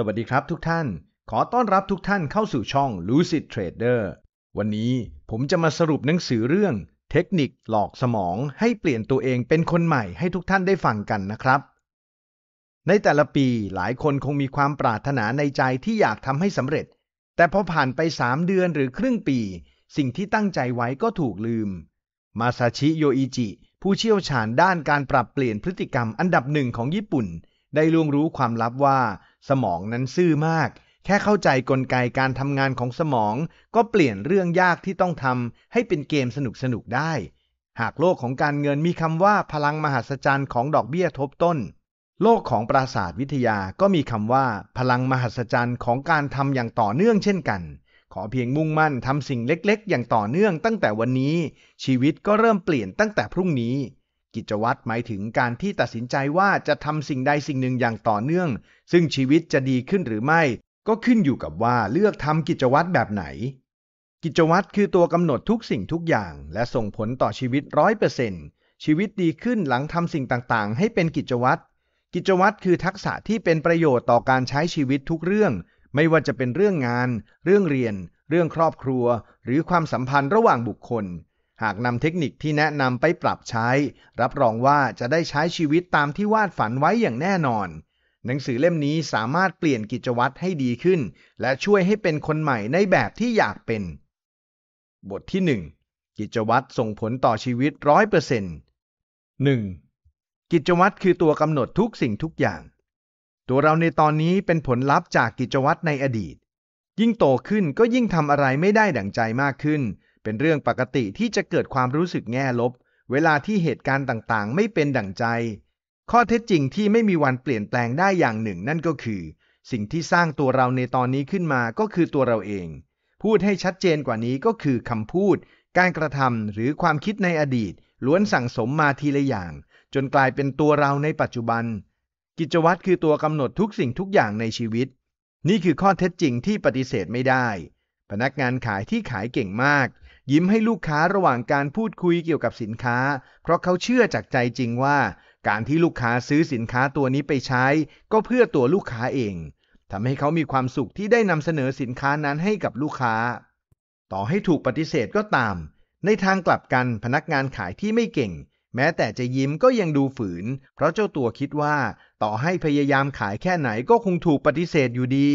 สวัสดีครับ ทุกท่าน ขอต้อนรับทุกท่านเข้าสู่ช่อง Lucid Trader วันนี้ผมจะมาสรุปหนังสือเรื่อง เทคนิคหลอกสมอง ให้เปลี่ยนตัวเองเป็นคนใหม่ให้ทุกท่านได้ฟังกันนะครับ ในแต่ละปีหลายคนคงมีความปรารถนาในใจที่อยากทำให้สำเร็จ แต่พอผ่านไป 3 เดือนหรือครึ่งปี สิ่งที่ตั้งใจไว้ก็ถูกลืม มาซาชิ โยอิจิ ผู้เชี่ยวชาญด้านการปรับเปลี่ยนพฤติกรรมอันดับหนึ่งของญี่ปุ่น ได้ลวงรู้ความลับว่าสมองนั้นซื่อมาก แค่เข้าใจกลไกการทำงานของสมอง ก็เปลี่ยนเรื่องยากที่ต้องทำให้เป็นเกมสนุกสนุกได้ หากโลกของการเงินมีคำว่าพลังมหัศจรรย์ของดอกเบี้ยทบต้น โลกของปราศาสตร์วิทยาก็มีคำว่า พลังมหัศจรรย์ของการทำอย่างต่อเนื่องเช่นกัน ขอเพียงมุ่งมั่นทำสิ่งเล็กๆ อย่างต่อเนื่องตั้งแต่วันนี้ ชีวิตก็เริ่มเปลี่ยนตั้งแต่พรุ่งนี้กิจวัตรหมายถึงการที่ตัดสินใจว่าจะทำสิ่งใดสิ่งหนึ่งอย่างต่อเนื่อง ซึ่งชีวิตจะดีขึ้นหรือไม่ ก็ขึ้นอยู่กับว่าเลือกทำกิจวัตรแบบไหน กิจวัตรคือตัวกำหนดทุกสิ่งทุกอย่างและส่งผลต่อชีวิตร้อยเปอร์เซนต์ชีวิตดีขึ้นหลังทำสิ่งต่างๆให้เป็นกิจวัตร กิจวัตรคือทักษะที่เป็นประโยชน์ต่อการใช้ชีวิตทุกเรื่อง ไม่ว่าจะเป็นเรื่องงาน เรื่องเรียน เรื่องครอบครัว หรือความสัมพันธ์ระหว่างบุคคลหากนำเทคนิคที่แนะนำไปปรับใช้ รับรองว่าจะได้ใช้ชีวิตตามที่วาดฝันไว้อย่างแน่นอน หนังสือเล่มนี้สามารถเปลี่ยนกิจวัตรให้ดีขึ้น และช่วยให้เป็นคนใหม่ในแบบที่อยากเป็น บทที่1กิจวัตรส่งผลต่อชีวิตร้อยเปอร์เซ็นต์หนึ่งกิจวัตรคือตัวกำหนดทุกสิ่งทุกอย่าง ตัวเราในตอนนี้เป็นผลลัพธ์จากกิจวัตรในอดีต ยิ่งโตขึ้นก็ยิ่งทำอะไรไม่ได้ดั่งใจมากขึ้นเป็นเรื่องปกติที่จะเกิดความรู้สึกแง่ลบ เวลาที่เหตุการณ์ต่างๆ ไม่เป็นดั่งใจ ข้อเท็จจริงที่ไม่มีวันเปลี่ยนแปลงได้อย่างหนึ่งนั่นก็คือ สิ่งที่สร้างตัวเราในตอนนี้ขึ้นมาก็คือตัวเราเอง พูดให้ชัดเจนกว่านี้ก็คือคำพูด การกระทำหรือความคิดในอดีตล้วนสั่งสมมาทีละอย่าง จนกลายเป็นตัวเราในปัจจุบัน กิจวัตรคือตัวกำหนดทุกสิ่งทุกอย่างในชีวิต นี่คือข้อเท็จจริงที่ปฏิเสธไม่ได้ พนักงานขายที่ขายเก่งมากยิ้มให้ลูกค้าระหว่างการพูดคุยเกี่ยวกับสินค้า เพราะเขาเชื่อจากใจจริงว่าการที่ลูกค้าซื้อสินค้าตัวนี้ไปใช้ ก็เพื่อตัวลูกค้าเองทำให้เขามีความสุขที่ได้นำเสนอสินค้านั้นให้กับลูกค้า ต่อให้ถูกปฏิเสธก็ตาม ในทางกลับกันพนักงานขายที่ไม่เก่ง แม้แต่จะยิ้มก็ยังดูฝืน เพราะเจ้าตัวคิดว่าต่อให้พยายามขายแค่ไหนก็คงถูกปฏิเสธอยู่ดี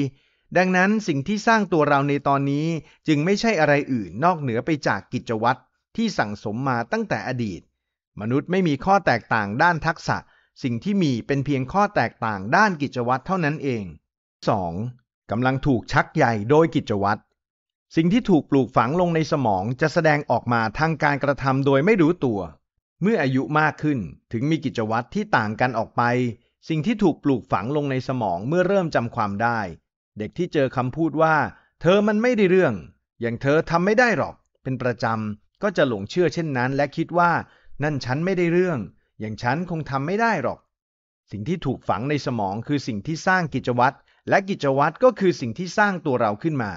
ดังนั้นสิ่งที่สร้างตัวเราในตอนนี้จึงไม่ใช่อะไรอื่นนอกเหนือไปจากกิจวัตรที่สั่งสมมาตั้งแต่อดีต มนุษย์ไม่มีข้อแตกต่างด้านทักษะ สิ่งที่มีเป็นเพียงข้อแตกต่างด้านกิจวัตรเท่านั้นเอง 2. กำลังถูกชักใหญ่โดยกิจวัตรสิ่งที่ถูกปลูกฝังลงในสมองจะแสดงออกมาทางการกระทำโดยไม่รู้ตัว เมื่ออายุมากขึ้นถึงมีกิจวัตรที่ต่างกันออกไป สิ่งที่ถูกปลูกฝังลงในสมองเมื่อเริ่มจำความได้เด็กที่เจอคำพูดว่าเธอมันไม่ได้เรื่อง อย่างเธอทำไม่ได้หรอก เป็นประจำ ก็จะหลงเชื่อเช่นนั้นและคิดว่า นั่นฉันไม่ได้เรื่อง อย่างฉันคงทำไม่ได้หรอก สิ่งที่ถูกฝังในสมองคือสิ่งที่สร้างกิจวัตร และกิจวัตรก็คือสิ่งที่สร้างตัวเราขึ้นมา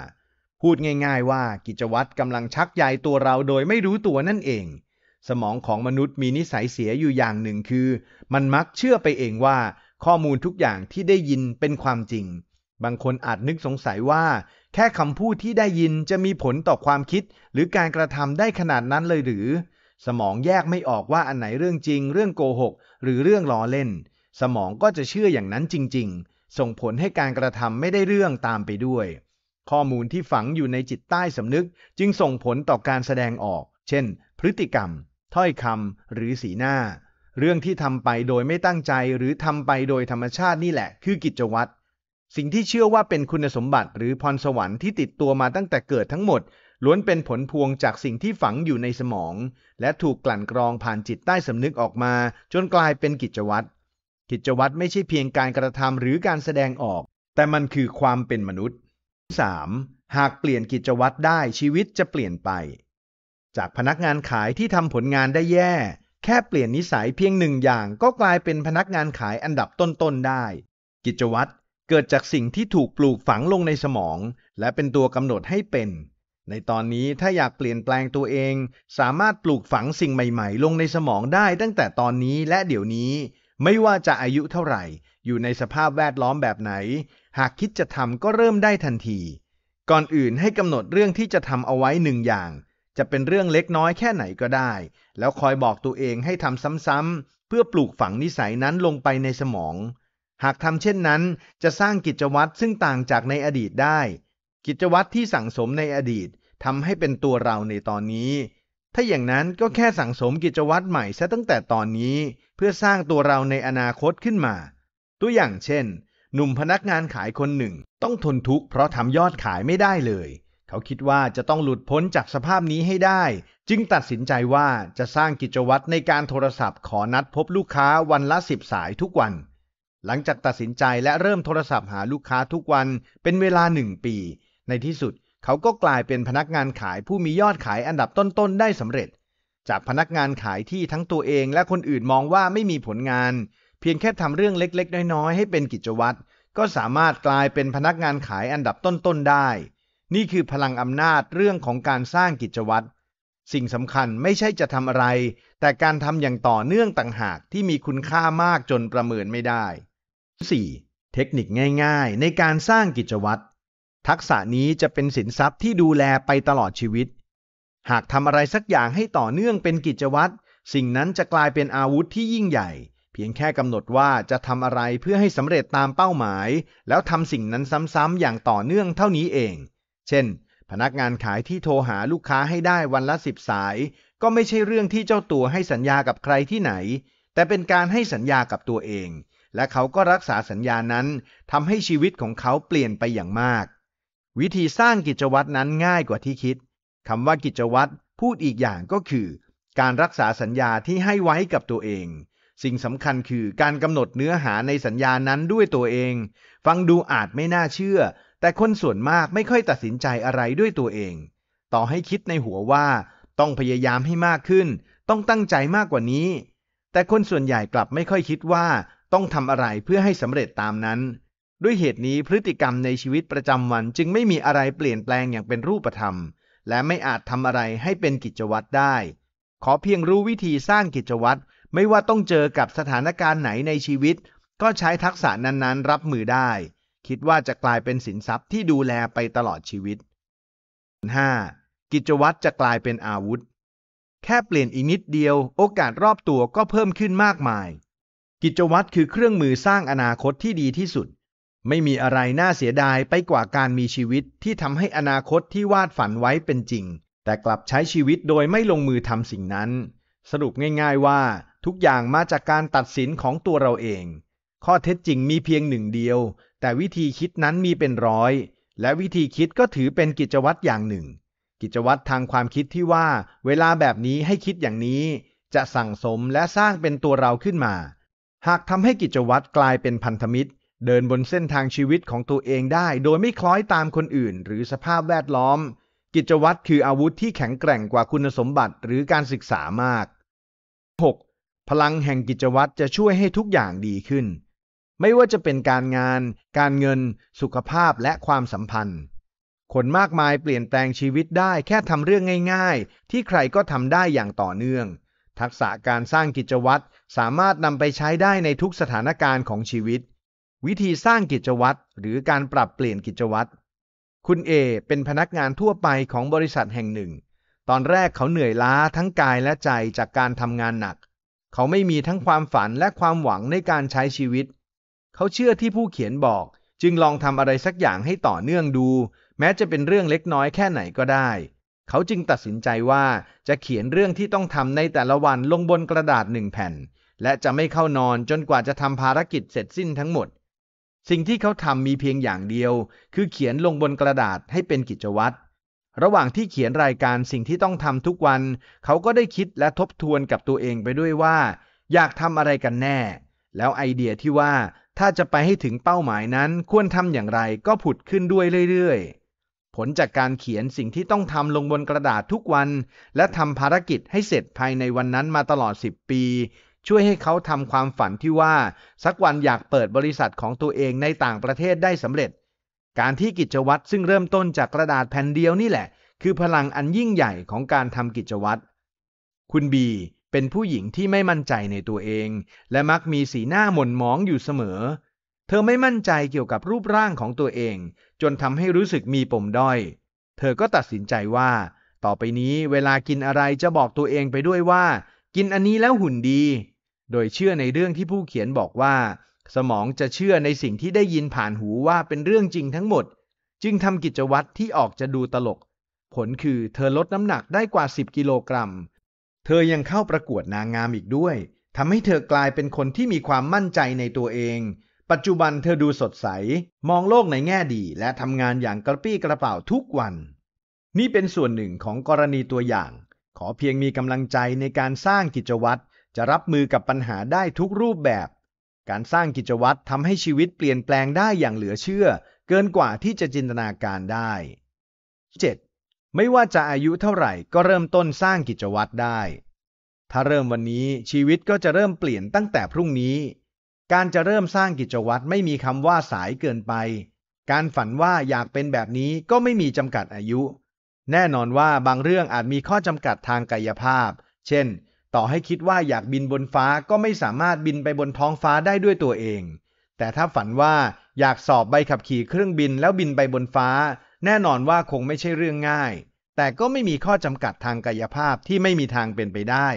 พูดง่าย ๆ ว่ากิจวัตรกำลังชักใยตัวเราโดยไม่รู้ตัวนั่นเอง สมองของมนุษย์มีนิสัยเสียอยู่อย่างหนึ่งคือ มันมักเชื่อไปเองว่า ข้อมูลทุกอย่างที่ได้ยินเป็นความจริงบางคนอาจนึกสงสัยว่า แค่คำพูดที่ได้ยินจะมีผลต่อความคิดหรือการกระทำได้ขนาดนั้นเลยหรือ สมองแยกไม่ออกว่าอันไหนเรื่องจริง เรื่องโกหกหรือเรื่องล้อเล่น สมองก็จะเชื่ออย่างนั้นจริง ๆ ส่งผลให้การกระทำไม่ได้เรื่องตามไปด้วย ข้อมูลที่ฝังอยู่ในจิตใต้สำนึกจึงส่งผลต่อการแสดงออก เช่น พฤติกรรมถ้อยคำหรือสีหน้า เรื่องที่ทำไปโดยไม่ตั้งใจหรือทำไปโดยธรรมชาตินี่แหละ คือกิจวัตรสิ่งที่เชื่อว่าเป็นคุณสมบัติหรือพรสวรรค์ที่ติดตัวมาตั้งแต่เกิดทั้งหมดล้วนเป็นผลพวงจากสิ่งที่ฝังอยู่ในสมองและถูกกลั่นกรองผ่านจิตใต้สำนึกออกมาจนกลายเป็นกิจวัตรกิจวัตรไม่ใช่เพียงการกระทำหรือการแสดงออกแต่มันคือความเป็นมนุษย์ 3. หากเปลี่ยนกิจวัตรได้ชีวิตจะเปลี่ยนไป จากพนักงานขายที่ทำผลงานได้แย่แค่เปลี่ยนนิสัยเพียงหนึ่งอย่างก็กลายเป็นพนักงานขายอันดับต้นๆได้ กิจวัตรเกิดจากสิ่งที่ถูกปลูกฝังลงในสมองและเป็นตัวกำหนดให้เป็น ในตอนนี้ถ้าอยากเปลี่ยนแปลงตัวเองสามารถปลูกฝังสิ่งใหม่ๆ ลงในสมองได้ตั้งแต่ตอนนี้และเดี๋ยวนี้ไม่ว่าจะอายุเท่าไหร่อยู่ในสภาพแวดล้อมแบบไหนหากคิดจะทำก็เริ่มได้ทันทีก่อนอื่นให้กำหนดเรื่องที่จะทำเอาไว้หนึ่งอย่างจะเป็นเรื่องเล็กน้อยแค่ไหนก็ได้แล้วคอยบอกตัวเองให้ทำซ้ำๆเพื่อปลูกฝังนิสัยนั้นลงไปในสมองหากทำเช่นนั้นจะสร้างกิจวัตรซึ่งต่างจากในอดีตได้ กิจวัตรที่สั่งสมในอดีตทำให้เป็นตัวเราในตอนนี้ ถ้าอย่างนั้นก็แค่สั่งสมกิจวัตรใหม่ซะตั้งแต่ตอนนี้ เพื่อสร้างตัวเราในอนาคตขึ้นมา ตัวอย่างเช่น หนุ่มพนักงานขายคนหนึ่ง ต้องทนทุกข์เพราะทำยอดขายไม่ได้เลย เขาคิดว่าจะต้องหลุดพ้นจากสภาพนี้ให้ได้ จึงตัดสินใจว่าจะสร้างกิจวัตรในการโทรศัพท์ขอนัดพบลูกค้าวันละสิบสายทุกวันหลังจากตัดสินใจและเริ่มโทรศัพท์หาลูกค้าทุกวัน เป็นเวลาหนึ่งปี ในที่สุดเขาก็กลายเป็นพนักงานขายผู้มียอดขายอันดับต้นๆ ได้สำเร็จ จากพนักงานขายที่ทั้งตัวเองและคนอื่นมองว่าไม่มีผลงาน เพียงแค่ทำเรื่องเล็กๆ น้อยๆ ให้เป็นกิจวัตรก็สามารถกลายเป็นพนักงานขายอันดับต้นๆได้ นี่คือพลังอำนาจเรื่องของการสร้างกิจวัตรสิ่งสำคัญไม่ใช่จะทำอะไร แต่การทำอย่างต่อเนื่องต่างหากที่มีคุณค่ามากจนประเมินไม่ได้ 4. เทคนิคง่าย ๆ ในการสร้างกิจวัตรทักษะนี้จะเป็นสินทรัพย์ที่ดูแลไปตลอดชีวิต หากทำอะไรสักอย่างให้ต่อเนื่องเป็นกิจวัตรสิ่งนั้นจะกลายเป็นอาวุธที่ยิ่งใหญ่ เพียงแค่กำหนดว่าจะทำอะไรเพื่อให้สำเร็จตามเป้าหมาย แล้วทำสิ่งนั้นซ้ำๆอย่างต่อเนื่องเท่านี้เอง เช่น พนักงานขายที่โทรหาลูกค้าให้ได้วันละสิบสายก็ไม่ใช่เรื่องที่เจ้าตัวให้สัญญากับใครที่ไหน แต่เป็นการให้สัญญากับตัวเองและเขาก็รักษาสัญญานั้นทำให้ชีวิตของเขาเปลี่ยนไปอย่างมาก วิธีสร้างกิจวัตรนั้นง่ายกว่าที่คิดคำว่ากิจวัตรพูดอีกอย่างก็คือ การรักษาสัญญาที่ให้ไว้กับตัวเอง สิ่งสำคัญคือการกำหนดเนื้อหาในสัญญานั้นด้วยตัวเอง ฟังดูอาจไม่น่าเชื่อ แต่คนส่วนมากไม่ค่อยตัดสินใจอะไรด้วยตัวเอง ต่อให้คิดในหัวว่าต้องพยายามให้มากขึ้น ต้องตั้งใจมากกว่านี้ แต่คนส่วนใหญ่กลับไม่ค่อยคิดว่าต้องทำอะไรเพื่อให้สำเร็จตามนั้น ด้วยเหตุนี้พฤติกรรมในชีวิตประจำวันจึงไม่มีอะไรเปลี่ยนแปลงอย่างเป็นรูปธรรม และไม่อาจทำอะไรให้เป็นกิจวัตรได้ ขอเพียงรู้วิธีสร้างกิจวัตร ไม่ว่าต้องเจอกับสถานการณ์ไหนในชีวิต ก็ใช้ทักษะนั้นๆ รับมือได้ คิดว่าจะกลายเป็นสินทรัพย์ที่ดูแลไปตลอดชีวิต 5. กิจวัตรจะกลายเป็นอาวุธ แค่เปลี่ยนอีกนิดเดียว โอกาสรอบตัวก็เพิ่มขึ้นมากมายกิจวัตรคือเครื่องมือสร้างอนาคตที่ดีที่สุด ไม่มีอะไรน่าเสียดายไปกว่าการมีชีวิตที่ทำให้อนาคตที่วาดฝันไว้เป็นจริง แต่กลับใช้ชีวิตโดยไม่ลงมือทำสิ่งนั้น สรุปง่าย ๆว่าทุกอย่างมาจากการตัดสินของตัวเราเอง ข้อเท็จจริงมีเพียงหนึ่งเดียว แต่วิธีคิดนั้นมีเป็นร้อย และวิธีคิดก็ถือเป็นกิจวัตรอย่างหนึ่ง กิจวัตรทางความคิดที่ว่า เวลาแบบนี้ให้คิดอย่างนี้ จะสั่งสมและสร้างเป็นตัวเราขึ้นมาหากทำให้กิจวัตรกลายเป็นพันธมิตร เดินบนเส้นทางชีวิตของตัวเองได้โดยไม่คล้อยตามคนอื่นหรือสภาพแวดล้อม กิจวัตรคืออาวุธที่แข็งแกร่งกว่าคุณสมบัติหรือการศึกษามาก 6. พลังแห่งกิจวัตรจะช่วยให้ทุกอย่างดีขึ้น ไม่ว่าจะเป็นการงาน การเงิน สุขภาพและความสัมพันธ์ คนมากมายเปลี่ยนแปลงชีวิตได้แค่ทำเรื่องง่าย ๆ ที่ใครก็ทำได้อย่างต่อเนื่องทักษะการสร้างกิจวัตรสามารถนำไปใช้ได้ในทุกสถานการณ์ของชีวิต วิธีสร้างกิจวัตรหรือการปรับเปลี่ยนกิจวัตรคุณเอเป็นพนักงานทั่วไปของบริษัทแห่งหนึ่ง ตอนแรกเขาเหนื่อยล้าทั้งกายและใจจากการทำงานหนัก เขาไม่มีทั้งความฝันและความหวังในการใช้ชีวิต เขาเชื่อที่ผู้เขียนบอก จึงลองทำอะไรสักอย่างให้ต่อเนื่องดู แม้จะเป็นเรื่องเล็กน้อยแค่ไหนก็ได้เขาจึงตัดสินใจว่าจะเขียนเรื่องที่ต้องทำในแต่ละวันลงบนกระดาษหนึ่งแผ่น และจะไม่เข้านอนจนกว่าจะทำภารกิจเสร็จสิ้นทั้งหมด สิ่งที่เขาทำมีเพียงอย่างเดียว คือเขียนลงบนกระดาษให้เป็นกิจวัตร ระหว่างที่เขียนรายการสิ่งที่ต้องทำทุกวัน เขาก็ได้คิดและทบทวนกับตัวเองไปด้วยว่า อยากทำอะไรกันแน่ แล้วไอเดียที่ว่าถ้าจะไปให้ถึงเป้าหมายนั้น ควรทำอย่างไรก็ผุดขึ้นด้วยเรื่อยๆผลจากการเขียนสิ่งที่ต้องทำลงบนกระดาษทุกวัน และทำภารกิจให้เสร็จภายในวันนั้นมาตลอด 10 ปี ช่วยให้เขาทำความฝันที่ว่า สักวันอยากเปิดบริษัทของตัวเองในต่างประเทศได้สำเร็จ การที่กิจวัตรซึ่งเริ่มต้นจากกระดาษแผ่นเดียวนี่แหละ คือพลังอันยิ่งใหญ่ของการทำกิจวัตรคุณบี เป็นผู้หญิงที่ไม่มั่นใจในตัวเอง และมักมีสีหน้าหม่นหมองอยู่เสมอเธอไม่มั่นใจเกี่ยวกับรูปร่างของตัวเองจนทำให้รู้สึกมีปมด้อย เธอก็ตัดสินใจว่าต่อไปนี้เวลากินอะไรจะบอกตัวเองไปด้วยว่ากินอันนี้แล้วหุ่นดี โดยเชื่อในเรื่องที่ผู้เขียนบอกว่าสมองจะเชื่อในสิ่งที่ได้ยินผ่านหูว่าเป็นเรื่องจริงทั้งหมด จึงทำกิจวัตรที่ออกจะดูตลก ผลคือเธอลดน้ำหนักได้กว่า10กิโลกรัม เธอยังเข้าประกวดนางงามอีกด้วย ทำให้เธอกลายเป็นคนที่มีความมั่นใจในตัวเองปัจจุบันเธอดูสดใส มองโลกในแง่ดีและทำงานอย่างกระปี้กระเป๋าทุกวัน นี่เป็นส่วนหนึ่งของกรณีตัวอย่าง ขอเพียงมีกำลังใจในการสร้างกิจวัตรจะรับมือกับปัญหาได้ทุกรูปแบบ การสร้างกิจวัตรทำให้ชีวิตเปลี่ยนแปลงได้อย่างเหลือเชื่อ เกินกว่าที่จะจินตนาการได้ 7. ไม่ว่าจะอายุเท่าไหร่ก็เริ่มต้นสร้างกิจวัตรได้ ถ้าเริ่มวันนี้ชีวิตก็จะเริ่มเปลี่ยนตั้งแต่พรุ่งนี้การจะเริ่มสร้างกิจวัตรไม่มีคำว่าสายเกินไป การฝันว่าอยากเป็นแบบนี้ก็ไม่มีจำกัดอายุ แน่นอนว่าบางเรื่องอาจมีข้อจำกัดทางกายภาพ เช่น ต่อให้คิดว่าอยากบินบนฟ้าก็ไม่สามารถบินไปบนท้องฟ้าได้ด้วยตัวเอง แต่ถ้าฝันว่าอยากสอบใบขับขี่เครื่องบินแล้วบินไปบนฟ้า แน่นอนว่าคงไม่ใช่เรื่องง่าย แต่ก็ไม่มีข้อจำกัดทางกายภาพที่ไม่มีทางเป็นไปได้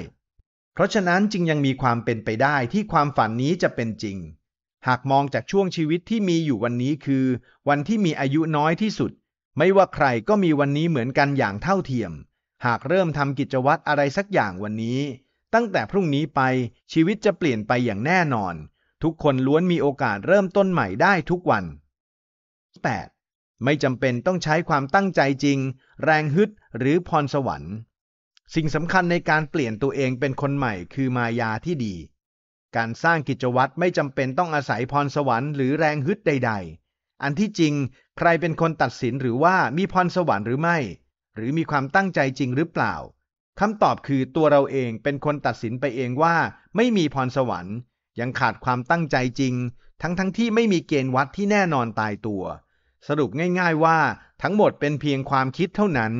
เพราะฉะนั้นจึงยังมีความเป็นไปได้ที่ความฝันนี้จะเป็นจริง หากมองจากช่วงชีวิตที่มีอยู่วันนี้คือ วันที่มีอายุน้อยที่สุด ไม่ว่าใครก็มีวันนี้เหมือนกันอย่างเท่าเทียม หากเริ่มทำกิจวัตรอะไรสักอย่างวันนี้ ตั้งแต่พรุ่งนี้ไป ชีวิตจะเปลี่ยนไปอย่างแน่นอน ทุกคนล้วนมีโอกาสเริ่มต้นใหม่ได้ทุกวัน 8. ไม่จำเป็นต้องใช้ความตั้งใจจริง แรงฮึดหรือพรสวรรค์สิ่งสำคัญในการเปลี่ยนตัวเองเป็นคนใหม่คือมายาที่ดี การสร้างกิจวัตรไม่จำเป็นต้องอาศัยพรสวรรค์หรือแรงฮึดใดๆ อันที่จริงใครเป็นคนตัดสินหรือว่ามีพรสวรรค์หรือไม่ หรือมีความตั้งใจจริงหรือเปล่าคำตอบคือตัวเราเองเป็นคนตัดสินไปเองว่า ไม่มีพรสวรรค์ ยังขาดความตั้งใจจริง ทั้งทที่ไม่มีเกณฑ์วัดที่แน่นอนตายตัว สรุปง่าย ๆว่าทั้งหมดเป็นเพียงความคิดเท่านั้น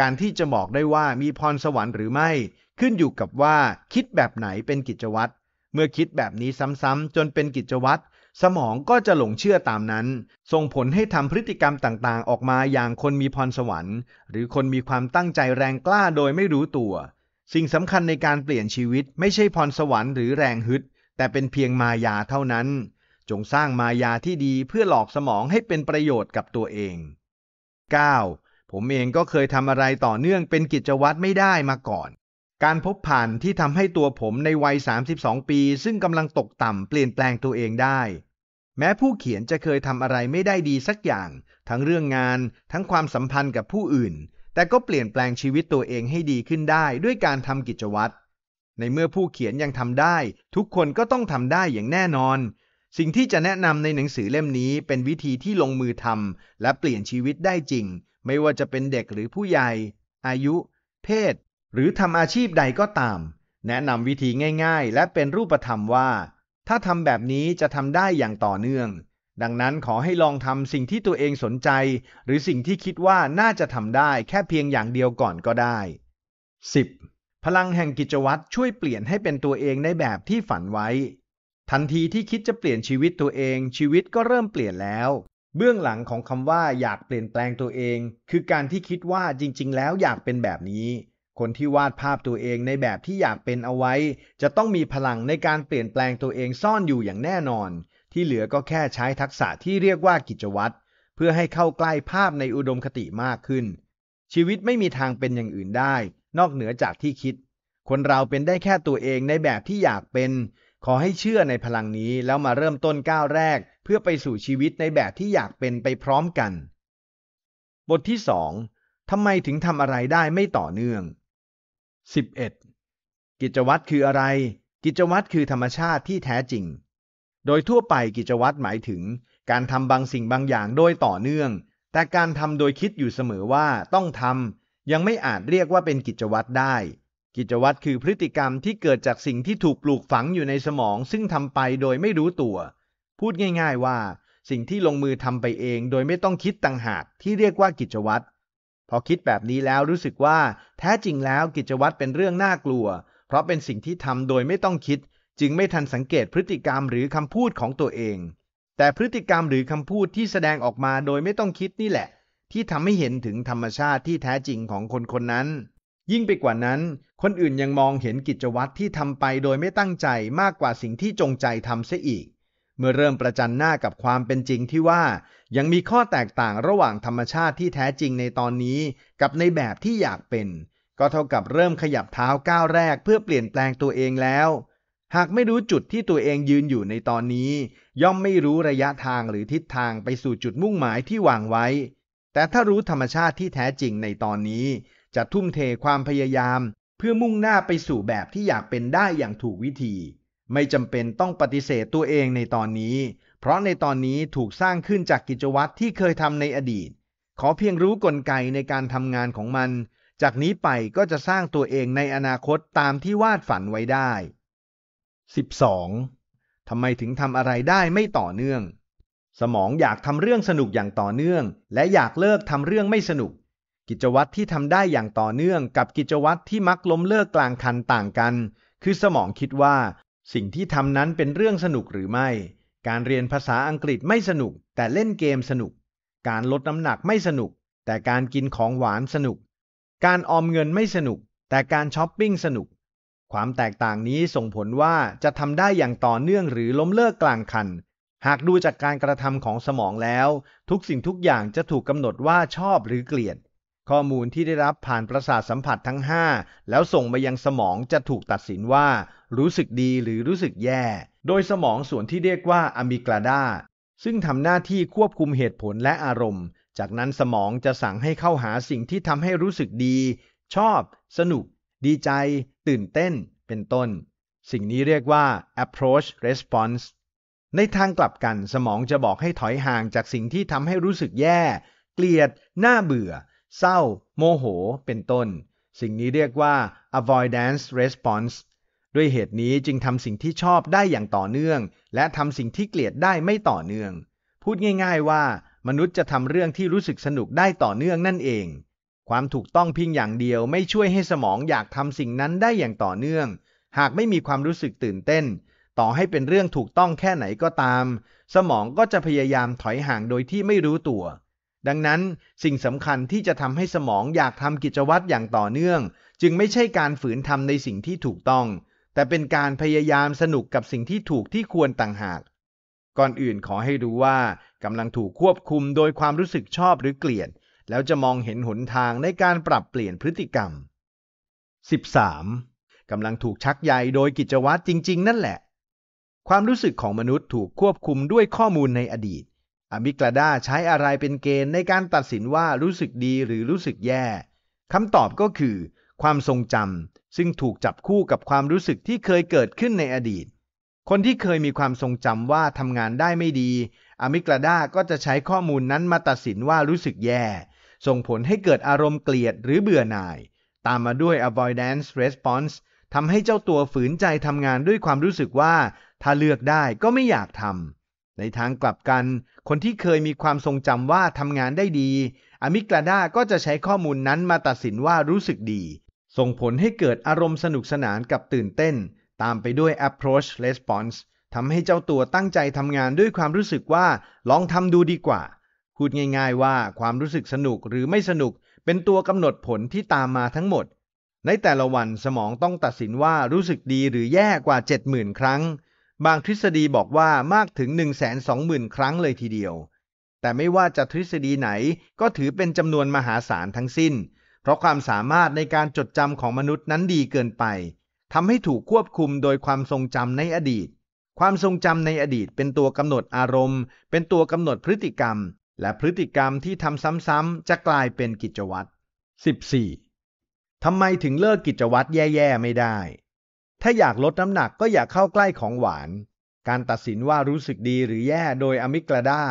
การที่จะบอกได้ว่ามีพรสวรรค์หรือไม่ ขึ้นอยู่กับว่าคิดแบบไหนเป็นกิจวัตรเมื่อคิดแบบนี้ซ้ำๆจนเป็นกิจวัตรสมองก็จะหลงเชื่อตามนั้นส่งผลให้ทำพฤติกรรมต่างๆ ออกมาอย่างคนมีพรสวรรค์ หรือคนมีความตั้งใจแรงกล้าโดยไม่รู้ตัว สิ่งสำคัญในการเปลี่ยนชีวิตไม่ใช่พรสวรรค์หรือแรงฮึดแต่เป็นเพียงมายาเท่านั้น จงสร้างมายาที่ดีเพื่อหลอกสมองให้เป็นประโยชน์กับตัวเอง 9. ผมเองก็เคยทำอะไรต่อเนื่องเป็นกิจวัตรไม่ได้มาก่อน การพบผ่านที่ทำให้ตัวผมในวัย32ปี ซึ่งกำลังตกต่ำเปลี่ยนแปลงตัวเองได้ แม้ผู้เขียนจะเคยทำอะไรไม่ได้ดีสักอย่าง ทั้งเรื่องงานทั้งความสัมพันธ์กับผู้อื่น แต่ก็เปลี่ยนแปลงชีวิตตัวเองให้ดีขึ้นได้ด้วยการทำกิจวัตรในเมื่อผู้เขียนยังทำได้ ทุกคนก็ต้องทำได้อย่างแน่นอน สิ่งที่จะแนะนำในหนังสือเล่มนี้เป็นวิธีที่ลงมือทำและเปลี่ยนชีวิตได้จริงไม่ว่าจะเป็นเด็กหรือผู้ใหญ่ อายุ เพศ หรือทำอาชีพใดก็ตาม แนะนำวิธีง่าย ๆ และเป็นรูปธรรมว่า ถ้าทำแบบนี้จะทำได้อย่างต่อเนื่อง ดังนั้นขอให้ลองทำสิ่งที่ตัวเองสนใจ หรือสิ่งที่คิดว่าน่าจะทำได้แค่เพียงอย่างเดียวก่อนก็ได้ 10. พลังแห่งกิจวัตรช่วยเปลี่ยนให้เป็นตัวเองในแบบที่ฝันไว้ ทันทีที่คิดจะเปลี่ยนชีวิตตัวเอง ชีวิตก็เริ่มเปลี่ยนแล้วเบื้องหลังของคำว่าอยากเปลี่ยนแปลงตัวเอง คือการที่คิดว่าจริงๆ แล้วอยากเป็นแบบนี้ คนที่วาดภาพตัวเองในแบบที่อยากเป็นเอาไว้ จะต้องมีพลังในการเปลี่ยนแปลงตัวเองซ่อนอยู่อย่างแน่นอน ที่เหลือก็แค่ใช้ทักษะที่เรียกว่ากิจวัตรเพื่อให้เข้าใกล้ภาพในอุดมคติมากขึ้น ชีวิตไม่มีทางเป็นอย่างอื่นได้ นอกเหนือจากที่คิด คนเราเป็นได้แค่ตัวเองในแบบที่อยากเป็น ขอให้เชื่อในพลังนี้แล้วมาเริ่มต้นก้าวแรกเพื่อไปสู่ชีวิตในแบบที่อยากเป็นไปพร้อมกัน บทที่สองทำไมถึงทำอะไรได้ไม่ต่อเนื่อง 11. กิจวัตรคืออะไร กิจวัตรคือธรรมชาติที่แท้จริง โดยทั่วไปกิจวัตรหมายถึง การทำบางสิ่งบางอย่างโดยต่อเนื่อง แต่การทำโดยคิดอยู่เสมอว่าต้องทำยังไม่อาจเรียกว่าเป็นกิจวัตรได้ กิจวัตรคือพฤติกรรมที่เกิดจากสิ่งที่ถูกปลูกฝังอยู่ในสมอง ซึ่งทำไปโดยไม่รู้ตัวพูดง่ายๆว่า สิ่งที่ลงมือทำไปเองโดยไม่ต้องคิดต่างหากที่เรียกว่ากิจวัตรพอคิดแบบนี้แล้วรู้สึกว่าแท้จริงแล้วกิจวัตรเป็นเรื่องน่ากลัว เพราะเป็นสิ่งที่ทำโดยไม่ต้องคิด จึงไม่ทันสังเกตพฤติกรรมหรือคำพูดของตัวเอง แต่พฤติกรรมหรือคำพูดที่แสดงออกมาโดยไม่ต้องคิดนี่แหละ ที่ทำให้เห็นถึงธรรมชาติที่แท้จริงของคนคนนั้น ยิ่งไปกว่านั้น คนอื่นยังมองเห็นกิจวัตรที่ทำไปโดยไม่ตั้งใจมากกว่าสิ่งที่จงใจทำเสียอีกเมื่อเริ่มประจันหน้ากับความเป็นจริงที่ว่า ยังมีข้อแตกต่างระหว่างธรรมชาติที่แท้จริงในตอนนี้ กับในแบบที่อยากเป็น ก็เท่ากับเริ่มขยับเท้าก้าวแรกเพื่อเปลี่ยนแปลงตัวเองแล้ว หากไม่รู้จุดที่ตัวเองยืนอยู่ในตอนนี้ ย่อมไม่รู้ระยะทางหรือทิศทางไปสู่จุดมุ่งหมายที่วางไว้ แต่ถ้ารู้ธรรมชาติที่แท้จริงในตอนนี้ จะทุ่มเทความพยายาม เพื่อมุ่งหน้าไปสู่แบบที่อยากเป็นได้อย่างถูกวิธีไม่จำเป็นต้องปฏิเสธตัวเองในตอนนี้ เพราะในตอนนี้ถูกสร้างขึ้นจากกิจวัตรที่เคยทำในอดีต ขอเพียงรู้กลไกในการทำงานของมัน จากนี้ไปก็จะสร้างตัวเองในอนาคตตามที่วาดฝันไว้ได้ 12. ทำไมถึงทำอะไรได้ไม่ต่อเนื่อง สมองอยากทำเรื่องสนุกอย่างต่อเนื่อง และอยากเลิกทำเรื่องไม่สนุก กิจวัตรที่ทำได้อย่างต่อเนื่อง กับกิจวัตรที่มักล้มเลิกกลางคันต่างกัน คือสมองคิดว่าสิ่งที่ทำนั้นเป็นเรื่องสนุกหรือไม่ การเรียนภาษาอังกฤษไม่สนุกแต่เล่นเกมสนุก การลดน้ำหนักไม่สนุกแต่การกินของหวานสนุก การออมเงินไม่สนุกแต่การช้อปปิ้งสนุก ความแตกต่างนี้ส่งผลว่าจะทำได้อย่างต่อเนื่องหรือล้มเลิกกลางคัน หากดูจากการกระทำของสมองแล้ว ทุกสิ่งทุกอย่างจะถูกกำหนดว่าชอบหรือเกลียดข้อมูลที่ได้รับผ่านประสาทสัมผัสทั้ง 5 แล้วส่งไปยังสมองจะถูกตัดสินว่ารู้สึกดีหรือรู้สึกแย่ โดยสมองส่วนที่เรียกว่าอะมิกลาดาซึ่งทำหน้าที่ควบคุมเหตุผลและอารมณ์ จากนั้นสมองจะสั่งให้เข้าหาสิ่งที่ทำให้รู้สึกดี ชอบ สนุก ดีใจ ตื่นเต้นเป็นต้น สิ่งนี้เรียกว่า approach response ในทางกลับกันสมองจะบอกให้ถอยห่างจากสิ่งที่ทำให้รู้สึกแย่ เกลียดน่าเบื่อเศร้า โมโห เป็นต้น สิ่งนี้เรียกว่า avoidance response ด้วยเหตุนี้จึงทำสิ่งที่ชอบได้อย่างต่อเนื่อง และทำสิ่งที่เกลียดได้ไม่ต่อเนื่อง พูดง่ายๆว่า มนุษย์จะทำเรื่องที่รู้สึกสนุกได้ต่อเนื่องนั่นเอง ความถูกต้องเพียงอย่างเดียวไม่ช่วยให้สมองอยากทำสิ่งนั้นได้อย่างต่อเนื่อง หากไม่มีความรู้สึกตื่นเต้น ต่อให้เป็นเรื่องถูกต้องแค่ไหนก็ตาม สมองก็จะพยายามถอยห่างโดยที่ไม่รู้ตัวดังนั้นสิ่งสำคัญที่จะทำให้สมองอยากทำกิจวัตรอย่างต่อเนื่อง จึงไม่ใช่การฝืนทำในสิ่งที่ถูกต้อง แต่เป็นการพยายามสนุกกับสิ่งที่ถูกที่ควรต่างหาก ก่อนอื่นขอให้รู้ว่ากำลังถูกควบคุมโดยความรู้สึกชอบหรือเกลียด แล้วจะมองเห็นหนทางในการปรับเปลี่ยนพฤติกรรม 13. กำลังถูกชักใยโดยกิจวัตรจริง ๆ นั่นแหละความรู้สึกของมนุษย์ถูกควบคุมด้วยข้อมูลในอดีตอมิกลาดาใช้อะไรเป็นเกณฑ์ในการตัดสินว่ารู้สึกดีหรือรู้สึกแย่คำตอบก็คือ ความทรงจำซึ่งถูกจับคู่กับความรู้สึกที่เคยเกิดขึ้นในอดีต คนที่เคยมีความทรงจำว่าทำงานได้ไม่ดีอมิกลาดาก็จะใช้ข้อมูลนั้นมาตัดสินว่ารู้สึกแย่ ส่งผลให้เกิดอารมณ์เกลียดหรือเบื่อหน่าย ตามมาด้วย avoidance response ทำให้เจ้าตัวฝืนใจทำงานด้วยความรู้สึกว่า ถ้าเลือกได้ก็ไม่อยากทำในทางกลับกัน คนที่เคยมีความทรงจำว่าทำงานได้ดี อมิกลาดา ก็จะใช้ข้อมูลนั้นมาตัดสินว่ารู้สึกดี ส่งผลให้เกิดอารมณ์สนุกสนานกับตื่นเต้น ตามไปด้วย approach response ทำให้เจ้าตัวตั้งใจทำงานด้วยความรู้สึกว่า ลองทำดูดีกว่า พูดง่าย ๆว่าความรู้สึกสนุกหรือไม่สนุก เป็นตัวกำหนดผลที่ตามมาทั้งหมด ในแต่ละวันสมองต้องตัดสินว่ารู้สึกดีหรือแย่กว่า70,000ครั้งบางทฤษฎีบอกว่ามากถึง120,000 ครั้งเลยทีเดียว แต่ไม่ว่าจะทฤษฎีไหนก็ถือเป็นจำนวนมหาศาลทั้งสิ้น เพราะความสามารถในการจดจำของมนุษย์นั้นดีเกินไปทำให้ถูกควบคุมโดยความทรงจำในอดีต ความทรงจำในอดีตเป็นตัวกำหนดอารมณ์ เป็นตัวกำหนดพฤติกรรม และพฤติกรรมที่ทำซ้ำๆจะกลายเป็นกิจวัตร 14. ทำไมถึงเลิกกิจวัตรแย่ ๆไม่ได้ถ้าอยากลดน้ำหนักก็อย่าเข้าใกล้ของหวาน การตัดสินว่ารู้สึกดีหรือแย่โดยอะมิกลาดา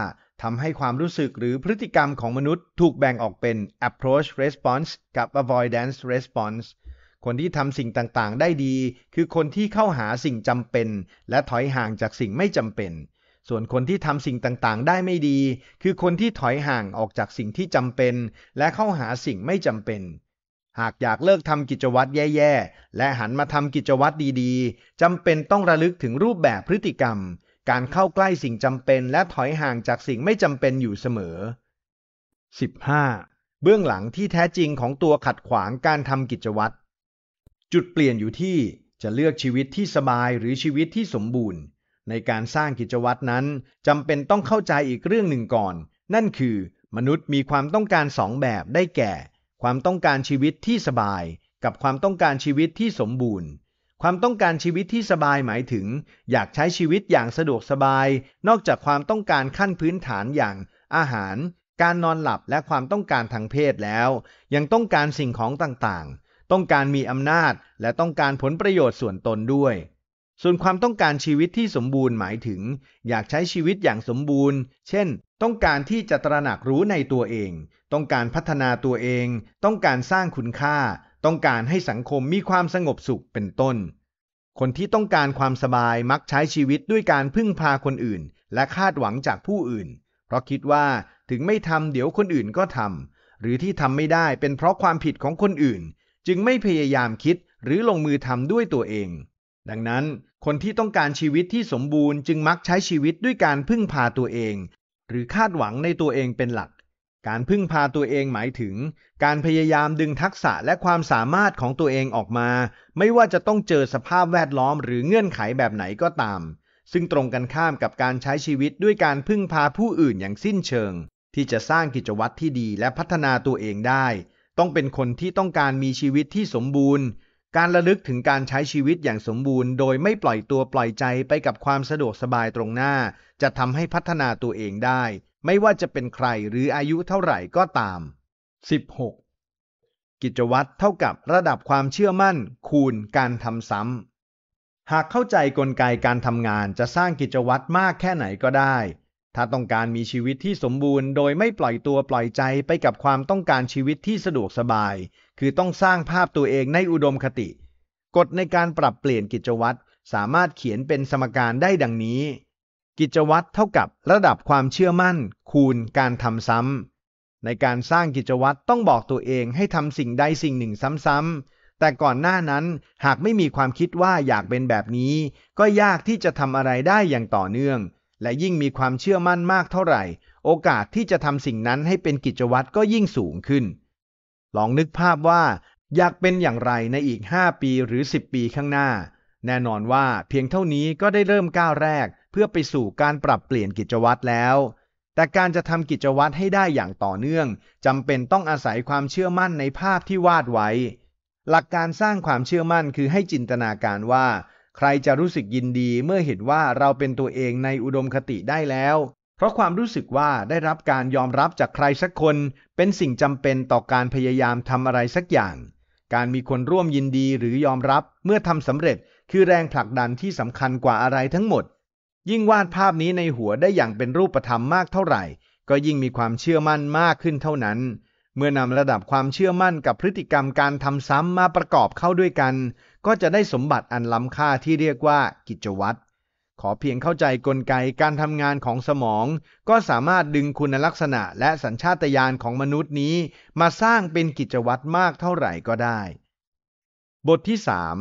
ทำให้ความรู้สึกหรือพฤติกรรมของมนุษย์ถูกแบ่งออกเป็น approach response กับ avoidance response คนที่ทำสิ่งต่างๆ ได้ดีคือคนที่เข้าหาสิ่งจำเป็นและถอยห่างจากสิ่งไม่จำเป็น ส่วนคนที่ทำสิ่งต่างๆ ได้ไม่ดีคือคนที่ถอยห่างออกจากสิ่งที่จำเป็นและเข้าหาสิ่งไม่จำเป็นหากอยากเลิกทำกิจวัตรแย่ๆและหันมาทำกิจวัตรดีๆจำเป็นต้องระลึกถึงรูปแบบพฤติกรรม การเข้าใกล้สิ่งจำเป็นและถอยห่างจากสิ่งไม่จำเป็นอยู่เสมอ 15. เบื้องหลังที่แท้จริงของตัวขัดขวางการทำกิจวัตรจุดเปลี่ยนอยู่ที่จะเลือกชีวิตที่สบายหรือชีวิตที่สมบูรณ์ ในการสร้างกิจวัตรนั้นจำเป็นต้องเข้าใจอีกเรื่องหนึ่งก่อน นั่นคือ มนุษย์มีความต้องการสองแบบได้แก่ความต้องการชีวิตที่สบาย กับความต้องการชีวิตที่สมบูรณ์ ความต้องการชีวิตที่สบายหมายถึง อยากใช้ชีวิตอย่างสะดวกสบาย นอกจากความต้องการขั้นพื้นฐานอย่างอาหาร การนอนหลับและความต้องการทางเพศแล้ว ยังต้องการสิ่งของต่างๆ ต้องการมีอำนาจและต้องการผลประโยชน์ส่วนตนด้วย ส่วนความต้องการชีวิตที่สมบูรณ์หมายถึง อยากใช้ชีวิตอย่างสมบูรณ์ เช่นต้องการที่จะตระหนักรู้ในตัวเอง ต้องการพัฒนาตัวเอง ต้องการสร้างคุณค่า ต้องการให้สังคมมีความสงบสุขเป็นต้น คนที่ต้องการความสบายมักใช้ชีวิตด้วยการพึ่งพาคนอื่นและคาดหวังจากผู้อื่น เพราะคิดว่าถึงไม่ทำเดี๋ยวคนอื่นก็ทำ หรือที่ทำไม่ได้เป็นเพราะความผิดของคนอื่น จึงไม่พยายามคิดหรือลงมือทำด้วยตัวเอง ดังนั้น คนที่ต้องการชีวิตที่สมบูรณ์จึงมักใช้ชีวิตด้วยการพึ่งพาตัวเองหรือคาดหวังในตัวเองเป็นหลัก การพึ่งพาตัวเองหมายถึง การพยายามดึงทักษะและความสามารถของตัวเองออกมา ไม่ว่าจะต้องเจอสภาพแวดล้อมหรือเงื่อนไขแบบไหนก็ตาม ซึ่งตรงกันข้ามกับการใช้ชีวิตด้วยการพึ่งพาผู้อื่นอย่างสิ้นเชิง ที่จะสร้างกิจวัตรที่ดีและพัฒนาตัวเองได้ ต้องเป็นคนที่ต้องการมีชีวิตที่สมบูรณ์การระลึกถึงการใช้ชีวิตอย่างสมบูรณ์ โดยไม่ปล่อยตัวปล่อยใจไปกับความสะดวกสบายตรงหน้า จะทำให้พัฒนาตัวเองได้ ไม่ว่าจะเป็นใครหรืออายุเท่าไหร่ก็ตาม 16. กิจวัตรเท่ากับระดับความเชื่อมั่นคูณ การทำซ้ำหากเข้าใจกลไกการทำงานจะสร้างกิจวัตรมากแค่ไหนก็ได้ถ้าต้องการมีชีวิตที่สมบูรณ์โดยไม่ปล่อยตัวปล่อยใจไปกับความต้องการชีวิตที่สะดวกสบาย คือต้องสร้างภาพตัวเองในอุดมคติ กฎในการปรับเปลี่ยนกิจวัตรสามารถเขียนเป็นสมการได้ดังนี้ กิจวัตรเท่ากับระดับความเชื่อมั่น คูณ การทำซ้ำในการสร้างกิจวัตรต้องบอกตัวเองให้ทำสิ่งใดสิ่งหนึ่งซ้ำๆ แต่ก่อนหน้านั้นหากไม่มีความคิดว่าอยากเป็นแบบนี้ ก็ยากที่จะทำอะไรได้อย่างต่อเนื่องและยิ่งมีความเชื่อมั่นมากเท่าไหร่ โอกาสที่จะทำสิ่งนั้นให้เป็นกิจวัตรก็ยิ่งสูงขึ้น ลองนึกภาพว่า อยากเป็นอย่างไรในอีก 5 ปีหรือ 10 ปีข้างหน้า แน่นอนว่าเพียงเท่านี้ก็ได้เริ่มก้าวแรก เพื่อไปสู่การปรับเปลี่ยนกิจวัตรแล้ว แต่การจะทำกิจวัตรให้ได้อย่างต่อเนื่อง จำเป็นต้องอาศัยความเชื่อมั่นในภาพที่วาดไว้ หลักการสร้างความเชื่อมั่นคือให้จินตนาการว่าใครจะรู้สึกยินดีเมื่อเห็นว่าเราเป็นตัวเองในอุดมคติได้แล้ว เพราะความรู้สึกว่าได้รับการยอมรับจากใครสักคน เป็นสิ่งจำเป็นต่อการพยายามทำอะไรสักอย่าง การมีคนร่วมยินดีหรือยอมรับ เมื่อทำสำเร็จ คือแรงผลักดันที่สำคัญกว่าอะไรทั้งหมด ยิ่งวาดภาพนี้ในหัวได้อย่างเป็นรูปธรรมมากเท่าไหร่ ก็ยิ่งมีความเชื่อมั่นมากขึ้นเท่านั้น เมื่อนำระดับความเชื่อมั่นกับพฤติกรรมการทำซ้ำมาประกอบเข้าด้วยกันก็จะได้สมบัติอันล้ำค่าที่เรียกว่า กิจวัตร ขอเพียงเข้าใจกลไกการทำงานของสมอง ก็สามารถดึงคุณลักษณะและสัญชาตญาณของมนุษย์นี้มาสร้างเป็นกิจวัตรมากเท่าไหร่ก็ได้ บทที่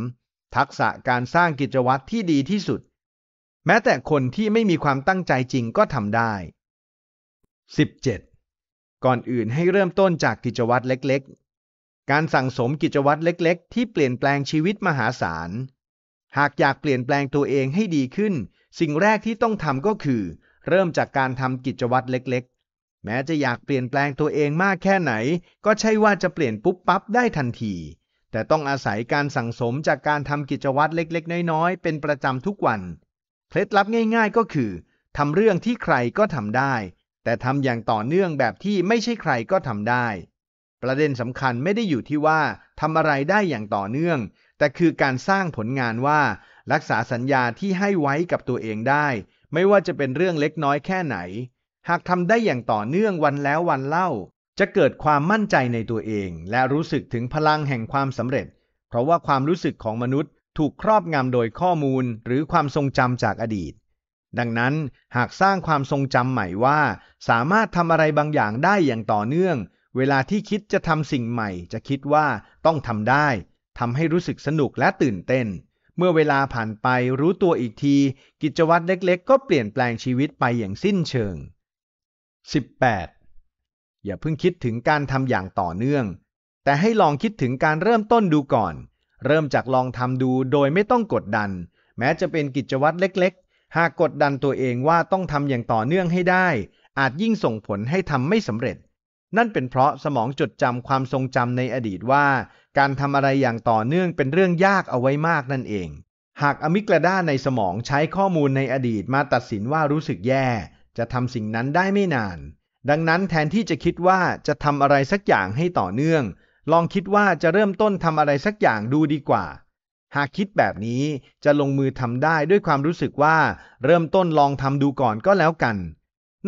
3 ทักษะการสร้างกิจวัตรที่ดีที่สุด แม้แต่คนที่ไม่มีความตั้งใจจริงก็ทำได้ 17. ก่อนอื่นให้เริ่มต้นจากกิจวัตรเล็กการสั่งสมกิจวัตรเล็กๆ ที่เปลี่ยนแปลงชีวิตมหาศาลหากอยากเปลี่ยนแปลงตัวเองให้ดีขึ้น สิ่งแรกที่ต้องทำก็คือ เริ่มจากการทำกิจวัตรเล็กๆ แม้จะอยากเปลี่ยนแปลงตัวเองมากแค่ไหน ก็ใช่ว่าจะเปลี่ยนปุ๊บปั๊บได้ทันที แต่ต้องอาศัยการสั่งสมจากการทำกิจวัตรเล็กๆ น้อยๆ เป็นประจำทุกวัน เคล็ดลับง่ายๆก็คือทำเรื่องที่ใครก็ทำได้ แต่ทำอย่างต่อเนื่องแบบที่ไม่ใช่ใครก็ทำได้ประเด็นสำคัญไม่ได้อยู่ที่ว่าทำอะไรได้อย่างต่อเนื่อง แต่คือการสร้างผลงานว่า รักษาสัญญาที่ให้ไว้กับตัวเองได้ ไม่ว่าจะเป็นเรื่องเล็กน้อยแค่ไหน หากทำได้อย่างต่อเนื่องวันแล้ววันเล่า จะเกิดความมั่นใจในตัวเอง และรู้สึกถึงพลังแห่งความสำเร็จ เพราะว่าความรู้สึกของมนุษย์ ถูกครอบงำโดยข้อมูลหรือความทรงจำจากอดีต ดังนั้นหากสร้างความทรงจำใหม่ว่า สามารถทำอะไรบางอย่างได้อย่างต่อเนื่องเวลาที่คิดจะทำสิ่งใหม่จะคิดว่าต้องทำได้ทำให้รู้สึกสนุกและตื่นเต้น เมื่อเวลาผ่านไปรู้ตัวอีกที กิจวัตรเล็ก ๆ ก็เปลี่ยนแปลงชีวิตไปอย่างสิ้นเชิง 18. อย่าเพิ่งคิดถึงการทำอย่างต่อเนื่อง แต่ให้ลองคิดถึงการเริ่มต้นดูก่อน เริ่มจากลองทำดูโดยไม่ต้องกดดัน แม้จะเป็นกิจวัตรเล็กๆ หากกดดันตัวเองว่าต้องทำอย่างต่อเนื่องให้ได้ อาจยิ่งส่งผลให้ทำไม่สำเร็จนั่นเป็นเพราะสมองจดจำความทรงจำในอดีตว่า การทำอะไรอย่างต่อเนื่องเป็นเรื่องยากเอาไว้มากนั่นเอง หากอะมิกลาดาในสมองใช้ข้อมูลในอดีตมาตัดสินว่ารู้สึกแย่ จะทำสิ่งนั้นได้ไม่นาน ดังนั้นแทนที่จะคิดว่าจะทำอะไรสักอย่างให้ต่อเนื่อง ลองคิดว่าจะเริ่มต้นทำอะไรสักอย่างดูดีกว่า หากคิดแบบนี้จะลงมือทำได้ด้วยความรู้สึกว่า เริ่มต้นลองทำดูก่อนก็แล้วกัน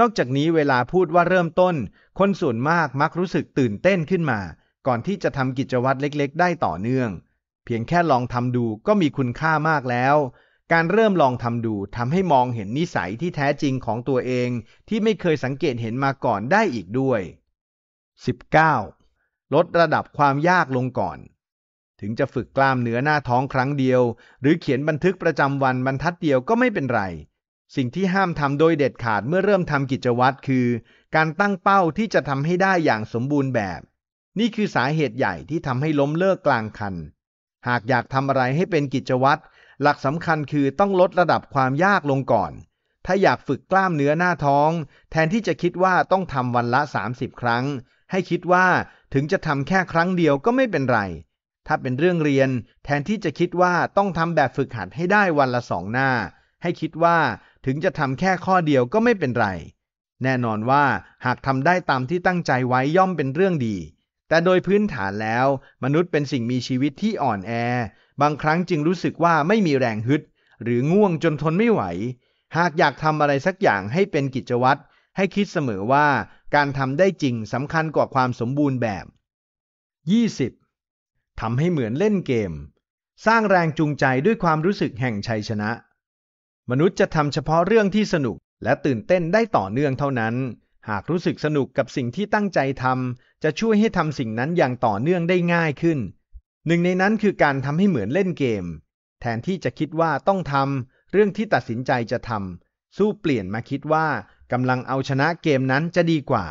นอกจากนี้เวลาพูดว่าเริ่มต้น คนส่วนมากมักรู้สึกตื่นเต้นขึ้นมา ก่อนที่จะทำกิจวัตรเล็ก ๆ ได้ต่อเนื่อง เพียงแค่ลองทำดูก็มีคุณค่ามากแล้ว การเริ่มลองทำดูทำให้มองเห็นนิสัยที่แท้จริงของตัวเอง ที่ไม่เคยสังเกตเห็นมาก่อนได้อีกด้วย 19. ลดระดับความยากลงก่อน ถึงจะฝึกกล้ามเนื้อหน้าท้องครั้งเดียว หรือเขียนบันทึกประจำวันบรรทัดเดียวก็ไม่เป็นไรสิ่งที่ห้ามทำโดยเด็ดขาดเมื่อเริ่มทำกิจวัตรคือการตั้งเป้าที่จะทำให้ได้อย่างสมบูรณ์แบบ นี่คือสาเหตุใหญ่ที่ทำให้ล้มเลิกกลางคัน หากอยากทำอะไรให้เป็นกิจวัตร หลักสำคัญคือต้องลดระดับความยากลงก่อน ถ้าอยากฝึกกล้ามเนื้อหน้าท้อง แทนที่จะคิดว่าต้องทำวันละ 30 ครั้ง ให้คิดว่าถึงจะทำแค่ครั้งเดียวก็ไม่เป็นไรถ้าเป็นเรื่องเรียน แทนที่จะคิดว่าต้องทำแบบฝึกหัดให้ได้วันละสองหน้า ให้คิดว่าถึงจะทำแค่ข้อเดียวก็ไม่เป็นไร แน่นอนว่า หากทำได้ตามที่ตั้งใจไว้ย่อมเป็นเรื่องดี แต่โดยพื้นฐานแล้ว มนุษย์เป็นสิ่งมีชีวิตที่อ่อนแอ บางครั้งจึงรู้สึกว่าไม่มีแรงฮึด หรือง่วงจนทนไม่ไหว หากอยากทำอะไรสักอย่างให้เป็นกิจวัตร ให้คิดเสมอว่าการทำได้จริงสำคัญกว่าความสมบูรณ์แบบ 20. ทำให้เหมือนเล่นเกม สร้างแรงจูงใจด้วยความรู้สึกแห่งชัยชนะมนุษย์จะทำเฉพาะเรื่องที่สนุกและตื่นเต้นได้ต่อเนื่องเท่านั้น หากรู้สึกสนุกกับสิ่งที่ตั้งใจทำ จะช่วยให้ทำสิ่งนั้นอย่างต่อเนื่องได้ง่ายขึ้น หนึ่งในนั้นคือการทำให้เหมือนเล่นเกมแทนที่จะคิดว่าต้องทำ เรื่องที่ตัดสินใจจะทำสู้เปลี่ยนมาคิดว่ากำลังเอาชนะเกมนั้นจะดีกว่า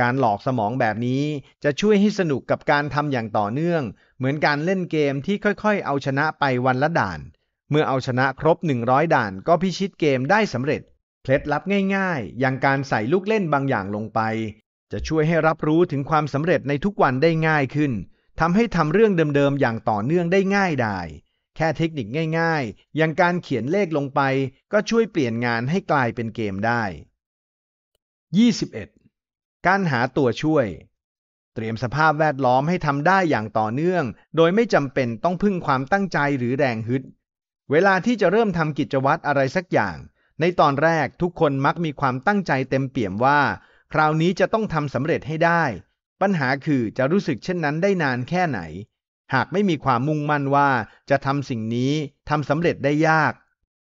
การหลอกสมองแบบนี้จะช่วยให้สนุกกับการทำอย่างต่อเนื่อง เหมือนการเล่นเกมที่ค่อยๆ เอาชนะไปวันละด่านเมื่อเอาชนะครบ 100 ด่านก็พิชิตเกมได้สำเร็จเคล็ดลับง่ายๆ อย่างการใส่ลูกเล่นบางอย่างลงไป จะช่วยให้รับรู้ถึงความสำเร็จในทุกวันได้ง่ายขึ้นทำให้ทำเรื่องเดิมๆ อย่างต่อเนื่องได้ง่ายได้ แค่เทคนิคง่ายๆ อย่างการเขียนเลขลงไป ก็ช่วยเปลี่ยนงานให้กลายเป็นเกมได้ 21. การหาตัวช่วย เตรียมสภาพแวดล้อมให้ทำได้อย่างต่อเนื่อง โดยไม่จำเป็นต้องพึ่งความตั้งใจหรือแรงฮึดเวลาที่จะเริ่มทำกิจวัตรอะไรสักอย่าง ในตอนแรกทุกคนมักมีความตั้งใจเต็มเปี่ยมว่า คราวนี้จะต้องทำสำเร็จให้ได้ ปัญหาคือจะรู้สึกเช่นนั้นได้นานแค่ไหน หากไม่มีความมุ่งมั่นว่าจะทำสิ่งนี้ทำสำเร็จได้ยาก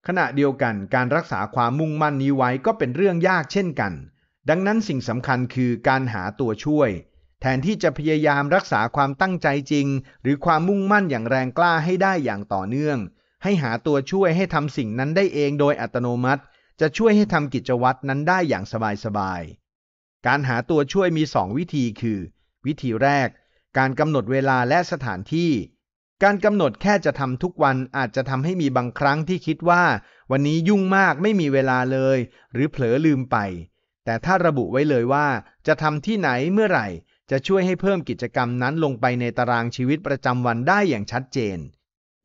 ขณะเดียวกัน การรักษาความมุ่งมั่นนี้ไว้ก็เป็นเรื่องยากเช่นกัน ดังนั้นสิ่งสำคัญคือการหาตัวช่วย แทนที่จะพยายามรักษาความตั้งใจจริง หรือความมุ่งมั่นอย่างแรงกล้าให้ได้อย่างต่อเนื่องให้หาตัวช่วยให้ทำสิ่งนั้นได้เองโดยอัตโนมัติ จะช่วยให้ทำกิจวัตรนั้นได้อย่างสบายๆ การหาตัวช่วยมี 2 วิธีคือ วิธีแรก การกำหนดเวลาและสถานที่ การกำหนดแค่จะทำทุกวันอาจจะทำให้มีบางครั้งที่คิดว่า วันนี้ยุ่งมากไม่มีเวลาเลย หรือเผลอลืมไป แต่ถ้าระบุไว้เลยว่า จะทำที่ไหนเมื่อไหร่ จะช่วยให้เพิ่มกิจกรรมนั้นลงไปในตารางชีวิตประจำวันได้อย่างชัดเจน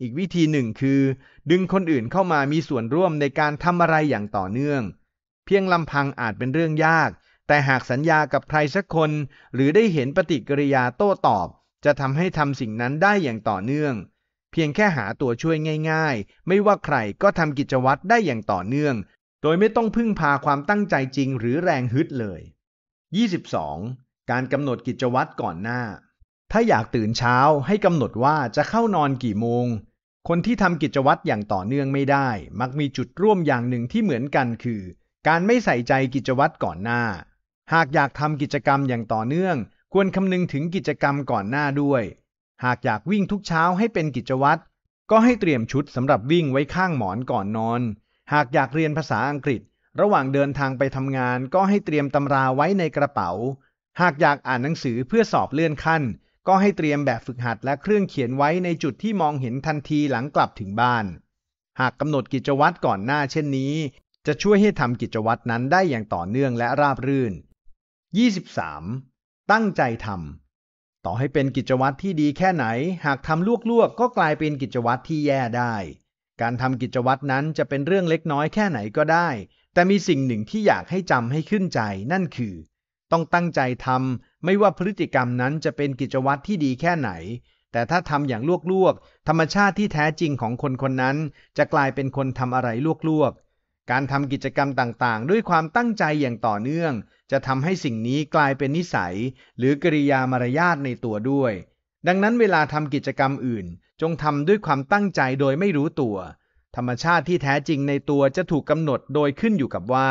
อีกวิธีหนึ่งคือ ดึงคนอื่นเข้ามามีส่วนร่วมในการทำอะไรอย่างต่อเนื่อง เพียงลำพังอาจเป็นเรื่องยาก แต่หากสัญญากับใครสักคน หรือได้เห็นปฏิกิริยาโต้ตอบ จะทำให้ทำสิ่งนั้นได้อย่างต่อเนื่อง เพียงแค่หาตัวช่วยง่าย ๆ ไม่ว่าใครก็ทำกิจวัตรได้อย่างต่อเนื่อง โดยไม่ต้องพึ่งพาความตั้งใจจริงหรือแรงฮึดเลย 22. การกำหนดกิจวัตรก่อนหน้าถ้าอยากตื่นเช้าให้กำหนดว่าจะเข้านอนกี่โมง คนที่ทำกิจวัตรอย่างต่อเนื่องไม่ได้มักมีจุดร่วมอย่างหนึ่งที่เหมือนกันคือการไม่ใส่ใจกิจวัตรก่อนหน้า หากอยากทำกิจกรรมอย่างต่อเนื่องควรคำนึงถึงกิจกรรมก่อนหน้าด้วย หากอยากวิ่งทุกเช้าให้เป็นกิจวัตรก็ให้เตรียมชุดสำหรับวิ่งไว้ข้างหมอนก่อนนอน หากอยากเรียนภาษาอังกฤษระหว่างเดินทางไปทำงานก็ให้เตรียมตำราไว้ในกระเป๋า หากอยากอ่านหนังสือเพื่อสอบเลื่อนขั้นก็ให้เตรียมแบบฝึกหัดและเครื่องเขียนไว้ในจุดที่มองเห็นทันทีหลังกลับถึงบ้าน หากกำหนดกิจวัตรก่อนหน้าเช่นนี้ จะช่วยให้ทำกิจวัตรนั้นได้อย่างต่อเนื่องและราบรื่น 23. ตั้งใจทำ ต่อให้เป็นกิจวัตรที่ดีแค่ไหน หากทำลวกๆกก็กลายเป็นกิจวัตรที่แย่ได้ การทำกิจวัตรนั้นจะเป็นเรื่องเล็กน้อยแค่ไหนก็ได้ แต่มีสิ่งหนึ่งที่อยากให้จำให้ขึ้นใจ นั่นคือ ต้องตั้งใจทำไม่ว่าพฤติกรรมนั้นจะเป็นกิจวัตรที่ดีแค่ไหน แต่ถ้าทำอย่างลวกๆ ธรรมชาติที่แท้จริงของคนคนนั้น จะกลายเป็นคนทำอะไรลวกๆ การทำกิจกรรมต่างๆ ด้วยความตั้งใจอย่างต่อเนื่อง จะทำให้สิ่งนี้กลายเป็นนิสัย หรือกริยามารยาทในตัวด้วย ดังนั้นเวลาทำกิจกรรมอื่น จงทำด้วยความตั้งใจโดยไม่รู้ตัว ธรรมชาติที่แท้จริงในตัวจะถูกกำหนดโดยขึ้นอยู่กับว่า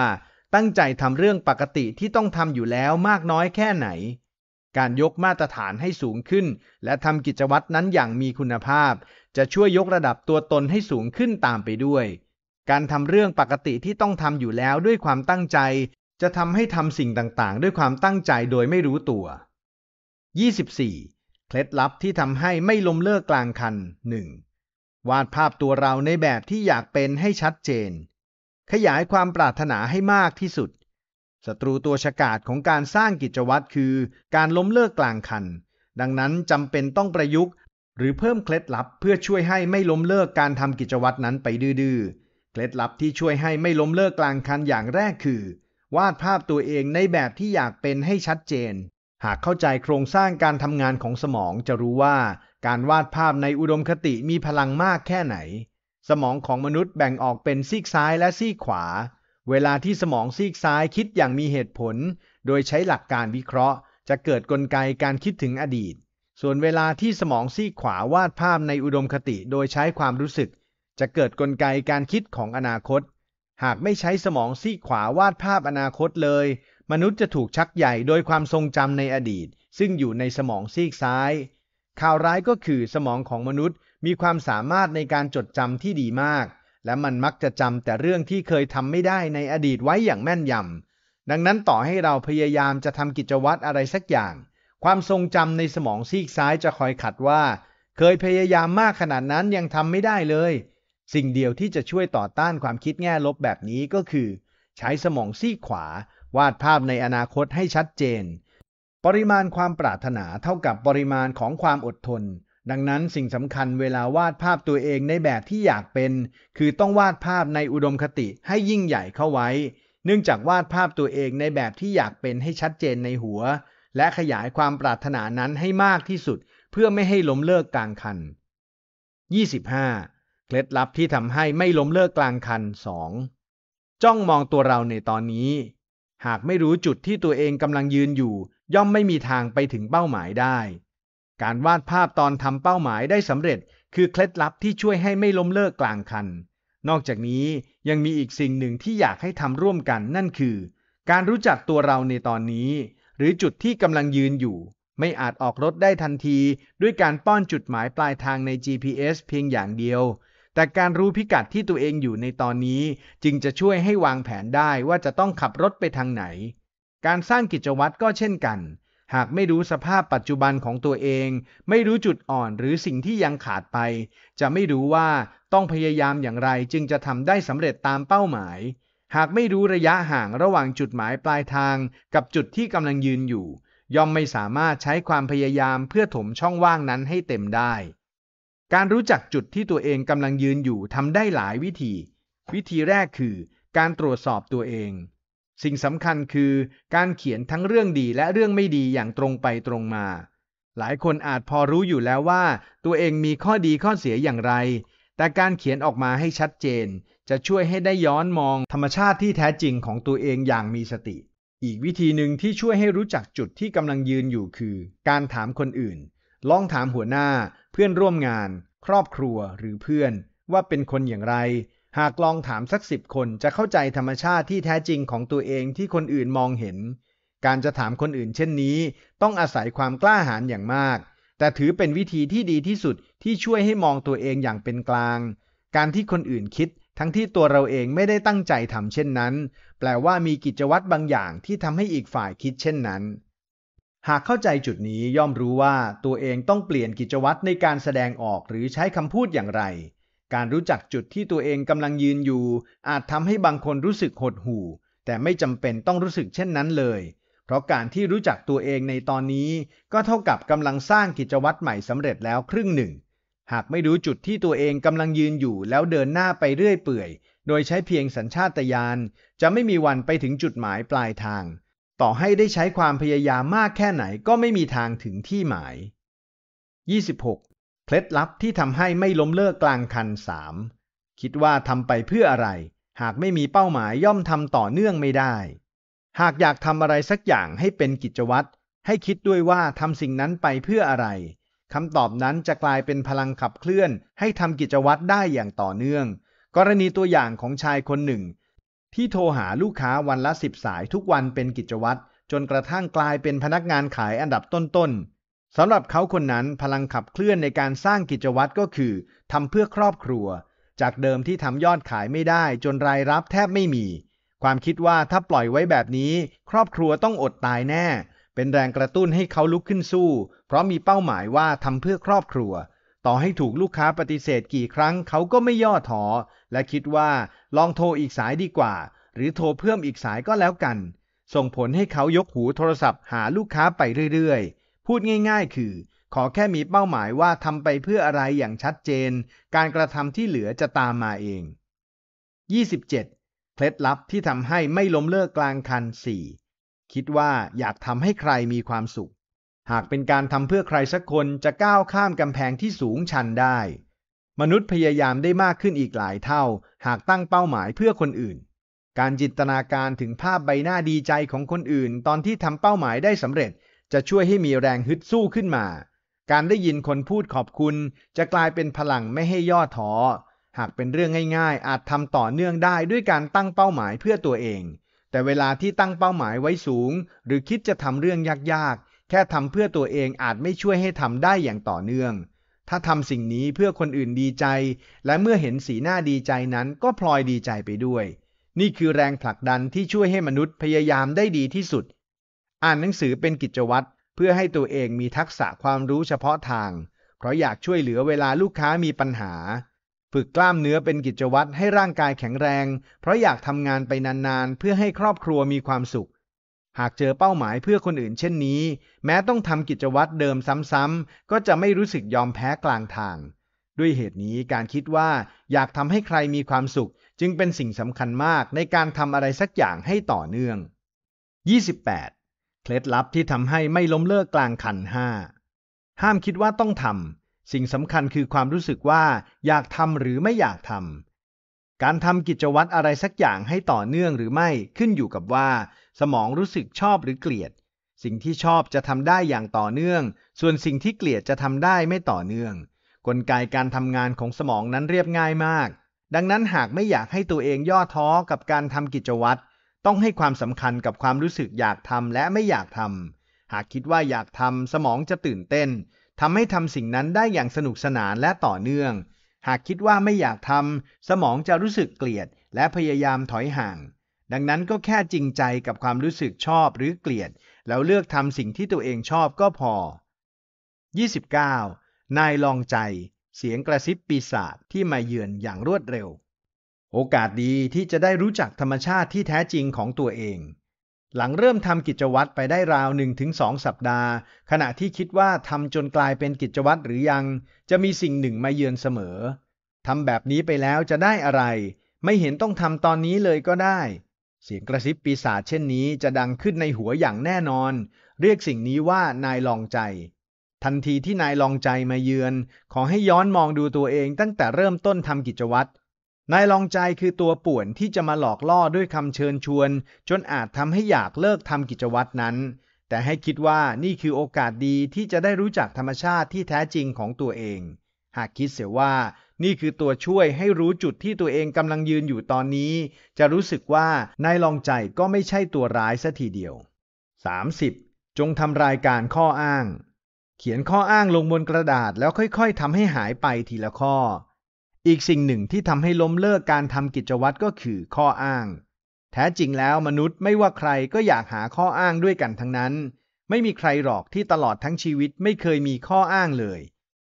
ตั้งใจทำเรื่องปกติที่ต้องทำอยู่แล้วมากน้อยแค่ไหน การยกมาตรฐานให้สูงขึ้นและทำกิจวัตรนั้นอย่างมีคุณภาพจะช่วยยกระดับตัวตนให้สูงขึ้นตามไปด้วย การทำเรื่องปกติที่ต้องทำอยู่แล้วด้วยความตั้งใจจะทำให้ทำสิ่งต่างๆ ด้วยความตั้งใจโดยไม่รู้ตัว 24. เคล็ดลับที่ทำให้ไม่ล้มเลิกกลางคัน 1. วาดภาพตัวเราในแบบที่อยากเป็นให้ชัดเจนขยายความปรารถนาให้มากที่สุด ศัตรูตัวฉกาจของการสร้างกิจวัตรคือ การล้มเลิกกลางคัน ดังนั้นจำเป็นต้องประยุกต์ หรือเพิ่มเคล็ดลับเพื่อช่วยให้ไม่ล้มเลิกการทำกิจวัตรนั้นไปดื้อเคล็ดลับที่ช่วยให้ไม่ล้มเลิกกลางคันอย่างแรกคือ วาดภาพตัวเองในแบบที่อยากเป็นให้ชัดเจน หากเข้าใจโครงสร้างการทำงานของสมองจะรู้ว่าการวาดภาพในอุดมคติมีพลังมากแค่ไหนสมองของมนุษย์แบ่งออกเป็นซีกซ้ายและซีกขวา เวลาที่สมองซีกซ้ายคิดอย่างมีเหตุผลโดยใช้หลักการวิเคราะห์จะเกิดกลไกการคิดถึงอดีต ส่วนเวลาที่สมองซีกขวาวาดภาพในอุดมคติโดยใช้ความรู้สึกจะเกิดกลไกการคิดของอนาคต หากไม่ใช้สมองซีกขวาวาดภาพอนาคตเลย มนุษย์จะถูกชักใหญ่โดยความทรงจำในอดีตซึ่งอยู่ในสมองซีกซ้าย ข่าวร้ายก็คือสมองของมนุษย์มีความสามารถในการจดจำที่ดีมาก และมันมักจะจำแต่เรื่องที่เคยทำไม่ได้ในอดีตไว้อย่างแม่นยำ ดังนั้นต่อให้เราพยายามจะทำกิจวัตรอะไรสักอย่าง ความทรงจำในสมองซีกซ้ายจะคอยขัดว่า เคยพยายามมากขนาดนั้นยังทำไม่ได้เลย สิ่งเดียวที่จะช่วยต่อต้านความคิดแง่ลบแบบนี้ก็คือ ใช้สมองซีกขวา วาดภาพในอนาคตให้ชัดเจน ปริมาณความปรารถนาเท่ากับปริมาณของความอดทนดังนั้นสิ่งสำคัญเวลาวาดภาพตัวเองในแบบที่อยากเป็น คือต้องวาดภาพในอุดมคติให้ยิ่งใหญ่เข้าไว้ เนื่องจากวาดภาพตัวเองในแบบที่อยากเป็นให้ชัดเจนในหัว และขยายความปรารถนานั้นให้มากที่สุด เพื่อไม่ให้ล้มเลิกกลางคัน 25. เคล็ดลับที่ทำให้ไม่ล้มเลิกกลางคัน 2. จ้องมองตัวเราในตอนนี้ หากไม่รู้จุดที่ตัวเองกำลังยืนอยู่ ย่อมไม่มีทางไปถึงเป้าหมายได้การวาดภาพตอนทำเป้าหมายได้สำเร็จคือเคล็ดลับที่ช่วยให้ไม่ล้มเลิกกลางคัน นอกจากนี้ยังมีอีกสิ่งหนึ่งที่อยากให้ทำร่วมกันนั่นคือการรู้จักตัวเราในตอนนี้ หรือจุดที่กำลังยืนอยู่ ไม่อาจออกรถได้ทันทีด้วยการป้อนจุดหมายปลายทางใน GPS เพียงอย่างเดียว แต่การรู้พิกัดที่ตัวเองอยู่ในตอนนี้จึงจะช่วยให้วางแผนได้ว่าจะต้องขับรถไปทางไหน การสร้างกิจวัตรก็เช่นกันหากไม่รู้สภาพปัจจุบันของตัวเอง ไม่รู้จุดอ่อนหรือสิ่งที่ยังขาดไป จะไม่รู้ว่าต้องพยายามอย่างไรจึงจะทำได้สำเร็จตามเป้าหมาย หากไม่รู้ระยะห่างระหว่างจุดหมายปลายทางกับจุดที่กำลังยืนอยู่ ย่อมไม่สามารถใช้ความพยายามเพื่อถมช่องว่างนั้นให้เต็มได้ การรู้จักจุดที่ตัวเองกำลังยืนอยู่ทำได้หลายวิธี วิธีแรกคือการตรวจสอบตัวเองสิ่งสำคัญคือการเขียนทั้งเรื่องดีและเรื่องไม่ดีอย่างตรงไปตรงมา หลายคนอาจพอรู้อยู่แล้วว่าตัวเองมีข้อดีข้อเสียอย่างไร แต่การเขียนออกมาให้ชัดเจนจะช่วยให้ได้ย้อนมองธรรมชาติที่แท้จริงของตัวเองอย่างมีสติ อีกวิธีหนึ่งที่ช่วยให้รู้จักจุดที่กำลังยืนอยู่คือการถามคนอื่น ลองถามหัวหน้า เพื่อนร่วมงาน ครอบครัวหรือเพื่อนว่าเป็นคนอย่างไรหากลองถามสักสิบคนจะเข้าใจธรรมชาติที่แท้จริงของตัวเองที่คนอื่นมองเห็น การจะถามคนอื่นเช่นนี้ ต้องอาศัยความกล้าหาญอย่างมาก แต่ถือเป็นวิธีที่ดีที่สุดที่ช่วยให้มองตัวเองอย่างเป็นกลาง การที่คนอื่นคิด ทั้งที่ตัวเราเองไม่ได้ตั้งใจทำเช่นนั้น แปลว่ามีกิจวัตรบางอย่างที่ทำให้อีกฝ่ายคิดเช่นนั้น หากเข้าใจจุดนี้ย่อมรู้ว่า ตัวเองต้องเปลี่ยนกิจวัตรในการแสดงออก หรือใช้คำพูดอย่างไรการรู้จักจุดที่ตัวเอง กำลังยืนอยู่อาจทำให้บางคนรู้สึกหดหู่แต่ไม่จำเป็นต้องรู้สึกเช่นนั้นเลย เพราะการที่รู้จักตัวเองในตอนนี้ก็เท่ากับกำลังสร้างกิจวัตรใหม่สำเร็จแล้วครึ่งหนึ่ง หากไม่รู้จุดที่ตัวเองกำลังยืนอยู่แล้วเดินหน้าไปเรื่อยเปื่อยโดยใช้เพียงสัญชาตญาณจะไม่มีวันไปถึงจุดหมายปลายทาง ต่อให้ได้ใช้ความพยายามมากแค่ไหนก็ไม่มีทางถึงที่หมาย 26เคล็ดลับที่ทำให้ไม่ล้มเลิกกลางคัน 3. คิดว่าทำไปเพื่ออะไร หากไม่มีเป้าหมายย่อมทำต่อเนื่องไม่ได้ หากอยากทำอะไรสักอย่างให้เป็นกิจวัตร ให้คิดด้วยว่าทำสิ่งนั้นไปเพื่ออะไร คำตอบนั้นจะกลายเป็นพลังขับเคลื่อนให้ทำกิจวัตรได้อย่างต่อเนื่อง กรณีตัวอย่างของชายคนหนึ่ง ที่โทรหาลูกค้าวันละสิบสายทุกวันเป็นกิจวัตรจนกระทั่งกลายเป็นพนักงานขายอันดับต้นๆสำหรับเขาคนนั้นพลังขับเคลื่อนในการสร้างกิจวัตรก็คือทำเพื่อครอบครัว จากเดิมที่ทำยอดขายไม่ได้จนรายรับแทบไม่มี ความคิดว่าถ้าปล่อยไว้แบบนี้ ครอบครัวต้องอดตายแน่ เป็นแรงกระตุ้นให้เขาลุกขึ้นสู้ เพราะมีเป้าหมายว่าทำเพื่อครอบครัว ต่อให้ถูกลูกค้าปฏิเสธกี่ครั้งเขาก็ไม่ย่อท้อและคิดว่าลองโทรอีกสายดีกว่า หรือโทรเพิ่มอีกสายก็แล้วกัน ส่งผลให้เขายกหูโทรศัพท์หาลูกค้าไปเรื่อยๆพูดง่ายๆ คือ ขอแค่มีเป้าหมายว่าทำไปเพื่ออะไรอย่างชัดเจน การกระทำที่เหลือจะตามมาเอง 27. เคล็ดลับที่ทำให้ไม่ล้มเลิกกลางคัน 4. คิดว่าอยากทำให้ใครมีความสุข หากเป็นการทำเพื่อใครสักคนจะก้าวข้ามกำแพงที่สูงชันได้ มนุษย์พยายามได้มากขึ้นอีกหลายเท่าหากตั้งเป้าหมายเพื่อคนอื่น การจินตนาการถึงภาพใบหน้าดีใจของคนอื่นตอนที่ทำเป้าหมายได้สำเร็จจะช่วยให้มีแรงฮึดสู้ขึ้นมา การได้ยินคนพูดขอบคุณ จะกลายเป็นพลังไม่ให้ย่อท้อ หากเป็นเรื่องง่ายๆ อาจทำต่อเนื่องได้ด้วยการตั้งเป้าหมายเพื่อตัวเอง แต่เวลาที่ตั้งเป้าหมายไว้สูง หรือคิดจะทำเรื่องยากๆ แค่ทำเพื่อตัวเองอาจไม่ช่วยให้ทำได้อย่างต่อเนื่อง ถ้าทำสิ่งนี้เพื่อคนอื่นดีใจ และเมื่อเห็นสีหน้าดีใจนั้นก็พลอยดีใจไปด้วย นี่คือแรงผลักดันที่ช่วยให้มนุษย์พยายามได้ดีที่สุดอ่านหนังสือเป็นกิจวัตรเพื่อให้ตัวเองมีทักษะความรู้เฉพาะทางเพราะอยากช่วยเหลือเวลาลูกค้ามีปัญหา ฝึกกล้ามเนื้อเป็นกิจวัตรให้ร่างกายแข็งแรงเพราะอยากทำงานไปนานๆเพื่อให้ครอบครัวมีความสุข หากเจอเป้าหมายเพื่อคนอื่นเช่นนี้แม้ต้องทำกิจวัตรเดิมซ้ำๆก็จะไม่รู้สึกยอมแพ้กลางทาง ด้วยเหตุนี้การคิดว่าอยากทำให้ใครมีความสุขจึงเป็นสิ่งสำคัญมากในการทำอะไรสักอย่างให้ต่อเนื่อง 28เคล็ดลับที่ทำให้ไม่ล้มเลิกกลางคันห้าห้ามคิดว่าต้องทำ สิ่งสำคัญคือความรู้สึกว่าอยากทำหรือไม่อยากทำ การทำกิจวัตรอะไรสักอย่างให้ต่อเนื่องหรือไม่ขึ้นอยู่กับว่า สมองรู้สึกชอบหรือเกลียด สิ่งที่ชอบจะทำได้อย่างต่อเนื่อง ส่วนสิ่งที่เกลียดจะทำได้ไม่ต่อเนื่อง กลไกการทำงานของสมองนั้นเรียบง่ายมาก ดังนั้นหากไม่อยากให้ตัวเองย่อท้อกับการทำกิจวัตรต้องให้ความสำคัญกับความรู้สึกอยากทำและไม่อยากทำ หากคิดว่าอยากทำสมองจะตื่นเต้นทำให้ทำสิ่งนั้นได้อย่างสนุกสนานและต่อเนื่อง หากคิดว่าไม่อยากทำสมองจะรู้สึกเกลียด และพยายามถอยห่าง ดังนั้นก็แค่จริงใจกับความรู้สึกชอบหรือเกลียด แล้วเลือกทำสิ่งที่ตัวเองชอบก็พอ 29. นายลองใจ เสียงกระซิบปีศาจที่มาเยือนอย่างรวดเร็วโอกาสดีที่จะได้รู้จักธรรมชาติที่แท้จริงของตัวเอง หลังเริ่มทำกิจวัตรไปได้ราว 1-2 สัปดาห์ ขณะที่คิดว่าทำจนกลายเป็นกิจวัตรหรือยัง จะมีสิ่งหนึ่งมาเยือนเสมอ ทำแบบนี้ไปแล้วจะได้อะไร ไม่เห็นต้องทำตอนนี้เลยก็ได้ เสียงกระซิบปีศาจเช่นนี้จะดังขึ้นในหัวอย่างแน่นอน เรียกสิ่งนี้ว่านายลองใจ ทันทีที่นายลองใจมาเยือน ขอให้ย้อนมองดูตัวเองตั้งแต่เริ่มต้นทำกิจวัตรนายลองใจคือตัวป่วนที่จะมาหลอกล่อด้วยคำเชิญชวน จนอาจทำให้อยากเลิกทำกิจวัตรนั้น แต่ให้คิดว่านี่คือโอกาสดีที่จะได้รู้จักธรรมชาติที่แท้จริงของตัวเอง หากคิดเสียว่านี่คือตัวช่วยให้รู้จุดที่ตัวเองกำลังยืนอยู่ตอนนี้ จะรู้สึกว่านายลองใจก็ไม่ใช่ตัวร้ายซะทีเดียว 30. จงทำรายการข้ออ้าง เขียนข้ออ้างลงบนกระดาษแล้วค่อยๆทำให้หายไปทีละข้ออีกสิ่งหนึ่งที่ทำให้ล้มเลิกการทำกิจวัตรก็คือข้ออ้าง แท้จริงแล้วมนุษย์ไม่ว่าใครก็อยากหาข้ออ้างด้วยกันทั้งนั้น ไม่มีใครหรอกที่ตลอดทั้งชีวิตไม่เคยมีข้ออ้างเลย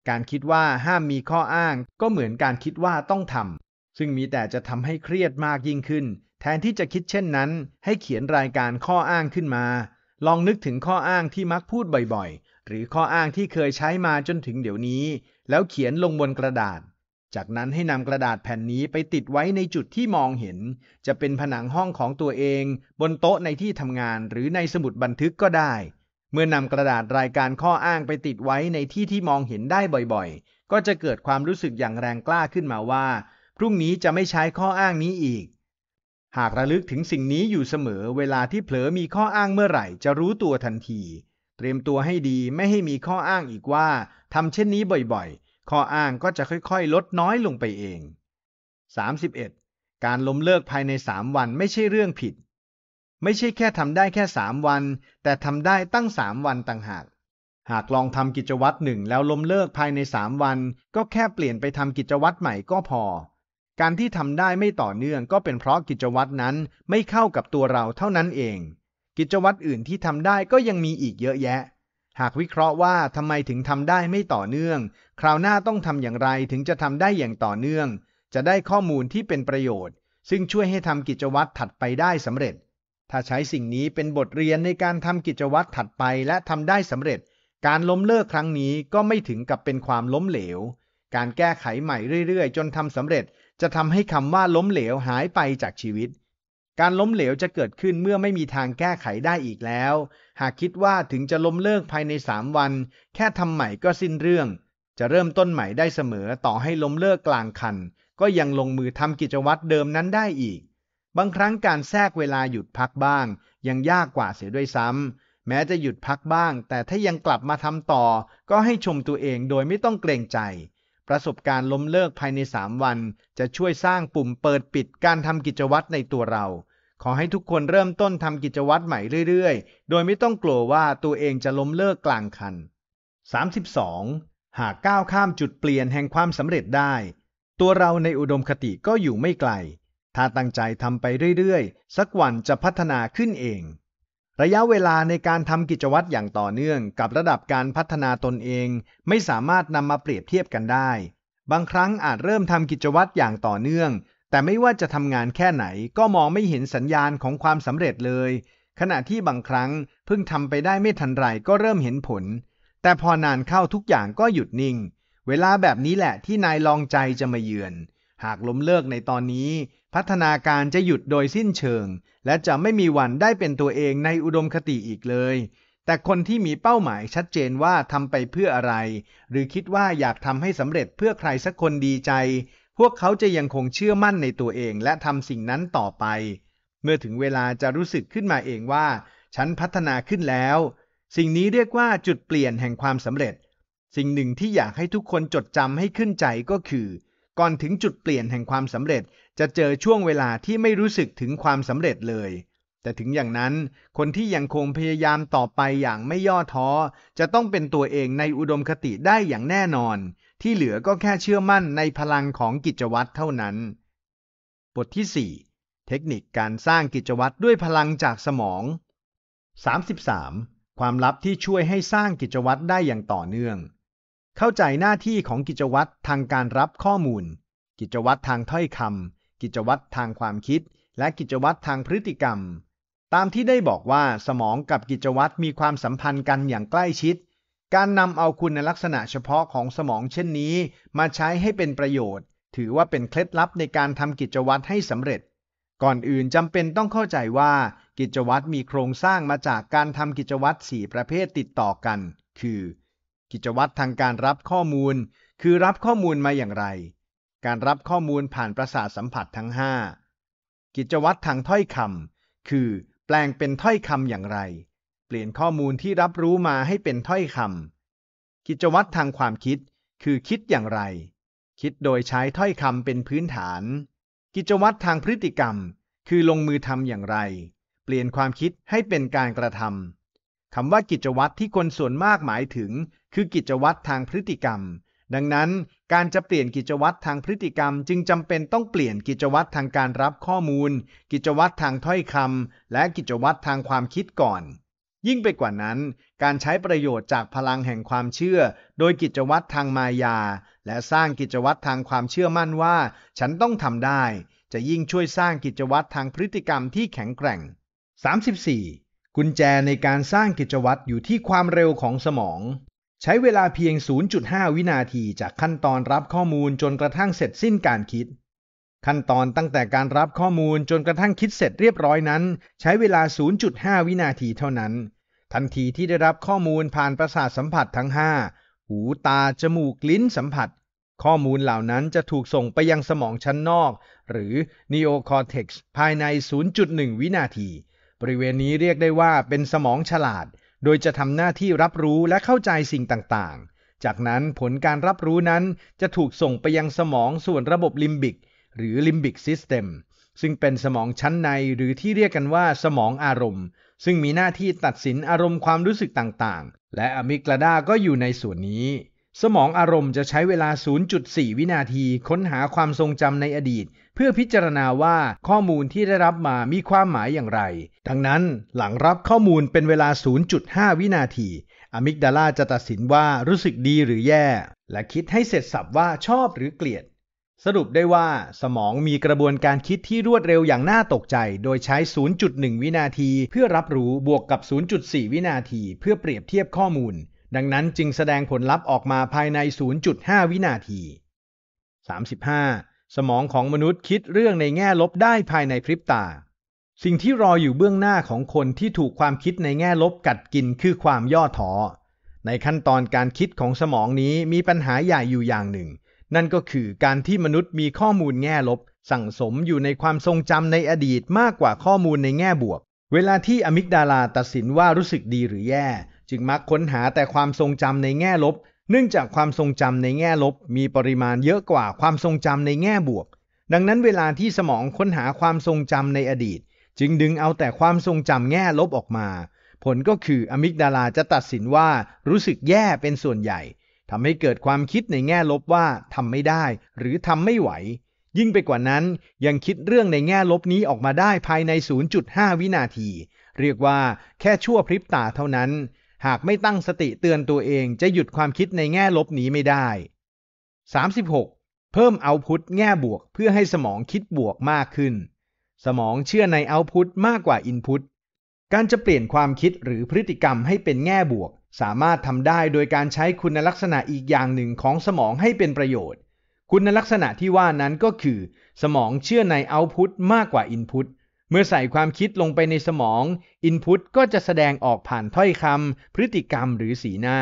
การคิดว่าห้ามมีข้ออ้างก็เหมือนการคิดว่าต้องทำ ซึ่งมีแต่จะทำให้เครียดมากยิ่งขึ้น แทนที่จะคิดเช่นนั้นให้เขียนรายการข้ออ้างขึ้นมา ลองนึกถึงข้ออ้างที่มักพูดบ่อยๆ หรือข้ออ้างที่เคยใช้มาจนถึงเดี๋ยวนี้ แล้วเขียนลงบนกระดาษจากนั้นให้นำกระดาษแผ่นนี้ไปติดไว้ในจุดที่มองเห็น จะเป็นผนังห้องของตัวเอง บนโต๊ะในที่ทำงานหรือในสมุดบันทึกก็ได้ เมื่อนำกระดาษรายการข้ออ้างไปติดไว้ในที่ที่มองเห็นได้บ่อยๆ ก็จะเกิดความรู้สึกอย่างแรงกล้าขึ้นมาว่า พรุ่งนี้จะไม่ใช้ข้ออ้างนี้อีก หากระลึกถึงสิ่งนี้อยู่เสมอเวลาที่เผลอมีข้ออ้างเมื่อไหร่ จะรู้ตัวทันที เตรียมตัวให้ดีไม่ให้มีข้ออ้างอีกว่าทำเช่นนี้บ่อยๆข้ออ้างก็จะค่อยๆ ลดน้อยลงไปเอง 31. การล้มเลิกภายใน 3 วันไม่ใช่เรื่องผิด ไม่ใช่แค่ทำได้แค่ 3 วัน แต่ทำได้ตั้ง 3 วันต่างหาก หากลองทำกิจวัตรหนึ่งแล้วล้มเลิกภายใน 3 วัน ก็แค่เปลี่ยนไปทำกิจวัตรใหม่ก็พอ การที่ทำได้ไม่ต่อเนื่องก็เป็นเพราะกิจวัตรนั้นไม่เข้ากับตัวเราเท่านั้นเอง กิจวัตรอื่นที่ทำได้ก็ยังมีอีกเยอะแยะหากวิเคราะห์ว่าทำไมถึงทำได้ไม่ต่อเนื่อง คราวหน้าต้องทำอย่างไรถึงจะทำได้อย่างต่อเนื่อง จะได้ข้อมูลที่เป็นประโยชน์ ซึ่งช่วยให้ทำกิจวัตรถัดไปได้สำเร็จ ถ้าใช้สิ่งนี้เป็นบทเรียนในการทำกิจวัตรถัดไปและทำได้สำเร็จ การล้มเลิกครั้งนี้ก็ไม่ถึงกับเป็นความล้มเหลว การแก้ไขใหม่เรื่อย ๆ จนทำสำเร็จ จะทำให้คำว่าล้มเหลวหายไปจากชีวิตการล้มเหลวจะเกิดขึ้นเมื่อไม่มีทางแก้ไขได้อีกแล้ว หากคิดว่าถึงจะล้มเลิกภายใน3วัน แค่ทำใหม่ก็สิ้นเรื่อง จะเริ่มต้นใหม่ได้เสมอต่อให้ล้มเลิกกลางคัน ก็ยังลงมือทำกิจวัตรเดิมนั้นได้อีก บางครั้งการแทรกเวลาหยุดพักบ้าง ยังยากกว่าเสียด้วยซ้ำแม้จะหยุดพักบ้าง แต่ถ้ายังกลับมาทำต่อ ก็ให้ชมตัวเองโดยไม่ต้องเกรงใจประสบการณ์ล้มเลิกภายใน 3 วัน จะช่วยสร้างปุ่มเปิดปิดการทำกิจวัตรในตัวเรา ขอให้ทุกคนเริ่มต้นทำกิจวัตรใหม่เรื่อยๆโดยไม่ต้องกลัวว่าตัวเองจะล้มเลิกกลางคัน 32. หากก้าวข้ามจุดเปลี่ยนแห่งความสำเร็จได้ ตัวเราในอุดมคติก็อยู่ไม่ไกลถ้าตั้งใจทำไปเรื่อยๆ สักวันจะพัฒนาขึ้นเองระยะเวลาในการทำกิจวัตรอย่างต่อเนื่อง กับระดับการพัฒนาตนเอง ไม่สามารถนำมาเปรียบเทียบกันได้ บางครั้งอาจเริ่มทำกิจวัตรอย่างต่อเนื่อง แต่ไม่ว่าจะทำงานแค่ไหนก็มองไม่เห็นสัญญาณของความสำเร็จเลย ขณะที่บางครั้ง เพิ่งทำไปได้ไม่ทันไรก็เริ่มเห็นผล แต่พอนานเข้าทุกอย่างก็หยุดนิ่ง เวลาแบบนี้แหละที่นายลองใจจะมาเยือน หากล้มเลิกในตอนนี้พัฒนาการจะหยุดโดยสิ้นเชิงและจะไม่มีวันได้เป็นตัวเองในอุดมคติอีกเลย แต่คนที่มีเป้าหมายชัดเจนว่าทำไปเพื่ออะไรหรือคิดว่าอยากทำให้สำเร็จเพื่อใครสักคนดีใจพวกเขาจะยังคงเชื่อมั่นในตัวเองและทำสิ่งนั้นต่อไป เมื่อถึงเวลาจะรู้สึกขึ้นมาเองว่าฉันพัฒนาขึ้นแล้วสิ่งนี้เรียกว่าจุดเปลี่ยนแห่งความสำเร็จสิ่งหนึ่งที่อยากให้ทุกคนจดจำให้ขึ้นใจก็คือก่อนถึงจุดเปลี่ยนแห่งความสำเร็จจะเจอช่วงเวลาที่ไม่รู้สึกถึงความสำเร็จเลย แต่ถึงอย่างนั้น คนที่ยังคงพยายามต่อไปอย่างไม่ย่อท้อ จะต้องเป็นตัวเองในอุดมคติได้อย่างแน่นอน ที่เหลือก็แค่เชื่อมั่นในพลังของกิจวัตรเท่านั้น บทที่ 4 เทคนิคการสร้างกิจวัตรด้วยพลังจากสมอง 33. ความลับที่ช่วยให้สร้างกิจวัตรได้อย่างต่อเนื่อง เข้าใจหน้าที่ของกิจวัตรทางการรับข้อมูล กิจวัตรทางถ้อยคำกิจวัตรทางความคิดและกิจวัตรทางพฤติกรรม ตามที่ได้บอกว่าสมองกับกิจวัตรมีความสัมพันธ์กันอย่างใกล้ชิด การนำเอาคุณลักษณะเฉพาะของสมองเช่นนี้ มาใช้ให้เป็นประโยชน์ ถือว่าเป็นเคล็ดลับในการทำกิจวัตรให้สำเร็จ ก่อนอื่นจำเป็นต้องเข้าใจว่ากิจวัตรมีโครงสร้างมาจากการทำกิจวัตร4ประเภทติดต่อกัน คือ กิจวัตรทางการรับข้อมูล คือรับข้อมูลมาอย่างไรการรับข้อมูลผ่านประสาทสัมผัสทั้ง 5 กิจวัตรทางถ้อยคำ คือ แปลงเป็นถ้อยคำอย่างไร เปลี่ยนข้อมูลที่รับรู้มาให้เป็นถ้อยคำ กิจวัตรทางความคิด คือคิดอย่างไร คิดโดยใช้ถ้อยคำเป็นพื้นฐาน กิจวัตรทางพฤติกรรม คือลงมือทำอย่างไร เปลี่ยนความคิดให้เป็นการกระทำคำว่ากิจวัตรที่คนส่วนมากหมายถึง คือกิจวัตรทางพฤติกรรม ดังนั้นการจะเปลี่ยนกิจวัตรทางพฤติกรรมจึงจำเป็นต้องเปลี่ยนกิจวัตรทางการรับข้อมูล กิจวัตรทางถ้อยคำและกิจวัตรทางความคิดก่อน ยิ่งไปกว่านั้น การใช้ประโยชน์จากพลังแห่งความเชื่อ โดยกิจวัตรทางมายา และสร้างกิจวัตรทางความเชื่อมั่นว่าฉันต้องทำได้ จะยิ่งช่วยสร้างกิจวัตรทางพฤติกรรมที่แข็งแกร่ง 34. กุญแจในการสร้างกิจวัตรอยู่ที่ความเร็วของสมองใช้เวลาเพียง 0.5 วินาที จากขั้นตอนรับข้อมูลจนกระทั่งเสร็จสิ้นการคิด ขั้นตอนตั้งแต่การรับข้อมูลจนกระทั่งคิดเสร็จเรียบร้อยนั้น ใช้เวลา 0.5 วินาทีเท่านั้น ทันทีที่ได้รับข้อมูลผ่านประสาทสัมผัสทั้ง5 หู ตา จมูก ลิ้นสัมผัส ข้อมูลเหล่านั้นจะถูกส่งไปยังสมองชั้นนอกหรือ neocortex ภายใน 0.1 วินาที บริเวณนี้เรียกได้ว่า เป็นสมองฉลาดโดยจะทำหน้าที่รับรู้และเข้าใจสิ่งต่าง ๆ จากนั้นผลการรับรู้นั้นจะถูกส่งไปยังสมองส่วนระบบลิมบิก หรือลิมบิกซิสเต็มซึ่งเป็นสมองชั้นในหรือที่เรียกกันว่าสมองอารมณ์ ซึ่งมีหน้าที่ตัดสินอารมณ์ความรู้สึกต่าง ๆ และอะมิกลาดาก็อยู่ในส่วนนี้สมองอารมณ์จะใช้เวลา 0.4 วินาทีค้นหาความทรงจำในอดีต เพื่อพิจารณาว่าข้อมูลที่ได้รับมามีความหมายอย่างไร ดังนั้นหลังรับข้อมูลเป็นเวลา 0.5 วินาทีอะมิกดาลาจะตัดสินว่ารู้สึกดีหรือแย่ และคิดให้เสร็จสับว่าชอบหรือเกลียด สรุปได้ว่า สมองมีกระบวนการคิดที่รวดเร็วอย่างน่าตกใจ โดยใช้ 0.1 วินาที เพื่อรับรู้บวกกับ 0.4 วินาที เพื่อเปรียบเทียบข้อมูลดังนั้นจึงแสดงผลลัพธ์ออกมาภายใน 0.5 วินาที 35. สมองของมนุษย์คิดเรื่องในแง่ลบได้ภายในพริบตา สิ่งที่รออยู่เบื้องหน้าของคนที่ถูกความคิดในแง่ลบกัดกินคือความย่อท้อ ในขั้นตอนการคิดของสมองนี้มีปัญหาใหญ่อยู่อย่างหนึ่ง นั่นก็คือการที่มนุษย์มีข้อมูลแง่ลบ สั่งสมอยู่ในความทรงจำในอดีตมากกว่าข้อมูลในแง่บวก เวลาที่อะมิกดาลาตัดสินว่ารู้สึกดีหรือแย่ึงมักค้นหาแต่ความทรงจำในแง่ลบ เนื่องจากความทรงจำในแง่ลบมีปริมาณเยอะกว่าความทรงจำในแง่บวก ดังนั้นเวลาที่สมองค้นหาความทรงจำในอดีต จึงดึงเอาแต่ความทรงจำแง่ลบออกมา ผลก็คืออะมิกดาลาจะตัดสินว่ารู้สึกแย่เป็นส่วนใหญ่ ทำให้เกิดความคิดในแง่ลบว่าทำไม่ได้หรือทำไม่ไหว ยิ่งไปกว่านั้นยังคิดเรื่องในแง่ลบนี้ออกมาได้ภายใน 0.5 วินาที เรียกว่าแค่ชั่วพริบตาเท่านั้นหากไม่ตั้งสติเตือนตัวเองจะหยุดความคิดในแง่ลบนี้ไม่ได้ 36. เพิ่มเอาพุทแง่บวกเพื่อให้สมองคิดบวกมากขึ้น สมองเชื่อในเอาพุทมากกว่าอินพุต การจะเปลี่ยนความคิดหรือพฤติกรรมให้เป็นแง่บวก สามารถทำได้โดยการใช้คุณลักษณะอีกอย่างหนึ่งของสมองให้เป็นประโยชน์ คุณลักษณะที่ว่านั้นก็คือ สมองเชื่อในเอาพุตมากกว่าอินพุตมื่อใส่ความคิดลงไปในสมองอินพุตก็จะแสดงออกผ่านถ้อยคำพฤติกรรมหรือสีหน้า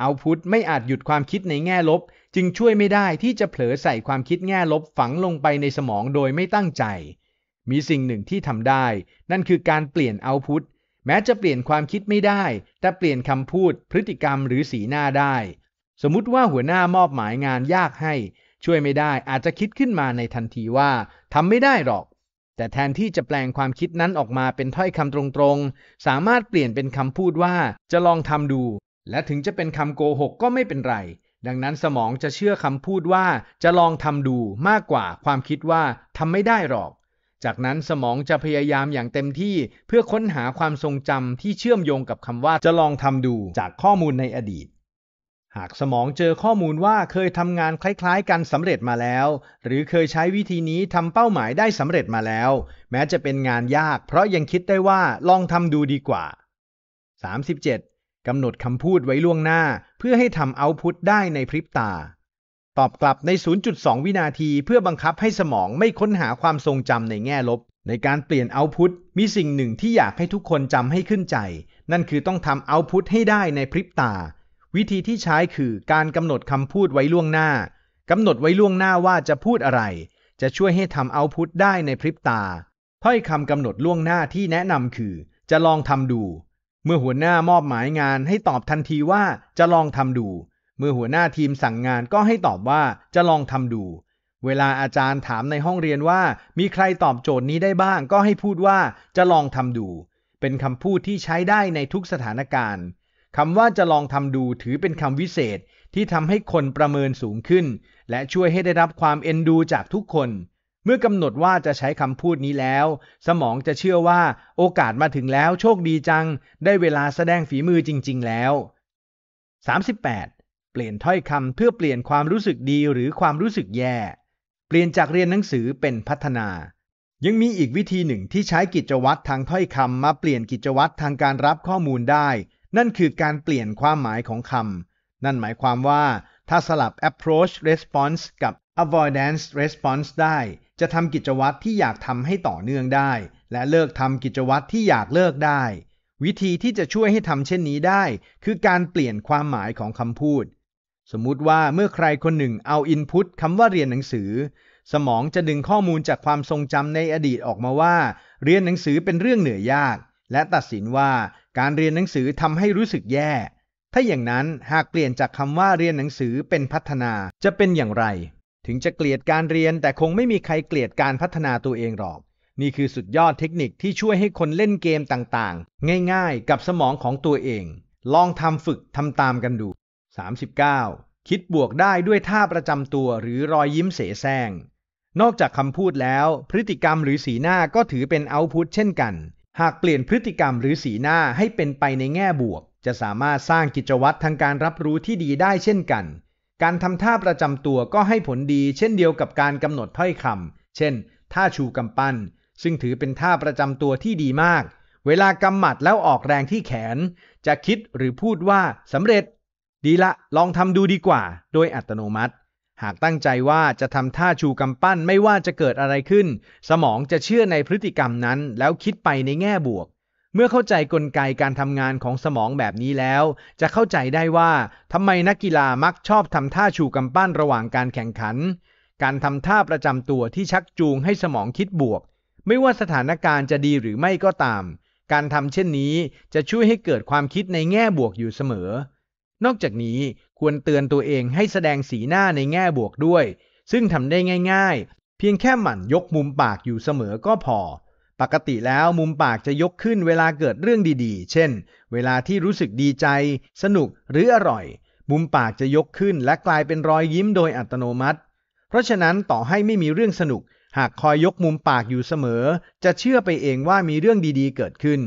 เอาพุตไม่อาจหยุดความคิดในแง่ลบ จึงช่วยไม่ได้ที่จะเผลอใส่ความคิดแง่ลบฝังลงไปในสมองโดยไม่ตั้งใจ มีสิ่งหนึ่งที่ทำได้ นั่นคือการเปลี่ยนเอาพุตแม้จะเปลี่ยนความคิดไม่ได้ แต่เปลี่ยนคำพูด พฤติกรรมหรือสีหน้าได้ สมมุติว่าหัวหน้ามอบหมายงานยากให้ ช่วยไม่ได้ อาจจะคิดขึ้นมาในทันทีว่าทำไม่ได้หรอกแต่แทนที่จะแปลงความคิดนั้นออกมาเป็นถ้อยคำตรงๆ สามารถเปลี่ยนเป็นคำพูดว่าจะลองทำดู และถึงจะเป็นคำโกหกก็ไม่เป็นไร ดังนั้นสมองจะเชื่อคำพูดว่าจะลองทำดูมากกว่าความคิดว่าทำไม่ได้หรอก จากนั้นสมองจะพยายามอย่างเต็มที่เพื่อค้นหาความทรงจำที่เชื่อมโยงกับคำว่าจะลองทำดูจากข้อมูลในอดีตหากสมองเจอข้อมูลว่าเคยทำงานคล้ายๆกันสำเร็จมาแล้ว หรือเคยใช้วิธีนี้ทำเป้าหมายได้สำเร็จมาแล้ว แม้จะเป็นงานยาก เพราะยังคิดได้ว่าลองทำดูดีกว่า 37. กำหนดคำพูดไว้ล่วงหน้าเพื่อให้ทำเอาพุตได้ในพริบตา ตอบกลับใน 0.2 วินาทีเพื่อบังคับให้สมองไม่ค้นหาความทรงจำในแง่ลบ ในการเปลี่ยนเอาพุต มีสิ่งหนึ่งที่อยากให้ทุกคนจำให้ขึ้นใจ นั่นคือต้องทำเอาพุตให้ได้ในพริบตาวิธีที่ใช้คือการกำหนดคำพูดไว้ล่วงหน้า กำหนดไว้ล่วงหน้าว่าจะพูดอะไร จะช่วยให้ทำเอาพุทได้ในพริบตา ถ้อยคำกำหนดล่วงหน้าที่แนะนำคือ จะลองทำดู เมื่อหัวหน้ามอบหมายงานให้ตอบทันทีว่า จะลองทำดู เมื่อหัวหน้าทีมสั่งงานก็ให้ตอบว่าจะลองทำดู เวลาอาจารย์ถามในห้องเรียนว่า มีใครตอบโจทย์นี้ได้บ้าง ก็ให้พูดว่าจะลองทำดู เป็นคำพูดที่ใช้ได้ในทุกสถานการณ์คำว่าจะลองทำดูถือเป็นคำวิเศษที่ทำให้คนประเมินสูงขึ้น และช่วยให้ได้รับความเอ็นดูจากทุกคน เมื่อกำหนดว่าจะใช้คำพูดนี้แล้ว สมองจะเชื่อว่าโอกาสมาถึงแล้วโชคดีจัง ได้เวลาแสดงฝีมือจริง ๆ แล้ว 38. เปลี่ยนถ้อยคำเพื่อเปลี่ยนความรู้สึกดีหรือความรู้สึกแย่ เปลี่ยนจากเรียนหนังสือเป็นพัฒนา ยังมีอีกวิธีหนึ่งที่ใช้กิจวัตรทางถ้อยคำมา เปลี่ยนกิจวัตรทางการรับข้อมูลได้นั่นคือการเปลี่ยนความหมายของคำ นั่นหมายความว่า ถ้าสลับ approach response กับ avoidance response ได้ จะทำกิจวัตรที่อยากทำให้ต่อเนื่องได้ และเลิกทำกิจวัตรที่อยากเลิกได้ วิธีที่จะช่วยให้ทำเช่นนี้ได้ คือการเปลี่ยนความหมายของคำพูด สมมุติว่าเมื่อใครคนหนึ่งเอา input คำว่าเรียนหนังสือ สมองจะดึงข้อมูลจากความทรงจำในอดีตออกมาว่า เรียนหนังสือเป็นเรื่องเหนื่อยยาก และตัดสินว่าการเรียนหนังสือทำให้รู้สึกแย่ ถ้าอย่างนั้นหากเปลี่ยนจากคำว่าเรียนหนังสือเป็นพัฒนาจะเป็นอย่างไร ถึงจะเกลียดการเรียนแต่คงไม่มีใครเกลียดการพัฒนาตัวเองหรอก นี่คือสุดยอดเทคนิคที่ช่วยให้คนเล่นเกมต่างๆ ง่ายๆกับสมองของตัวเอง ลองทำฝึกทำตามกันดู 39. คิดบวกได้ด้วยท่าประจำตัวหรือรอยยิ้มเสแสร้ง นอกจากคำพูดแล้วพฤติกรรมหรือสีหน้าก็ถือเป็นเอาพุตเช่นกันหากเปลี่ยนพฤติกรรมหรือสีหน้าให้เป็นไปในแง่บวก จะสามารถสร้างกิจวัตรทางการรับรู้ที่ดีได้เช่นกัน การทำท่าประจำตัวก็ให้ผลดี เช่นเดียวกับการกำหนดถ้อยคำเช่นท่าชูกำปั้น ซึ่งถือเป็นท่าประจำตัวที่ดีมาก เวลากำหมัดแล้วออกแรงที่แขน จะคิดหรือพูดว่าสำเร็จ ดีละลองทำดูดีกว่า โดยอัตโนมัติหากตั้งใจว่าจะทำท่าชูกำปั้นไม่ว่าจะเกิดอะไรขึ้น สมองจะเชื่อในพฤติกรรมนั้นแล้วคิดไปในแง่บวก เมื่อเข้าใจกลไกการทำงานของสมองแบบนี้แล้ว จะเข้าใจได้ว่าทำไมนักกีฬามักชอบทำท่าชูกำปั้นระหว่างการแข่งขัน การทำท่าประจำตัวที่ชักจูงให้สมองคิดบวก ไม่ว่าสถานการณ์จะดีหรือไม่ก็ตาม การทำเช่นนี้จะช่วยให้เกิดความคิดในแง่บวกอยู่เสมอ นอกจากนี้ควรเตือนตัวเองให้แสดงสีหน้าในแง่บวกด้วย ซึ่งทำได้ง่าย ๆ เพียงแค่หมั่นยกมุมปากอยู่เสมอก็พอ ปกติแล้วมุมปากจะยกขึ้นเวลาเกิดเรื่องดีๆ เช่น เวลาที่รู้สึกดีใจ สนุก หรืออร่อย มุมปากจะยกขึ้นและกลายเป็นรอยยิ้มโดยอัตโนมัติ เพราะฉะนั้นต่อให้ไม่มีเรื่องสนุก หากคอยยกมุมปากอยู่เสมอ จะเชื่อไปเองว่ามีเรื่องดีๆ เกิดขึ้น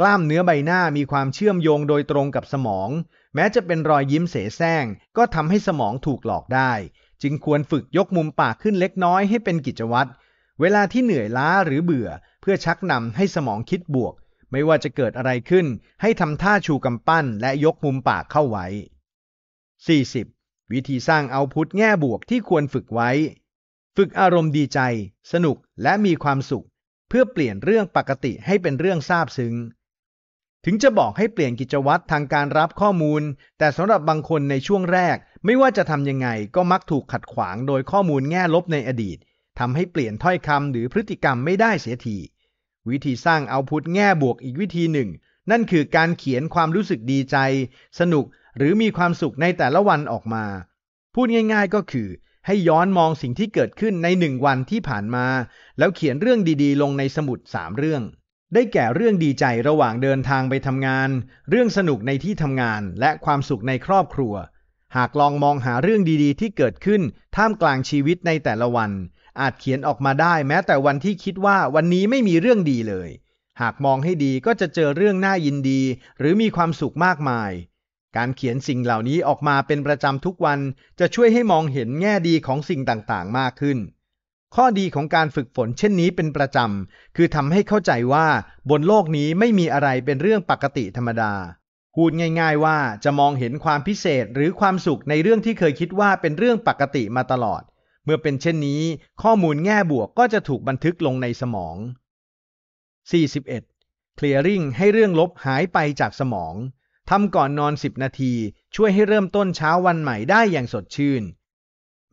กล้ามเนื้อใบหน้ามีความเชื่อมโยงโดยตรงกับสมองแม้จะเป็นรอยยิ้มเสแสร้งก็ทำให้สมองถูกหลอกได้ จึงควรฝึกยกมุมปากขึ้นเล็กน้อยให้เป็นกิจวัตร เวลาที่เหนื่อยล้าหรือเบื่อ เพื่อชักนำให้สมองคิดบวก ไม่ว่าจะเกิดอะไรขึ้น ให้ทำท่าชูกำปั้นและยกมุมปากเข้าไว้ 40. วิธีสร้างเอาพุทแง่บวกที่ควรฝึกไว้ ฝึกอารมณ์ดีใจ สนุกและมีความสุข เพื่อเปลี่ยนเรื่องปกติให้เป็นเรื่องซาบซึ้งถึงจะบอกให้เปลี่ยนกิจวัตรทางการรับข้อมูล แต่สำหรับบางคนในช่วงแรก ไม่ว่าจะทำยังไงก็มักถูกขัดขวางโดยข้อมูลแง่ลบในอดีต ทำให้เปลี่ยนถ้อยคำหรือพฤติกรรมไม่ได้เสียที วิธีสร้างเอาพุทแง่บวกอีกวิธีหนึ่ง นั่นคือการเขียนความรู้สึกดีใจ สนุก หรือมีความสุขในแต่ละวันออกมา พูดง่าย ๆก็คือ ให้ย้อนมองสิ่งที่เกิดขึ้นในหนึ่งวันที่ผ่านมา แล้วเขียนเรื่องดีๆ ลงในสมุดสามเรื่องได้แก่เรื่องดีใจระหว่างเดินทางไปทำงาน เรื่องสนุกในที่ทำงาน และความสุขในครอบครัว หากลองมองหาเรื่องดีๆที่เกิดขึ้น ท่ามกลางชีวิตในแต่ละวัน อาจเขียนออกมาได้แม้แต่วันที่คิดว่าวันนี้ไม่มีเรื่องดีเลย หากมองให้ดีก็จะเจอเรื่องน่ายินดีหรือมีความสุขมากมาย การเขียนสิ่งเหล่านี้ออกมาเป็นประจำทุกวันจะช่วยให้มองเห็นแง่ดีของสิ่งต่างๆ มากขึ้นข้อดีของการฝึกฝนเช่นนี้เป็นประจำ คือทำให้เข้าใจว่าบนโลกนี้ไม่มีอะไรเป็นเรื่องปกติธรรมดาพูดง่ายๆว่าจะมองเห็นความพิเศษหรือความสุขในเรื่องที่เคยคิดว่าเป็นเรื่องปกติมาตลอด เมื่อเป็นเช่นนี้ ข้อมูลแง่บวกก็จะถูกบันทึกลงในสมอง41 Clearing ให้เรื่องลบหายไปจากสมองทำก่อนนอน 10 นาที ช่วยให้เริ่มต้นเช้าวันใหม่ได้อย่างสดชื่น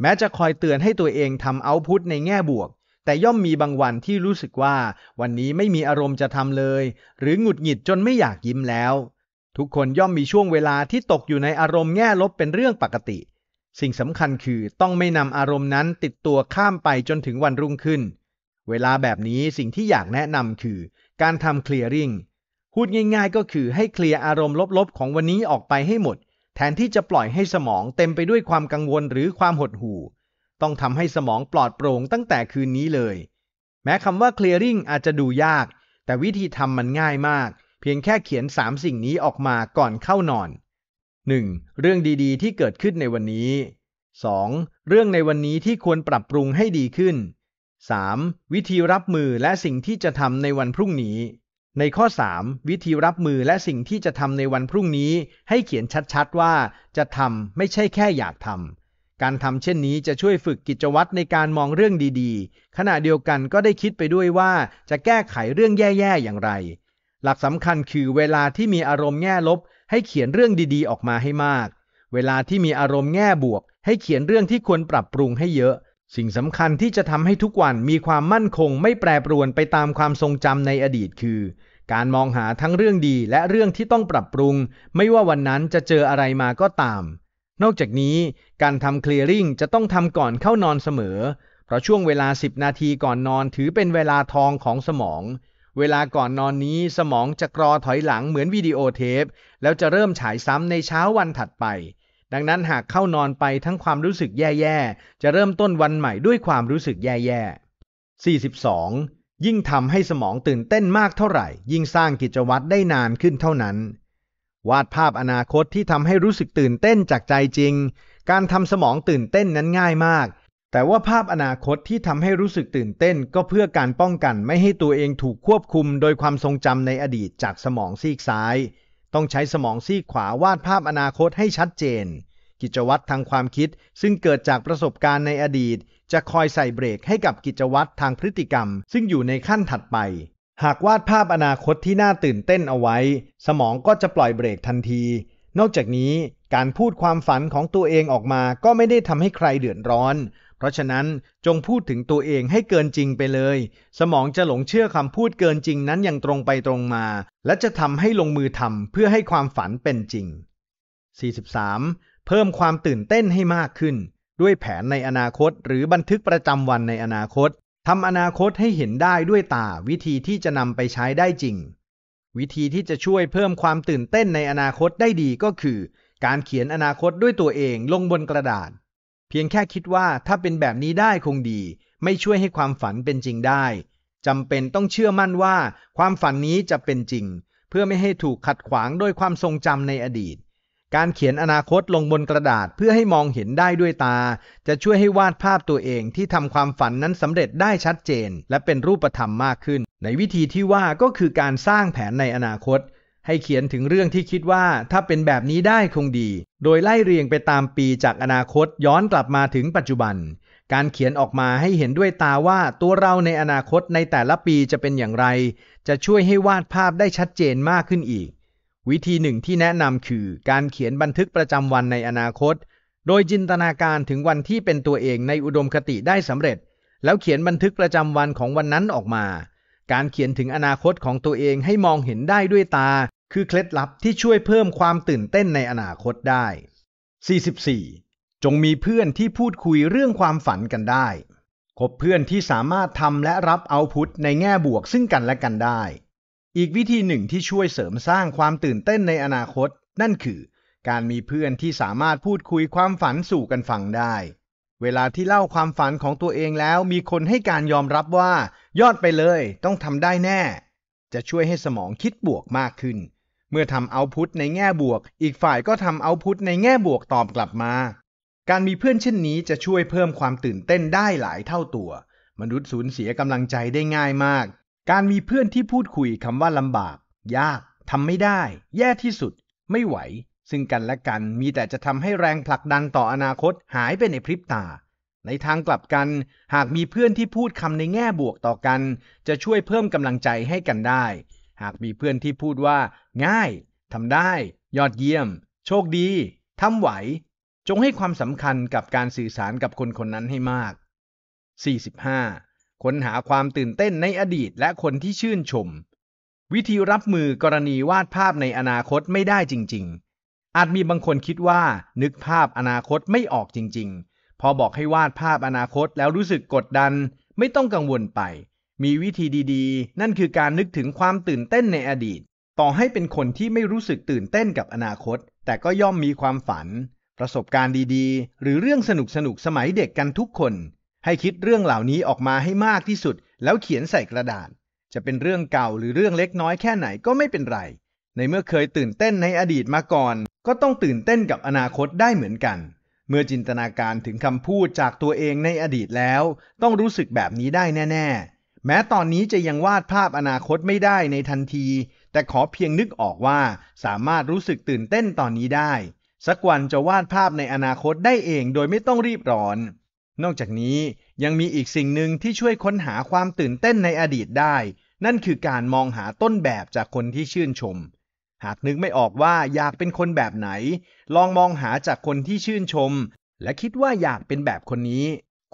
แม้จะคอยเตือนให้ตัวเองทำเอาพุทในแง่บวก แต่ย่อมมีบางวันที่รู้สึกว่าวันนี้ไม่มีอารมณ์จะทำเลย หรือหงุดหงิดจนไม่อยากยิ้มแล้ว ทุกคนย่อมมีช่วงเวลาที่ตกอยู่ในอารมณ์แง่ลบเป็นเรื่องปกติ สิ่งสำคัญคือต้องไม่นำอารมณ์นั้นติดตัวข้ามไปจนถึงวันรุ่งขึ้น เวลาแบบนี้สิ่งที่อยากแนะนำคือการทำเคลียร์ริงพูดง่ายๆ ก็คือให้เคลียร์อารมณ์ลบๆ ของวันนี้ออกไปให้หมดแทนที่จะปล่อยให้สมองเต็มไปด้วยความกังวลหรือความหดหู่ ต้องทำให้สมองปลอดโปร่งตั้งแต่คืนนี้เลย แม้คำว่า clearing อาจจะดูยาก แต่วิธีทำมันง่ายมาก เพียงแค่เขียน 3 สิ่งนี้ออกมาก่อนเข้านอน 1. เรื่องดีๆที่เกิดขึ้นในวันนี้ 2. เรื่องในวันนี้ที่ควรปรับปรุงให้ดีขึ้น 3. วิธีรับมือและสิ่งที่จะทำในวันพรุ่งนี้ในข้อ 3 วิธีรับมือและสิ่งที่จะทำในวันพรุ่งนี้ ให้เขียนชัดๆว่าจะทำไม่ใช่แค่อยากทำ การทำเช่นนี้จะช่วยฝึกกิจวัตรในการมองเรื่องดีๆ ขณะเดียวกันก็ได้คิดไปด้วยว่าจะแก้ไขเรื่องแย่ ๆ อย่างไร หลักสำคัญคือเวลาที่มีอารมณ์แง่ลบ ให้เขียนเรื่องดีๆออกมาให้มาก เวลาที่มีอารมณ์แง่บวก ให้เขียนเรื่องที่ควรปรับปรุงให้เยอะสิ่งสำคัญที่จะทำให้ทุกวันมีความมั่นคง ไม่แปรปรวนไปตามความทรงจำในอดีตคือ การมองหาทั้งเรื่องดีและเรื่องที่ต้องปรับปรุง ไม่ว่าวันนั้นจะเจออะไรมาก็ตาม นอกจากนี้การทำ clearing จะต้องทำก่อนเข้านอนเสมอ เพราะช่วงเวลา 10 นาทีก่อนนอนถือเป็นเวลาทองของสมอง เวลาก่อนนอนนี้สมองจะกรอถอยหลังเหมือนวิดีโอเทป แล้วจะเริ่มฉายซ้ำในเช้าวันถัดไปดังนั้นหากเข้านอนไปทั้งความรู้สึกแย่ๆจะเริ่มต้นวันใหม่ด้วยความรู้สึกแย่ ๆ 42. ยิ่งทำให้สมองตื่นเต้นมากเท่าไหร่ ยิ่งสร้างกิจวัตรได้นานขึ้นเท่านั้น วาดภาพอนาคตที่ทำให้รู้สึกตื่นเต้นจากใจจริง การทำสมองตื่นเต้นนั้นง่ายมาก แต่ว่าภาพอนาคตที่ทำให้รู้สึกตื่นเต้น ก็เพื่อการป้องกันไม่ให้ตัวเองถูกควบคุม โดยความทรงจำในอดีตจากสมองซีกซ้ายต้องใช้สมองซีขวาวาดภาพอนาคตให้ชัดเจน กิจวัตรทางความคิดซึ่งเกิดจากประสบการณ์ในอดีต จะคอยใส่เบรกให้กับกิจวัตรทางพฤติกรรมซึ่งอยู่ในขั้นถัดไป หากวาดภาพอนาคตที่น่าตื่นเต้นเอาไว้ สมองก็จะปล่อยเบรกทันที นอกจากนี้การพูดความฝันของตัวเองออกมาก็ไม่ได้ทำให้ใครเดือดร้อนราะฉะนั้นจงพูดถึงตัวเองให้เกินจริงไปเลย สมองจะหลงเชื่อคำพูดเกินจริงนั้นอย่างตรงไปตรงมา และจะทำให้ลงมือทำเพื่อให้ความฝันเป็นจริง 43. เพิ่มความตื่นเต้นให้มากขึ้น ด้วยแผนในอนาคตหรือบันทึกประจำวันในอนาคตทำอนาคตให้เห็นได้ด้วยตาวิธีที่จะนำไปใช้ได้จริง วิธีที่จะช่วยเพิ่มความตื่นเต้นในอนาคตได้ดีก็คือ การเขียนอนาคตด้วยตัวเองลงบนกระดาษพียงแค่คิดว่าถ้าเป็นแบบนี้ได้คงดี ไม่ช่วยให้ความฝันเป็นจริงได้จำเป็นต้องเชื่อมั่นว่าความฝันนี้จะเป็นจริง เพื่อไม่ให้ถูกขัดขวางโดยความทรงจำในอดีต การเขียนอนาคตลงบนกระดาษเพื่อให้มองเห็นได้ด้วยตา จะช่วยให้วาดภาพตัวเองที่ทำความฝันนั้นสำเร็จได้ชัดเจนและเป็นรูปธรรมมากขึ้น ในวิธีที่ว่าก็คือการสร้างแผนในอนาคตให้เขียนถึงเรื่องที่คิดว่าถ้าเป็นแบบนี้ได้คงดี โดยไล่เรียงไปตามปีจากอนาคตย้อนกลับมาถึงปัจจุบัน การเขียนออกมาให้เห็นด้วยตาว่า ตัวเราในอนาคตในแต่ละปีจะเป็นอย่างไร จะช่วยให้วาดภาพได้ชัดเจนมากขึ้นอีก วิธีหนึ่งที่แนะนำคือการเขียนบันทึกประจำวันในอนาคต โดยจินตนาการถึงวันที่เป็นตัวเองในอุดมคติได้สำเร็จ แล้วเขียนบันทึกประจำวันของวันนั้นออกมาการเขียนถึงอนาคตของตัวเองให้มองเห็นได้ด้วยตาคือเคล็ดลับที่ช่วยเพิ่มความตื่นเต้นในอนาคตได้ 44. จงมีเพื่อนที่พูดคุยเรื่องความฝันกันได้คบเพื่อนที่สามารถทำและรับเอาพุทในแง่บวกซึ่งกันและกันได้ อีกวิธีหนึ่งที่ช่วยเสริมสร้างความตื่นเต้นในอนาคต นั่นคือ การมีเพื่อนที่สามารถพูดคุยความฝันสู่กันฟังได้ เวลาที่เล่าความฝันของตัวเองแล้วมีคนให้การยอมรับว่ายอดไปเลย ต้องทำได้แน่ จะช่วยให้สมองคิดบวกมากขึ้น เมื่อทำเอาพุทในแง่บวก อีกฝ่ายก็ทำเอาพุทในแง่บวกตอบกลับมา การมีเพื่อนเช่นนี้จะช่วยเพิ่มความตื่นเต้นได้หลายเท่าตัว มนุษย์สูญเสียกำลังใจได้ง่ายมาก การมีเพื่อนที่พูดคุยคำว่าลำบาก ยาก ทำไม่ได้ แย่ที่สุด ไม่ไหว ซึ่งกันและกันมีแต่จะทำให้แรงผลักดันต่ออนาคตหายไปในพริบตาในทางกลับกัน หากมีเพื่อนที่พูดคำในแง่บวกต่อกัน จะช่วยเพิ่มกำลังใจให้กันได้ หากมีเพื่อนที่พูดว่า ง่าย ทำได้ ยอดเยี่ยม โชคดี ทำไหว จงให้ความสำคัญกับการสื่อสารกับคนคนนั้นให้มาก 45. ค้นหาความตื่นเต้นในอดีตและคนที่ชื่นชม วิธีรับมือกรณีวาดภาพในอนาคตไม่ได้จริงๆ อาจมีบางคนคิดว่า นึกภาพอนาคตไม่ออกจริงๆพอบอกให้วาดภาพอนาคตแล้วรู้สึกกดดัน ไม่ต้องกังวลไป มีวิธีดีๆ นั่นคือการนึกถึงความตื่นเต้นในอดีต ต่อให้เป็นคนที่ไม่รู้สึกตื่นเต้นกับอนาคต แต่ก็ย่อมมีความฝัน ประสบการณ์ดีๆ หรือเรื่องสนุกสนุกสมัยเด็กกันทุกคน ให้คิดเรื่องเหล่านี้ออกมาให้มากที่สุด แล้วเขียนใส่กระดาษ จะเป็นเรื่องเก่าหรือเรื่องเล็กน้อยแค่ไหนก็ไม่เป็นไรในเมื่อเคยตื่นเต้นในอดีตมาก่อน ก็ต้องตื่นเต้นกับอนาคตได้เหมือนกันมื่อจินตนาการถึงคำพูดจากตัวเองในอดีตแล้ว ต้องรู้สึกแบบนี้ได้แน่ ๆ แม้ตอนนี้จะยังวาดภาพอนาคตไม่ได้ในทันที แต่ขอเพียงนึกออกว่า สามารถรู้สึกตื่นเต้นตอนนี้ได้ สักวันจะวาดภาพในอนาคตได้เองโดยไม่ต้องรีบร้อน นอกจากนี้ยังมีอีกสิ่งหนึ่งที่ช่วยค้นหาความตื่นเต้นในอดีตได้ นั่นคือการมองหาต้นแบบจากคนที่ชื่นชมหากนึกไม่ออกว่าอยากเป็นคนแบบไหน ลองมองหาจากคนที่ชื่นชมและคิดว่าอยากเป็นแบบคนนี้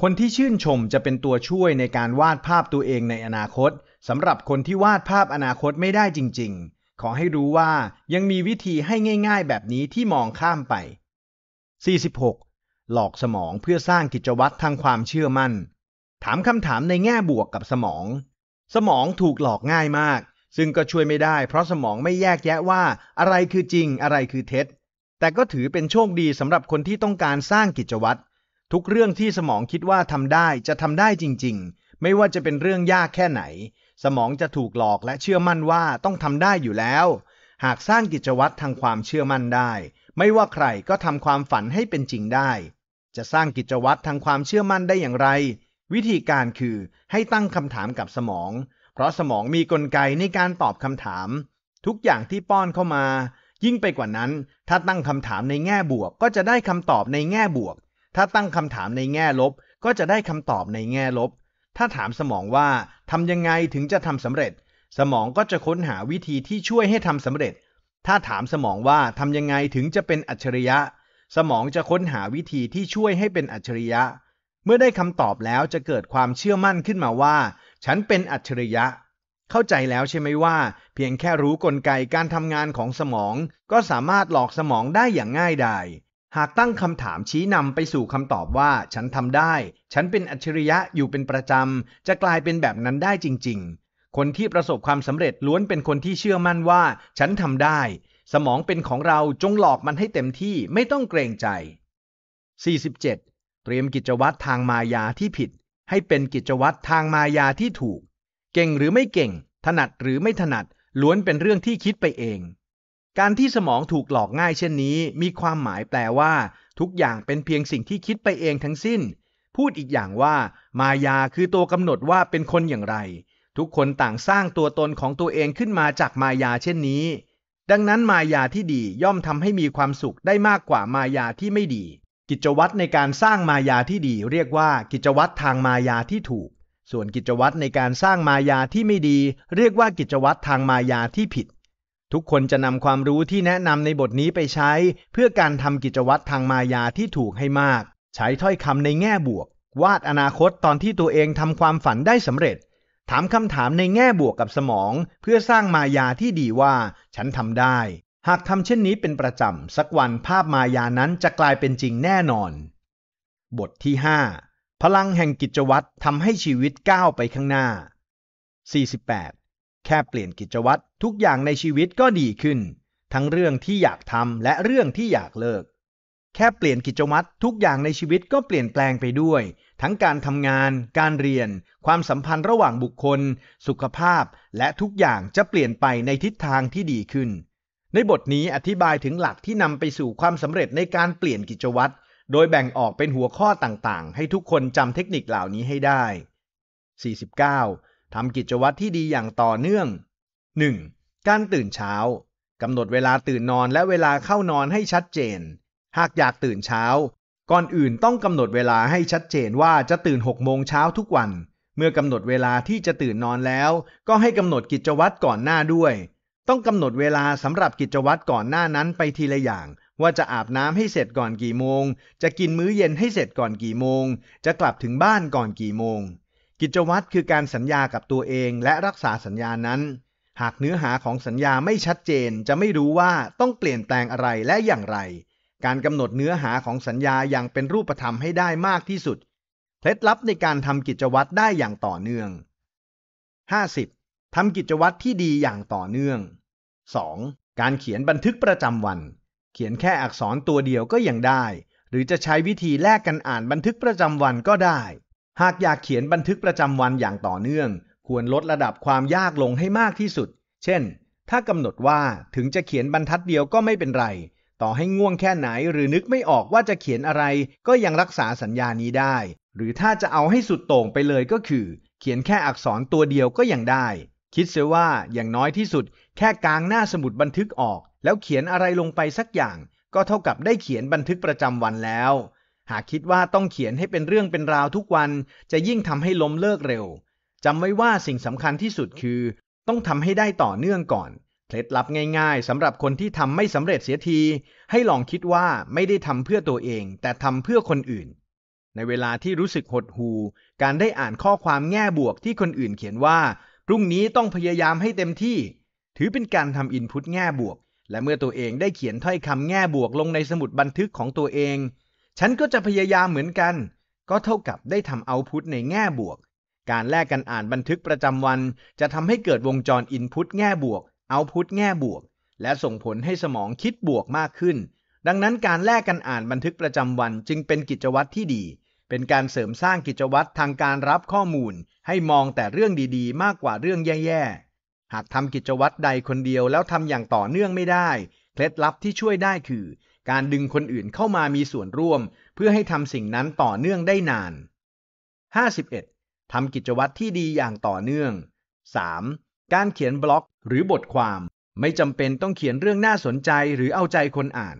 คนที่ชื่นชมจะเป็นตัวช่วยในการวาดภาพตัวเองในอนาคต สำหรับคนที่วาดภาพอนาคตไม่ได้จริงๆ ขอให้รู้ว่ายังมีวิธีให้ง่ายๆแบบนี้ที่มองข้ามไป 46. หลอกสมองเพื่อสร้างกิจวัตรทางความเชื่อมั่น ถามคำถามในแง่บวกกับสมอง สมองถูกหลอกง่ายมากซึ่งก็ช่วยไม่ได้เพราะสมองไม่แยกแยะว่า อะไรคือจริงอะไรคือเท็จ แต่ก็ถือเป็นโชคดีสำหรับคนที่ต้องการสร้างกิจวัตรทุกเรื่องที่สมองคิดว่าทำได้จะทำได้จริงๆ ไม่ว่าจะเป็นเรื่องยากแค่ไหน สมองจะถูกหลอกและเชื่อมั่นว่าต้องทำได้อยู่แล้ว หากสร้างกิจวัตรทางความเชื่อมั่นได้ ไม่ว่าใครก็ทำความฝันให้เป็นจริงได้ จะสร้างกิจวัตรทางความเชื่อมั่นได้อย่างไร วิธีการคือให้ตั้งคำถามกับสมองพราะสมองมีกลไกในการตอบคำถาม ทุกอย่างที่ป้อนเข้ามา ยิ่งไปกว่านั้น ถ้าตั้งคำถามในแง่บวก ก็จะได้คำตอบในแง่บวก ถ้าตั้งคำถามในแง่ลบก็จะได้คำตอบในแง่ลบ ถ้าถามสมองว่าทำยังไงถึงจะทำสำเร็จ สมองก็จะค้นหาวิธีที่ช่วยให้ทำสำเร็จ ถ้าถามสมองว่าทำยังไงถึงจะเป็นอัจฉริยะสมองจะค้นหาวิธีที่ช่วยให้เป็นอัจฉริยะเมื่อได้คำตอบแล้วจะเกิดความเชื่อมั่นขึ้นมาว่าฉันเป็นอัจฉริยะ เข้าใจแล้วใช่ไหมว่า เพียงแค่รู้กลไกการทำงานของสมอง ก็สามารถหลอกสมองได้อย่างง่ายดาย หากตั้งคำถามชี้นำไปสู่คำตอบว่า ฉันทำได้ ฉันเป็นอัจฉริยะอยู่เป็นประจำจะกลายเป็นแบบนั้นได้จริง ๆ คนที่ประสบความสำเร็จล้วนเป็นคนที่เชื่อมั่นว่า ฉันทำได้ สมองเป็นของเราจงหลอกมันให้เต็มที่ไม่ต้องเกรงใจ 47. เตรียมกิจวัตรทางมายาที่ผิดให้เป็นกิจวัตรทางมายาที่ถูก เก่งหรือไม่เก่ง ถนัดหรือไม่ถนัด ล้วนเป็นเรื่องที่คิดไปเอง การที่สมองถูกหลอกง่ายเช่นนี้ มีความหมายแปลว่า ทุกอย่างเป็นเพียงสิ่งที่คิดไปเองทั้งสิ้น พูดอีกอย่างว่า มายาคือตัวกำหนดว่าเป็นคนอย่างไร ทุกคนต่างสร้างตัวตนของตัวเองขึ้นมาจากมายาเช่นนี้ ดังนั้นมายาที่ดีย่อมทำให้มีความสุขได้มากกว่ามายาที่ไม่ดีกิจวัตรในการสร้างมายาที่ดีเรียกว่ากิจวัตรทางมายาที่ถูก ส่วนกิจวัตรในการสร้างมายาที่ไม่ดีเรียกว่ากิจวัตรทางมายาที่ผิด ทุกคนจะนำความรู้ที่แนะนำในบทนี้ไปใช้เพื่อการทำกิจวัตรทางมายาที่ถูกให้มาก ใช้ถ้อยคำในแง่บวก วาดอนาคตตอนที่ตัวเองทำความฝันได้สำเร็จ ถามคำถามในแง่บวกกับสมองเพื่อสร้างมายาที่ดีว่า ฉันทำได้หากทำเช่นนี้เป็นประจำสักวันภาพมายานั้นจะกลายเป็นจริงแน่นอน บทที่5พลังแห่งกิจวัตรทำให้ชีวิตก้าวไปข้างหน้า48แค่เปลี่ยนกิจวัตรทุกอย่างในชีวิตก็ดีขึ้น ทั้งเรื่องที่อยากทำและเรื่องที่อยากเลิก แค่เปลี่ยนกิจวัตรทุกอย่างในชีวิตก็เปลี่ยนแปลงไปด้วย ทั้งการทำงาน การเรียน ความสัมพันธ์ระหว่างบุคคล สุขภาพ และทุกอย่างจะเปลี่ยนไปในทิศทางที่ดีขึ้นในบทนี้อธิบายถึงหลักที่นำไปสู่ความสำเร็จในการเปลี่ยนกิจวัตร โดยแบ่งออกเป็นหัวข้อต่างๆ ให้ทุกคนจำเทคนิคเหล่านี้ให้ได้ 49. ทำกิจวัตรที่ดีอย่างต่อเนื่อง 1. การตื่นเช้ากำหนดเวลาตื่นนอนและเวลาเข้านอนให้ชัดเจน หากอยากตื่นเช้า ก่อนอื่นต้องกำหนดเวลาให้ชัดเจนว่าจะตื่น6โมงเช้าทุกวัน เมื่อกำหนดเวลาที่จะตื่นนอนแล้ว ก็ให้กำหนดกิจวัตรก่อนหน้าด้วยต้องกำหนดเวลา สำหรับกิจวัตรก่อนหน้านั้นไปทีละอย่าง ว่าจะอาบน้ำให้เสร็จก่อนกี่โมง จะกินมื้อเย็นให้เสร็จก่อนกี่โมง จะกลับถึงบ้านก่อนกี่โมง กิจวัตรคือการสัญญากับตัวเองและรักษาสัญญานั้น หากเนื้อหาของสัญญาไม่ชัดเจนจะไม่รู้ว่าต้องเปลี่ยนแปลงอะไรและอย่างไร การกำหนดเนื้อหาของสัญญาอย่างเป็นรูปธรรมให้ได้มากที่สุดเคล็ดลับในการทำกิจวัตรได้อย่างต่อเนื่อง 50. ทำกิจวัตรที่ดีอย่างต่อเนื่อง 2. การเขียนบันทึกประจำวัน เขียนแค่อักษรตัวเดียวก็ยังได้ หรือจะใช้วิธีแลกกันอ่านบันทึกประจำวันก็ได้ หากอยากเขียนบันทึกประจำวันอย่างต่อเนื่อง ควรลดระดับความยากลงให้มากที่สุด เช่น ถ้ากำหนดว่าถึงจะเขียนบรรทัดเดียวก็ไม่เป็นไร ต่อให้ง่วงแค่ไหนหรือนึกไม่ออกว่าจะเขียนอะไรก็ยังรักษาสัญญานี้ได้ หรือถ้าจะเอาให้สุดโต่งไปเลยก็คือ เขียนแค่อักษรตัวเดียวก็ยังได้คิดเสียว่าอย่างน้อยที่สุดแค่กลางหน้าสมุดบันทึกออก แล้วเขียนอะไรลงไปสักอย่าง ก็เท่ากับได้เขียนบันทึกประจำวันแล้ว หากคิดว่าต้องเขียนให้เป็นเรื่องเป็นราวทุกวันจะยิ่งทำให้ล้มเลิกเร็วจำไว้ว่าสิ่งสำคัญที่สุดคือ ต้องทำให้ได้ต่อเนื่องก่อนเคล็ดลับง่าย ๆสำหรับคนที่ทำไม่สำเร็จเสียที ให้ลองคิดว่าไม่ได้ทำเพื่อตัวเอง แต่ทำเพื่อคนอื่น ในเวลาที่รู้สึกหดหู่การได้อ่านข้อความแง่บวกที่คนอื่นเขียนว่าพรุ่งนี้ต้องพยายามให้เต็มที่ ถือเป็นการทำอินพุตแง่บวก และเมื่อตัวเองได้เขียนถ้อยคำแง่บวกลงในสมุดบันทึกของตัวเอง ฉันก็จะพยายามเหมือนกัน ก็เท่ากับได้ทำเอาพุตในแง่บวก การแลกกันอ่านบันทึกประจำวัน จะทำให้เกิดวงจรอินพุตแง่บวกเอาพุตแง่บวก และส่งผลให้สมองคิดบวกมากขึ้น ดังนั้นการแลกกันอ่านบันทึกประจำวันจึงเป็นกิจวัตรที่ดีเป็นการเสริมสร้างกิจวัตรทางการรับข้อมูลให้มองแต่เรื่องดีๆมากกว่าเรื่องแย่ๆ หากทำกิจวัตรใดคนเดียวแล้วทำอย่างต่อเนื่องไม่ได้ เคล็ดลับที่ช่วยได้คือการดึงคนอื่นเข้ามามีส่วนร่วมเพื่อให้ทำสิ่งนั้นต่อเนื่องได้นาน 51. ทำกิจวัตรที่ดีอย่างต่อเนื่อง 3. การเขียนบล็อกหรือบทความ ไม่จำเป็นต้องเขียนเรื่องน่าสนใจหรือเอาใจคนอ่าน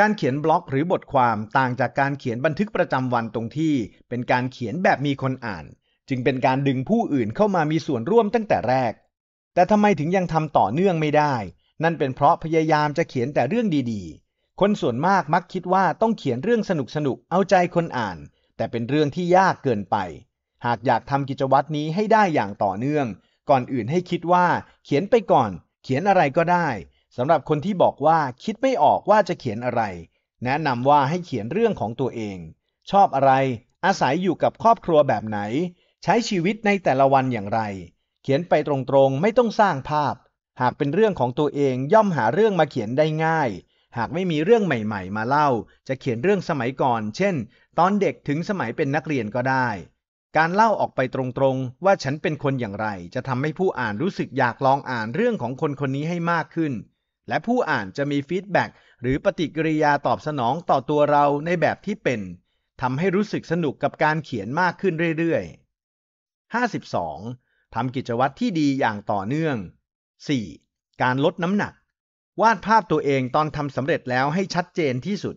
การเขียนบล็อกหรือบทความต่างจากการเขียนบันทึกประจำวันตรงที่เป็นการเขียนแบบมีคนอ่าน จึงเป็นการดึงผู้อื่นเข้ามามีส่วนร่วมตั้งแต่แรก แต่ทำไมถึงยังทำต่อเนื่องไม่ได้ นั่นเป็นเพราะพยายามจะเขียนแต่เรื่องดีๆ คนส่วนมากมักคิดว่าต้องเขียนเรื่องสนุกๆเอาใจคนอ่าน แต่เป็นเรื่องที่ยากเกินไป หากอยากทำกิจวัตรนี้ให้ได้อย่างต่อเนื่อง ก่อนอื่นให้คิดว่าเขียนไปก่อน เขียนอะไรก็ได้สำหรับคนที่บอกว่าคิดไม่ออกว่าจะเขียนอะไร แนะนำว่าให้เขียนเรื่องของตัวเอง ชอบอะไร อาศัยอยู่กับครอบครัวแบบไหน ใช้ชีวิตในแต่ละวันอย่างไร เขียนไปตรงๆ ไม่ต้องสร้างภาพ หากเป็นเรื่องของตัวเองย่อมหาเรื่องมาเขียนได้ง่าย หากไม่มีเรื่องใหม่ๆ มาเล่า จะเขียนเรื่องสมัยก่อน เช่น ตอนเด็กถึงสมัยเป็นนักเรียนก็ได้ การเล่าออกไปตรงๆ ว่าฉันเป็นคนอย่างไร จะทำให้ผู้อ่านรู้สึกอยากลองอ่านเรื่องของคนคนนี้ให้มากขึ้นและผู้อ่านจะมีฟีดแบ็หรือปฏิกิริยาตอบสนองต่อตัวเราในแบบที่เป็นทำให้รู้สึกสนุกกับการเขียนมากขึ้นเรื่อยๆ 52. ทำกิจวัตรที่ดีอย่างต่อเนื่อง 4. การลดน้ำหนัก วาดภาพตัวเองตอนทำสำเร็จแล้วให้ชัดเจนที่สุด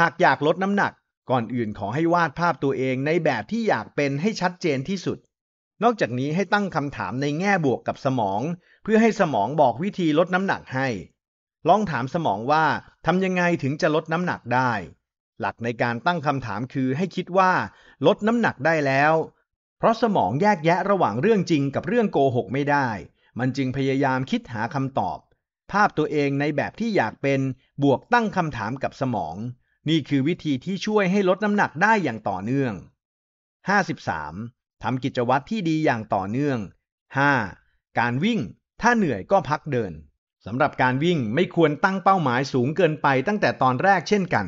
หากอยากลดน้ำหนักก่อนอื่นขอให้วาดภาพตัวเองในแบบที่อยากเป็นให้ชัดเจนที่สุดนอกจากนี้ให้ตั้งคำถามในแง่บวกกับสมองเพื่อให้สมองบอกวิธีลดน้ำหนักให้ ลองถามสมองว่าทำยังไงถึงจะลดน้ำหนักได้ หลักในการตั้งคำถามคือให้คิดว่าลดน้ำหนักได้แล้ว เพราะสมองแยกแยะระหว่างเรื่องจริงกับเรื่องโกหกไม่ได้ มันจึงพยายามคิดหาคำตอบภาพตัวเองในแบบที่อยากเป็นบวกตั้งคำถามกับสมองนี่คือวิธีที่ช่วยให้ลดน้ำหนักได้อย่างต่อเนื่อง 53ทำกิจวัตรที่ดีอย่างต่อเนื่อง 5. การวิ่ง ถ้าเหนื่อยก็พักเดิน สำหรับการวิ่งไม่ควรตั้งเป้าหมายสูงเกินไปตั้งแต่ตอนแรกเช่นกัน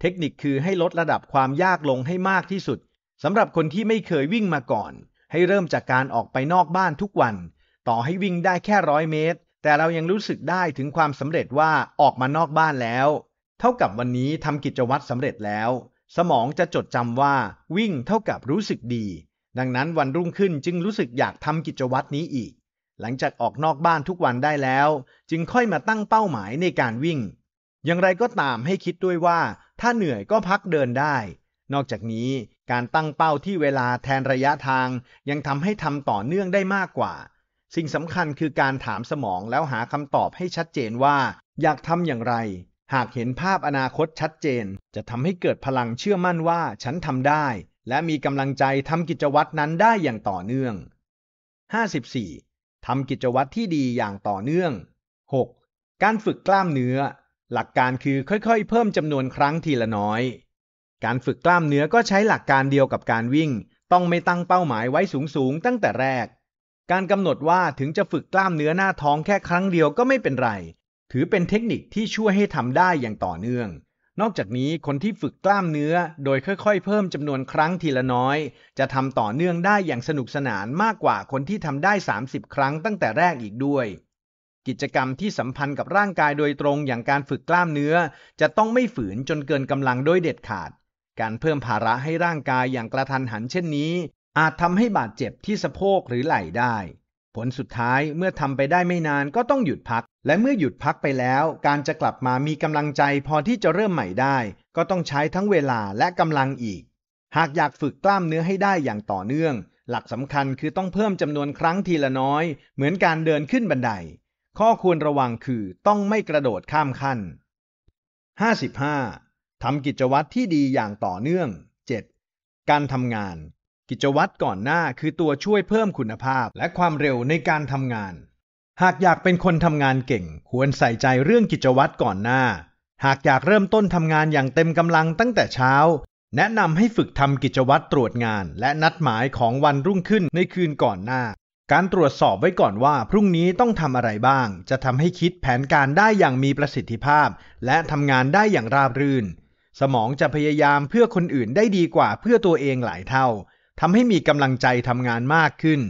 เทคนิคคือให้ลดระดับความยากลงให้มากที่สุด สำหรับคนที่ไม่เคยวิ่งมาก่อน ให้เริ่มจากการออกไปนอกบ้านทุกวัน ต่อให้วิ่งได้แค่ร้อยเมตร แต่เรายังรู้สึกได้ถึงความสำเร็จว่าออกมานอกบ้านแล้ว เท่ากับวันนี้ทำกิจวัตรสำเร็จแล้ว สมองจะจดจำว่าวิ่งเท่ากับรู้สึกดีดังนั้นวันรุ่งขึ้นจึงรู้สึกอยากทำกิจวัตรนี้อีก หลังจากออกนอกบ้านทุกวันได้แล้ว จึงค่อยมาตั้งเป้าหมายในการวิ่ง อย่างไรก็ตามให้คิดด้วยว่าถ้าเหนื่อยก็พักเดินได้ นอกจากนี้การตั้งเป้าที่เวลาแทนระยะทางยังทำให้ทำต่อเนื่องได้มากกว่า สิ่งสำคัญคือการถามสมองแล้วหาคำตอบให้ชัดเจนว่าอยากทำอย่างไร หากเห็นภาพอนาคตชัดเจนจะทำให้เกิดพลังเชื่อมั่นว่าฉันทำได้และมีกำลังใจทำกิจวัตรนั้นได้อย่างต่อเนื่อง 54. ทำกิจวัตรที่ดีอย่างต่อเนื่อง 6. การฝึกกล้ามเนื้อ หลักการคือค่อยๆ เพิ่มจำนวนครั้งทีละน้อย การฝึกกล้ามเนื้อก็ใช้หลักการเดียวกับการวิ่ง ต้องไม่ตั้งเป้าหมายไว้สูง ๆ ตั้งแต่แรก การกำหนดว่าถึงจะฝึกกล้ามเนื้อหน้าท้องแค่ครั้งเดียวก็ไม่เป็นไร ถือเป็นเทคนิคที่ช่วยให้ทำได้อย่างต่อเนื่องนอกจากนี้คนที่ฝึกกล้ามเนื้อโดยค่อยๆ เพิ่มจำนวนครั้งทีละน้อย จะทำต่อเนื่องได้อย่างสนุกสนานมากกว่าคนที่ทำได้ 30 ครั้งตั้งแต่แรกอีกด้วย กิจกรรมที่สัมพันธ์กับร่างกายโดยตรงอย่างการฝึกกล้ามเนื้อ จะต้องไม่ฝืนจนเกินกำลังโดยเด็ดขาด การเพิ่มภาระให้ร่างกายอย่างกระทันหันเช่นนี้ อาจทำให้บาดเจ็บที่สะโพกหรือไหล่ได้ ผลสุดท้ายเมื่อทำไปได้ไม่นานก็ต้องหยุดพักและเมื่อหยุดพักไปแล้ว การจะกลับมามีกำลังใจพอที่จะเริ่มใหม่ได้ก็ต้องใช้ทั้งเวลาและกำลังอีก หากอยากฝึกกล้ามเนื้อให้ได้อย่างต่อเนื่อง หลักสำคัญคือต้องเพิ่มจำนวนครั้งทีละน้อย เหมือนการเดินขึ้นบันได ข้อควรระวังคือต้องไม่กระโดดข้ามขั้น 55. ทำกิจวัตรที่ดีอย่างต่อเนื่อง 7. การทำงาน กิจวัตรก่อนหน้าคือตัวช่วยเพิ่มคุณภาพ และความเร็วในการทำงานหากอยากเป็นคนทำงานเก่ง ควรใส่ใจเรื่องกิจวัตรก่อนหน้า หากอยากเริ่มต้นทำงานอย่างเต็มกำลังตั้งแต่เช้า แนะนำให้ฝึกทำกิจวัตรตรวจงาน และนัดหมายของวันรุ่งขึ้นในคืนก่อนหน้า การตรวจสอบไว้ก่อนว่า พรุ่งนี้ต้องทำอะไรบ้าง จะทำให้คิดแผนการได้อย่างมีประสิทธิภาพ และทำงานได้อย่างราบรื่นสมองจะพยายามเพื่อคนอื่นได้ดีกว่าเพื่อตัวเองหลายเท่าทำให้มีกำลังใจทำงานมากขึ้น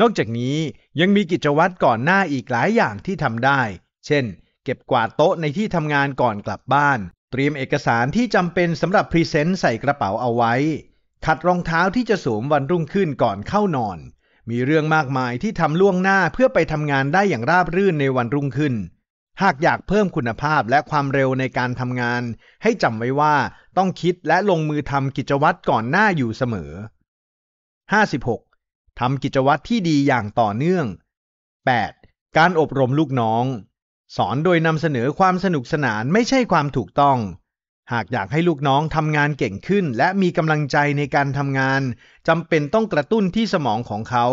นอกจากนี้ยังมีกิจวัตรก่อนหน้าอีกหลายอย่างที่ทำได้ เช่น เก็บกวาดโต๊ะในที่ทำงานก่อนกลับบ้าน เตรียมเอกสารที่จำเป็นสำหรับพรีเซนต์ใส่กระเป๋าเอาไว้ขัดรองเท้าที่จะสวมวันรุ่งขึ้นก่อนเข้านอน มีเรื่องมากมายที่ทำล่วงหน้าเพื่อไปทำงานได้อย่างราบรื่นในวันรุ่งขึ้น หากอยากเพิ่มคุณภาพและความเร็วในการทำงาน ให้จำไว้ว่าต้องคิดและลงมือทำกิจวัตรก่อนหน้าอยู่เสมอ 56ทำกิจวัตรที่ดีอย่างต่อเนื่อง 8. การอบรมลูกน้อง สอนโดยนำเสนอความสนุกสนานไม่ใช่ความถูกต้อง หากอยากให้ลูกน้องทำงานเก่งขึ้น และมีกำลังใจในการทำงานจำเป็นต้องกระตุ้นที่สมองของเขา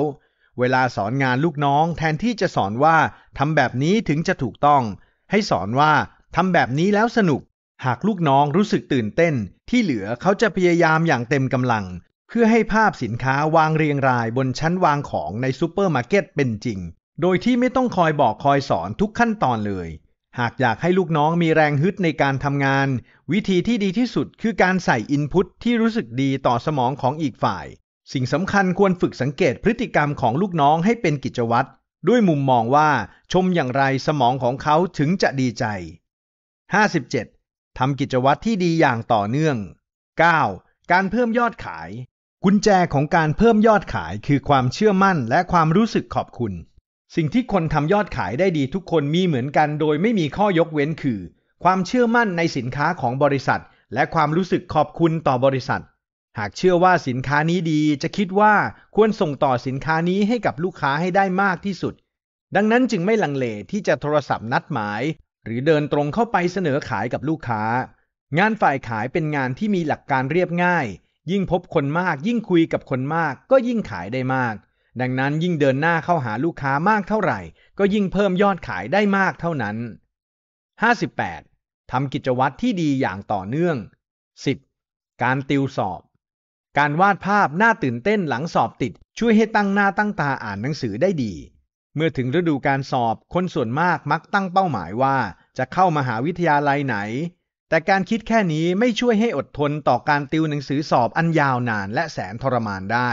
เวลาสอนงานลูกน้องแทนที่จะสอนว่าทำแบบนี้ถึงจะถูกต้อง ให้สอนว่าทำแบบนี้แล้วสนุก หากลูกน้องรู้สึกตื่นเต้น ที่เหลือเขาจะพยายามอย่างเต็มกำลังเพื่อให้ภาพสินค้าวางเรียงรายบนชั้นวางของในซูเปอร์มาร์เก็ตเป็นจริง โดยที่ไม่ต้องคอยบอกคอยสอนทุกขั้นตอนเลย หากอยากให้ลูกน้องมีแรงฮึดในการทำงาน วิธีที่ดีที่สุดคือการใส่อินพุตที่รู้สึกดีต่อสมองของอีกฝ่าย สิ่งสำคัญควรฝึกสังเกตพฤติกรรมของลูกน้องให้เป็นกิจวัตร ด้วยมุมมองว่าชมอย่างไรสมองของเขาถึงจะดีใจ 57. ทำกิจวัตรที่ดีอย่างต่อเนื่อง 9. การเพิ่มยอดขายกุญแจของการเพิ่มยอดขายคือความเชื่อมั่นและความรู้สึกขอบคุณ สิ่งที่คนทำยอดขายได้ดีทุกคนมีเหมือนกันโดยไม่มีข้อยกเว้นคือ ความเชื่อมั่นในสินค้าของบริษัท และความรู้สึกขอบคุณต่อบริษัท หากเชื่อว่าสินค้านี้ดีจะคิดว่าควรส่งต่อสินค้านี้ให้กับลูกค้าให้ได้มากที่สุด ดังนั้นจึงไม่ลังเลที่จะโทรศัพท์นัดหมาย หรือเดินตรงเข้าไปเสนอขายกับลูกค้า งานฝ่ายขายเป็นงานที่มีหลักการเรียบง่ายยิ่งพบคนมากยิ่งคุยกับคนมากก็ยิ่งขายได้มาก ดังนั้นยิ่งเดินหน้าเข้าหาลูกค้ามากเท่าไหร่ ก็ยิ่งเพิ่มยอดขายได้มากเท่านั้น 58. ทำกิจวัตรที่ดีอย่างต่อเนื่อง 10. การติวสอบ การวาดภาพหน้าตื่นเต้นหลังสอบติดช่วยให้ตั้งหน้าตั้งตาอ่านหนังสือได้ดี เมื่อถึงฤดูการสอบคนส่วนมากมักตั้งเป้าหมายว่า จะเข้ามหาวิทยาลัยไหนแต่การคิดแค่นี้ไม่ช่วยให้อดทนต่อการติวหนังสือสอบอันยาวนานและแสนทรมานได้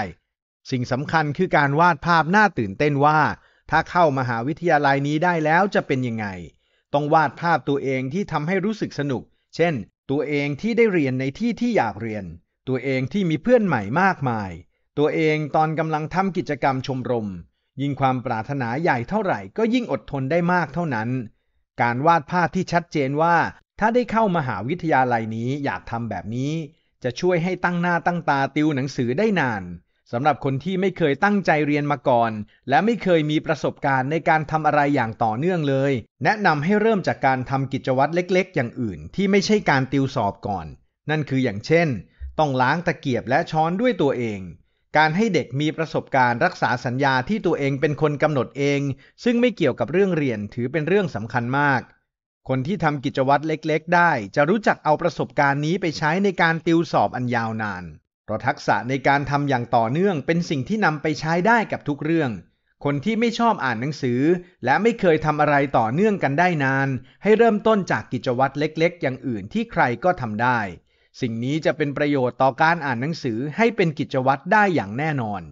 สิ่งสำคัญคือการวาดภาพน่าตื่นเต้นว่า ถ้าเข้ามหาวิทยาลัยนี้ได้แล้วจะเป็นยังไง ต้องวาดภาพตัวเองที่ทำให้รู้สึกสนุก เช่น ตัวเองที่ได้เรียนในที่ที่อยากเรียน ตัวเองที่มีเพื่อนใหม่มากมาย ตัวเองตอนกำลังทำกิจกรรมชมรม ยิ่งความปรารถนาใหญ่เท่าไหร่ก็ยิ่งอดทนได้มากเท่านั้น การวาดภาพที่ชัดเจนว่าถ้าได้เข้ามหาวิทยาลัยนี้อยากทำแบบนี้ จะช่วยให้ตั้งหน้าตั้งตาติวหนังสือได้นานสำหรับคนที่ไม่เคยตั้งใจเรียนมาก่อน และไม่เคยมีประสบการณ์ในการทำอะไรอย่างต่อเนื่องเลย แนะนำให้เริ่มจากการทำกิจวัตรเล็กๆ อย่างอื่น ที่ไม่ใช่การติวสอบก่อน นั่นคืออย่างเช่น ต้องล้างตะเกียบและช้อนด้วยตัวเอง การให้เด็กมีประสบการณ์รักษาสัญญาที่ตัวเองเป็นคนกำหนดเอง ซึ่งไม่เกี่ยวกับเรื่องเรียนถือเป็นเรื่องสำคัญมากคนที่ทำกิจวัตรเล็กๆ ได้ จะรู้จักเอาประสบการณ์นี้ไปใช้ในการติวสอบอันยาวนาน เพราะทักษะในการทำอย่างต่อเนื่องเป็นสิ่งที่นำไปใช้ได้กับทุกเรื่อง คนที่ไม่ชอบอ่านหนังสือและไม่เคยทำอะไรต่อเนื่องกันได้นาน ให้เริ่มต้นจากกิจวัตรเล็กๆ อย่างอื่นที่ใครก็ทำได้ สิ่งนี้จะเป็นประโยชน์ต่อการอ่านหนังสือให้เป็นกิจวัตรได้อย่างแน่นอน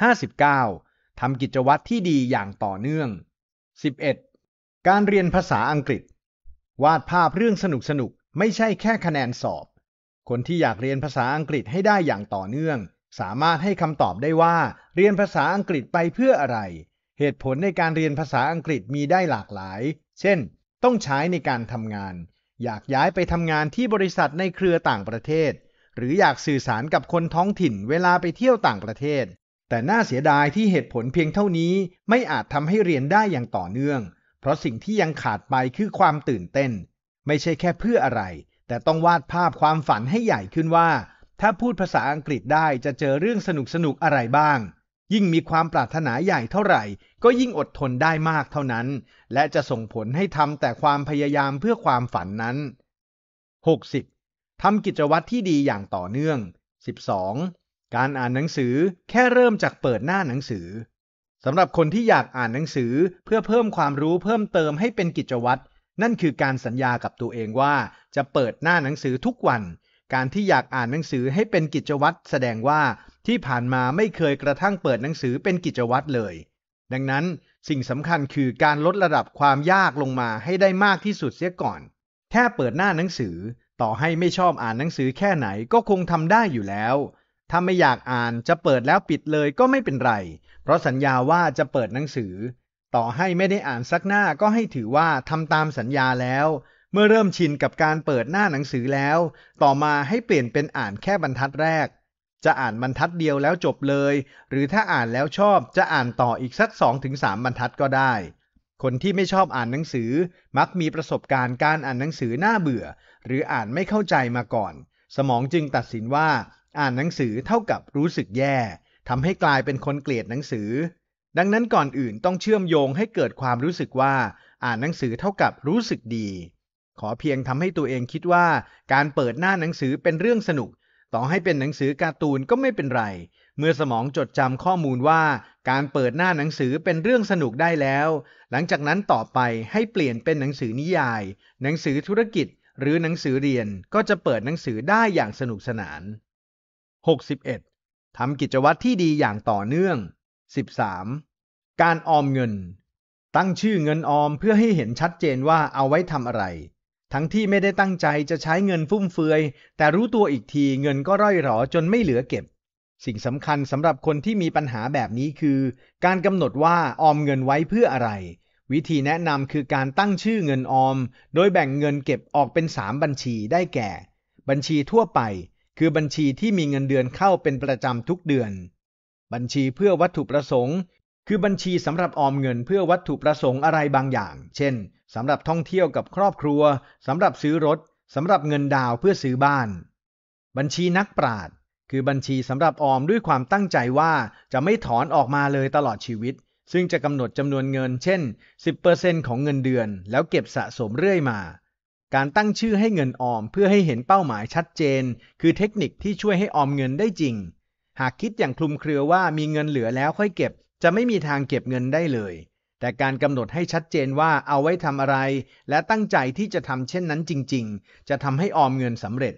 59. ทำกิจวัตรที่ดีอย่างต่อเนื่อง 11. การเรียนภาษาอังกฤษ วาดภาพเรื่องสนุกๆไม่ใช่แค่คะแนนสอบ คนที่อยากเรียนภาษาอังกฤษให้ได้อย่างต่อเนื่อง สามารถให้คำตอบได้ว่าเรียนภาษาอังกฤษไปเพื่ออะไร เหตุผลในการเรียนภาษาอังกฤษมีได้หลากหลาย เช่นต้องใช้ในการทำงาน อยากย้ายไปทำงานที่บริษัทในเครือต่างประเทศ หรืออยากสื่อสารกับคนท้องถิ่นเวลาไปเที่ยวต่างประเทศ แต่น่าเสียดายที่เหตุผลเพียงเท่านี้ไม่อาจทำให้เรียนได้อย่างต่อเนื่องพราะสิ่งที่ยังขาดไปคือความตื่นเต้น ไม่ใช่แค่เพื่ออะไร แต่ต้องวาดภาพความฝันให้ใหญ่ขึ้นว่า ถ้าพูดภาษาอังกฤษได้จะเจอเรื่องสนุกสนุกอะไรบ้าง ยิ่งมีความปรารถนาใหญ่เท่าไหร่ ก็ยิ่งอดทนได้มากเท่านั้น และจะส่งผลให้ทำแต่ความพยายามเพื่อความฝันนั้น 60. ทำกิจวัตรที่ดีอย่างต่อเนื่อง 12. การอ่านหนังสือแค่เริ่มจากเปิดหน้าหนังสือสำหรับคนที่อยากอ่านหนังสือเพื่อเพิ่มความรู้เพิ่มเติมให้เป็นกิจวัตรนั่นคือการสัญญากับตัวเองว่าจะเปิดหน้าหนังสือทุกวัน การที่อยากอ่านหนังสือให้เป็นกิจวัตรแสดงว่าที่ผ่านมาไม่เคยกระทั่งเปิดหนังสือเป็นกิจวัตรเลย ดังนั้นสิ่งสำคัญคือการลดระดับความยากลงมาให้ได้มากที่สุดเสียก่อน แค่เปิดหน้าหนังสือต่อให้ไม่ชอบอ่านหนังสือแค่ไหนก็คงทำได้อยู่แล้วถ้าไม่อยากอ่านจะเปิดแล้วปิดเลยก็ไม่เป็นไร เพราะสัญญาว่าจะเปิดหนังสือ ต่อให้ไม่ได้อ่านสักหน้าก็ให้ถือว่าทำตามสัญญาแล้ว เมื่อเริ่มชินกับการเปิดหน้าหนังสือแล้ว ต่อมาให้เปลี่ยนเป็นอ่านแค่บรรทัดแรก จะอ่านบรรทัดเดียวแล้วจบเลย หรือถ้าอ่านแล้วชอบจะอ่านต่ออีกสัก2-3บรรทัดก็ได้ คนที่ไม่ชอบอ่านหนังสือ มักมีประสบการณ์การอ่านหนังสือหน้าเบื่อ หรืออ่านไม่เข้าใจมาก่อน สมองจึงตัดสินว่าอ่านหนังสือเท่ากับรู้สึกแย่ ทำให้กลายเป็นคนเกลียดหนังสือ ดังนั้นก่อนอื่นต้องเชื่อมโยงให้เกิดความรู้สึกว่าอ่านหนังสือเท่ากับรู้สึกดี ขอเพียงทำให้ตัวเองคิดว่าการเปิดหน้าหนังสือเป็นเรื่องสนุก ต่อให้เป็นหนังสือการ์ตูนก็ไม่เป็นไร เมื่อสมองจดจำข้อมูลว่าการเปิดหน้าหนังสือเป็นเรื่องสนุกได้แล้ว หลังจากนั้นต่อไปให้เปลี่ยนเป็นหนังสือนิยาย หนังสือธุรกิจ หรือหนังสือเรียน ก็จะเปิดหนังสือได้อย่างสนุกสนาน61 ทำกิจวัตรที่ดีอย่างต่อเนื่อง 13. การออมเงิน ตั้งชื่อเงินออมเพื่อให้เห็นชัดเจนว่าเอาไว้ทำอะไร ทั้งที่ไม่ได้ตั้งใจจะใช้เงินฟุ่มเฟือย แต่รู้ตัวอีกทีเงินก็ร่อยหรอจนไม่เหลือเก็บ สิ่งสำคัญสำหรับคนที่มีปัญหาแบบนี้คือ การกำหนดว่าออมเงินไว้เพื่ออะไร วิธีแนะนำคือการตั้งชื่อเงินออม โดยแบ่งเงินเก็บออกเป็น 3 บัญชีได้แก่ บัญชีทั่วไปคือบัญชีที่มีเงินเดือนเข้าเป็นประจำทุกเดือน บัญชีเพื่อวัตถุประสงค์ คือบัญชีสำหรับออมเงินเพื่อวัตถุประสงค์อะไรบางอย่าง เช่น สำหรับท่องเที่ยวกับครอบครัว สำหรับซื้อรถ สำหรับเงินดาวเพื่อซื้อบ้าน บัญชีนักปราด คือบัญชีสำหรับออมด้วยความตั้งใจว่าจะไม่ถอนออกมาเลยตลอดชีวิต ซึ่งจะกำหนดจำนวนเงิน เช่น 10%ของเงินเดือน แล้วเก็บสะสมเรื่อยมาการตั้งชื่อให้เงินออมเพื่อให้เห็นเป้าหมายชัดเจนคือเทคนิคที่ช่วยให้ออมเงินได้จริง หากคิดอย่างคลุมเครือว่ามีเงินเหลือแล้วค่อยเก็บ จะไม่มีทางเก็บเงินได้เลย แต่การกำหนดให้ชัดเจนว่าเอาไว้ทำอะไรและตั้งใจที่จะทำเช่นนั้นจริงๆ จะทำให้ออมเงินสำเร็จ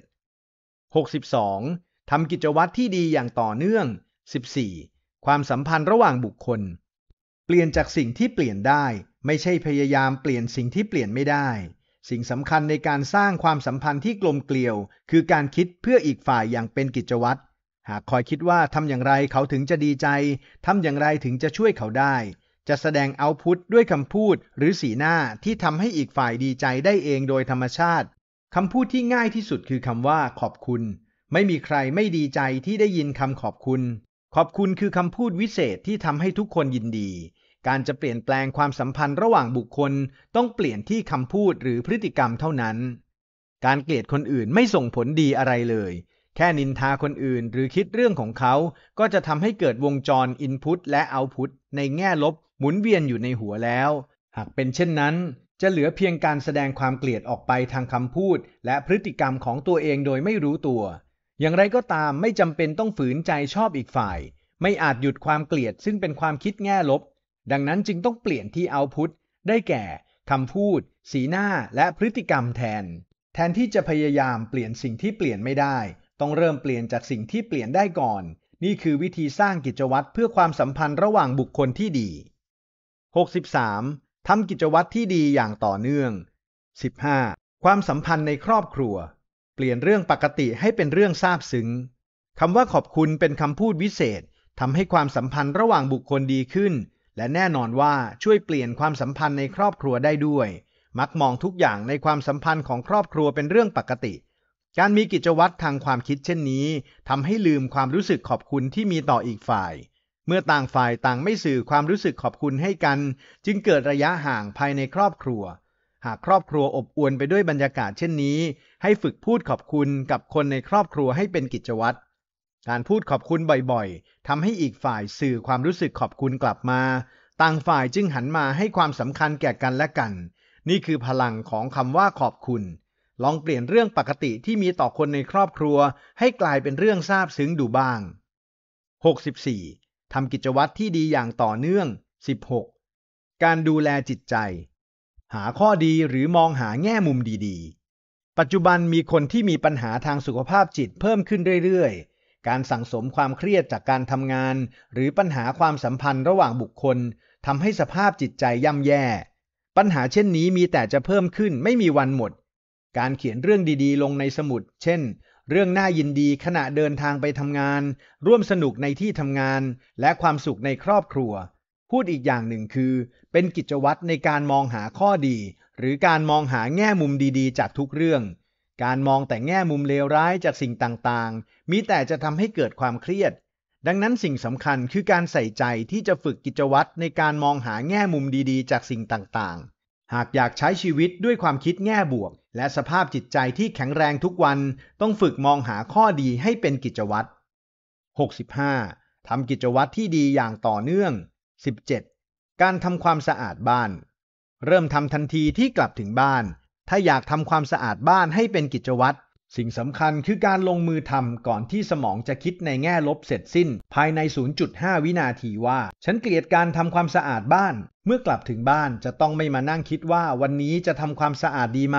62. ทำกิจวัตรที่ดีอย่างต่อเนื่อง 14. ความสัมพันธ์ระหว่างบุคคล เปลี่ยนจากสิ่งที่เปลี่ยนได้ ไม่ใช่พยายามเปลี่ยนสิ่งที่เปลี่ยนไม่ได้สิ่งสำคัญในการสร้างความสัมพันธ์ที่กลมเกลียว คือการคิดเพื่ออีกฝ่ายอย่างเป็นกิจวัตร หากคอยคิดว่าทำอย่างไรเขาถึงจะดีใจ ทำอย่างไรถึงจะช่วยเขาได้ จะแสดงเอาพุธด้วยคำพูด หรือสีหน้าที่ทำให้อีกฝ่ายดีใจได้เองโดยธรรมชาติ คำพูดที่ง่ายที่สุดคือคำว่าขอบคุณ ไม่มีใครไม่ดีใจที่ได้ยินคำขอบคุณ ขอบคุณคือคำพูดวิเศษที่ทำให้ทุกคนยินดีการจะเปลี่ยนแปลงความสัมพันธ์ระหว่างบุคคลต้องเปลี่ยนที่คำพูดหรือพฤติกรรมเท่านั้น การเกลียดคนอื่นไม่ส่งผลดีอะไรเลย แค่นินทาคนอื่นหรือคิดเรื่องของเขาก็จะทำให้เกิดวงจรอินพุตและเอาพุตในแง่ลบหมุนเวียนอยู่ในหัวแล้ว หากเป็นเช่นนั้นจะเหลือเพียงการแสดงความเกลียดออกไปทางคำพูดและพฤติกรรมของตัวเองโดยไม่รู้ตัว อย่างไรก็ตามไม่จำเป็นต้องฝืนใจชอบอีกฝ่าย ไม่อาจหยุดความเกลียดซึ่งเป็นความคิดแง่ลบดังนั้นจึงต้องเปลี่ยนที่ output ได้แก่คำพูด สีหน้าและพฤติกรรมแทน แทนที่จะพยายามเปลี่ยนสิ่งที่เปลี่ยนไม่ได้ ต้องเริ่มเปลี่ยนจากสิ่งที่เปลี่ยนได้ก่อน นี่คือวิธีสร้างกิจวัตรเพื่อความสัมพันธ์ระหว่างบุคคลที่ดี 63. ทำกิจวัตรที่ดีอย่างต่อเนื่อง 15. ความสัมพันธ์ในครอบครัว เปลี่ยนเรื่องปกติให้เป็นเรื่องซาบซึ้งคำว่าขอบคุณเป็นคำพูดวิเศษทำให้ความสัมพันธ์ระหว่างบุคคลดีขึ้นและแน่นอนว่าช่วยเปลี่ยนความสัมพันธ์ในครอบครัวได้ด้วย มักมองทุกอย่างในความสัมพันธ์ของครอบครัวเป็นเรื่องปกติ การมีกิจวัตรทางความคิดเช่นนี้ทำให้ลืมความรู้สึกขอบคุณที่มีต่ออีกฝ่าย เมื่อต่างฝ่ายต่างไม่สื่อความรู้สึกขอบคุณให้กัน จึงเกิดระยะห่างภายในครอบครัว หากครอบครัวอบอวลไปด้วยบรรยากาศเช่นนี้ ให้ฝึกพูดขอบคุณกับคนในครอบครัวให้เป็นกิจวัตรการพูดขอบคุณบ่อยๆทำให้อีกฝ่ายสื่อความรู้สึกขอบคุณกลับมา ต่างฝ่ายจึงหันมาให้ความสำคัญแก่กันและกัน นี่คือพลังของคำว่าขอบคุณ ลองเปลี่ยนเรื่องปกติที่มีต่อคนในครอบครัว ให้กลายเป็นเรื่องซาบซึ้งดูบ้าง 64. ทำกิจวัตรที่ดีอย่างต่อเนื่อง 16. การดูแลจิตใจ หาข้อดีหรือมองหาแง่มุมดี ๆ ปัจจุบันมีคนที่มีปัญหาทางสุขภาพจิตเพิ่มขึ้นเรื่อยๆการสั่งสมความเครียดจากการทำงานหรือปัญหาความสัมพันธ์ระหว่างบุคคลทำให้สภาพจิตใจย่ำแย่ ปัญหาเช่นนี้มีแต่จะเพิ่มขึ้นไม่มีวันหมด การเขียนเรื่องดีๆ ลงในสมุดเช่น เรื่องน่ายินดีขณะเดินทางไปทำงาน ร่วมสนุกในที่ทำงานและความสุขในครอบครัว พูดอีกอย่างหนึ่งคือเป็นกิจวัตรในการมองหาข้อดีหรือการมองหาแง่มุมดีๆ จากทุกเรื่องการมองแต่แง่มุมเลวร้ายจากสิ่งต่างๆ มีแต่จะทำให้เกิดความเครียด ดังนั้นสิ่งสำคัญคือการใส่ใจที่จะฝึกกิจวัตรในการมองหาแง่มุมดีๆ จากสิ่งต่างๆ หากอยากใช้ชีวิตด้วยความคิดแง่บวกและสภาพจิตใจที่แข็งแรงทุกวัน ต้องฝึกมองหาข้อดีให้เป็นกิจวัตร 65. ทำกิจวัตรที่ดีอย่างต่อเนื่อง 17. การทำความสะอาดบ้าน เริ่มทำทันทีที่กลับถึงบ้านถ้าอยากทำความสะอาดบ้านให้เป็นกิจวัตร สิ่งสำคัญคือการลงมือทำก่อนที่สมองจะคิดในแง่ลบเสร็จสิ้น ภายใน 0.5 วินาทีว่า ฉันเกลียดการทำความสะอาดบ้าน เมื่อกลับถึงบ้านจะต้องไม่มานั่งคิดว่าวันนี้จะทำความสะอาดดีไหม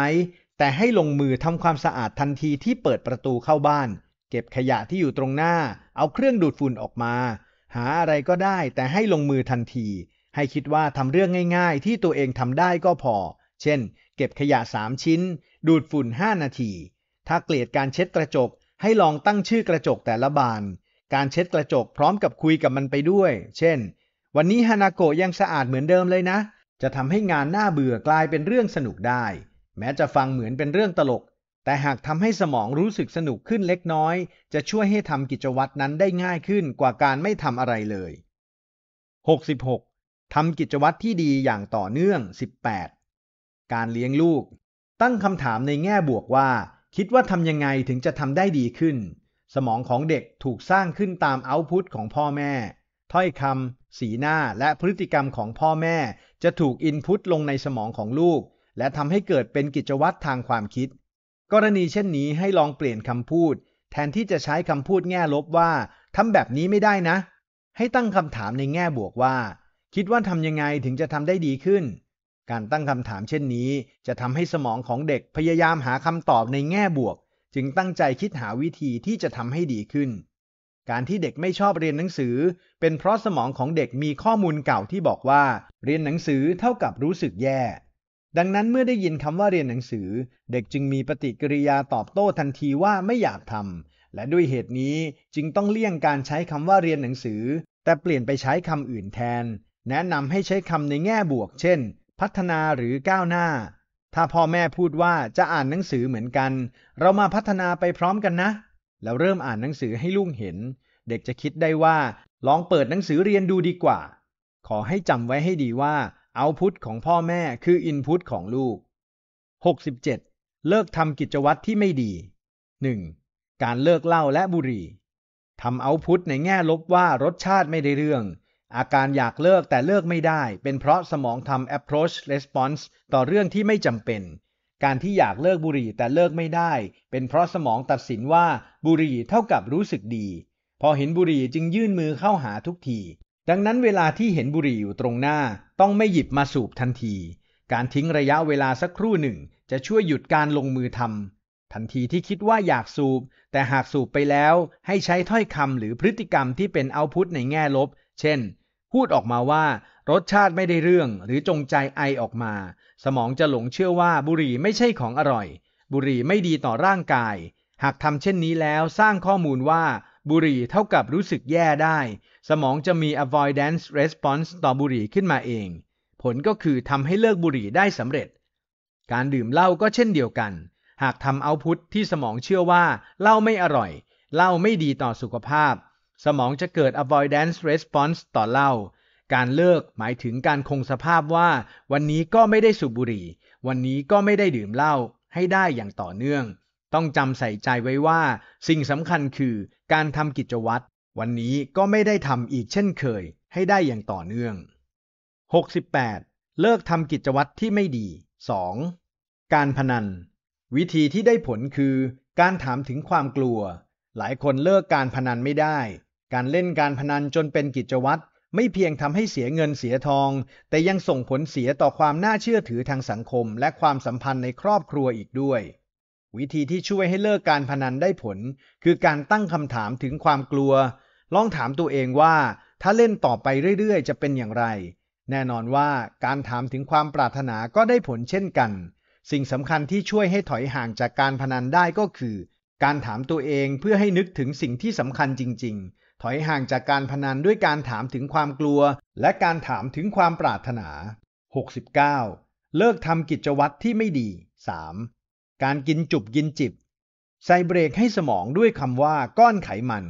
แต่ให้ลงมือทำความสะอาดทันทีที่เปิดประตูเข้าบ้าน เก็บขยะที่อยู่ตรงหน้า เอาเครื่องดูดฝุ่นออกมา หาอะไรก็ได้ แต่ให้ลงมือทันที ให้คิดว่าทำเรื่องง่าย ๆ ที่ตัวเองทำได้ก็พอเช่น เก็บขยะ3ชิ้น ดูดฝุ่น 5 นาที ถ้าเกลียดการเช็ดกระจกให้ลองตั้งชื่อกระจกแต่ละบานการเช็ดกระจกพร้อมกับคุยกับมันไปด้วย เช่น วันนี้ฮานาโกะยังสะอาดเหมือนเดิมเลยนะ จะทำให้งานน่าเบื่อกลายเป็นเรื่องสนุกได้ แม้จะฟังเหมือนเป็นเรื่องตลก แต่หากทำให้สมองรู้สึกสนุกขึ้นเล็กน้อย จะช่วยให้ทำกิจวัตรนั้นได้ง่ายขึ้นกว่าการไม่ทำอะไรเลย66ทำกิจวัตรที่ดีอย่างต่อเนื่อง 18การเลี้ยงลูก ตั้งคำถามในแง่บวกว่า คิดว่าทำยังไงถึงจะทำได้ดีขึ้น สมองของเด็กถูกสร้างขึ้นตามเอาต์พุตของพ่อแม่ ถ้อยคำ สีหน้า และพฤติกรรมของพ่อแม่จะถูกอินพุตลงในสมองของลูก และทำให้เกิดเป็นกิจวัตรทางความคิด กรณีเช่นนี้ให้ลองเปลี่ยนคำพูด แทนที่จะใช้คำพูดแง่ลบว่า ทำแบบนี้ไม่ได้นะ ให้ตั้งคำถามในแง่บวกว่า คิดว่าทำยังไงถึงจะทำได้ดีขึ้นการตั้งคำถามเช่นนี้จะทำให้สมองของเด็กพยายามหาคำตอบในแง่บวก จึงตั้งใจคิดหาวิธีที่จะทำให้ดีขึ้น การที่เด็กไม่ชอบเรียนหนังสือเป็นเพราะสมองของเด็กมีข้อมูลเก่าที่บอกว่าเรียนหนังสือเท่ากับรู้สึกแย่ ดังนั้นเมื่อได้ยินคำว่าเรียนหนังสือ เด็กจึงมีปฏิกิริยาตอบโต้ทันทีว่าไม่อยากทำและด้วยเหตุนี้จึงต้องเลี่ยงการใช้คำว่าเรียนหนังสือ แต่เปลี่ยนไปใช้คำอื่นแทน แนะนำให้ใช้คำในแง่บวกเช่นพัฒนาหรือก้าวหน้า ถ้าพ่อแม่พูดว่าจะอ่านหนังสือเหมือนกัน เรามาพัฒนาไปพร้อมกันนะ แล้วเริ่มอ่านหนังสือให้ลูกเห็น เด็กจะคิดได้ว่าลองเปิดหนังสือเรียนดูดีกว่า ขอให้จำไว้ให้ดีว่าเอาพุทของพ่อแม่คืออินพุตของลูก 67. เลิกทำกิจวัตรที่ไม่ดี 1. การเลิกเหล้าและบุหรี่ทำเอาพุทในแง่ลบว่ารสชาติไม่ได้เรื่องอาการอยากเลิกแต่เลิกไม่ได้ เป็นเพราะสมองทำ approach response ต่อเรื่องที่ไม่จำเป็น การที่อยากเลิกบุหรี่แต่เลิกไม่ได้ เป็นเพราะสมองตัดสินว่าบุหรี่เท่ากับรู้สึกดี พอเห็นบุหรี่จึงยื่นมือเข้าหาทุกที ดังนั้นเวลาที่เห็นบุหรี่อยู่ตรงหน้า ต้องไม่หยิบมาสูบทันที การทิ้งระยะเวลาสักครู่หนึ่งจะช่วยหยุดการลงมือทำทันทีที่คิดว่าอยากสูบแต่หากสูบไปแล้วให้ใช้ถ้อยคำหรือพฤติกรรมที่เป็นเอาพุตในแง่ลบ เช่นพูดออกมาว่ารสชาติไม่ได้เรื่องหรือจงใจไอออกมา สมองจะหลงเชื่อว่าบุหรี่ไม่ใช่ของอร่อย บุหรี่ไม่ดีต่อร่างกาย หากทำเช่นนี้แล้วสร้างข้อมูลว่าบุหรี่เท่ากับรู้สึกแย่ได้ สมองจะมี avoidance response ต่อบุหรี่ขึ้นมาเอง ผลก็คือทำให้เลิกบุหรี่ได้สำเร็จ การดื่มเหล้าก็เช่นเดียวกัน หากทำเอาพุทที่สมองเชื่อว่าเหล้าไม่อร่อยเหล้าไม่ดีต่อสุขภาพสมองจะเกิด avoidance response ต่อเหล้า การเลิก หมายถึงการคงสภาพว่า วันนี้ก็ไม่ได้สูบบุหรี่ วันนี้ก็ไม่ได้ดื่มเหล้า ให้ได้อย่างต่อเนื่อง ต้องจำใส่ใจไว้ว่า สิ่งสำคัญคือ การทำกิจวัตร วันนี้ก็ไม่ได้ทำอีกเช่นเคย ให้ได้อย่างต่อเนื่อง 68. เลิกทำกิจวัตรที่ไม่ดี 2. การพนัน วิธีที่ได้ผลคือ การถามถึงความกลัว หลายคนเลิกการพนันไม่ได้การเล่นการพนันจนเป็นกิจวัตรไม่เพียงทำให้เสียเงินเสียทองแต่ยังส่งผลเสียต่อความน่าเชื่อถือทางสังคมและความสัมพันธ์ในครอบครัวอีกด้วย วิธีที่ช่วยให้เลิกการพนันได้ผลคือการตั้งคำถามถึงความกลัว ลองถามตัวเองว่าถ้าเล่นต่อไปเรื่อยๆ จะเป็นอย่างไร แน่นอนว่าการถามถึงความปรารถนาก็ได้ผลเช่นกัน สิ่งสำคัญที่ช่วยให้ถอยห่างจากการพนันได้ก็คือการถามตัวเองเพื่อให้นึกถึงสิ่งที่สำคัญจริงๆถอยห่างจากการพนันด้วยการถามถึงความกลัวและการถามถึงความปรารถนา 69. เลิกทำกิจวัตรที่ไม่ดี 3. การกินจุบกินจิบ ใส่เบรกให้สมองด้วยคำว่าก้อนไขมัน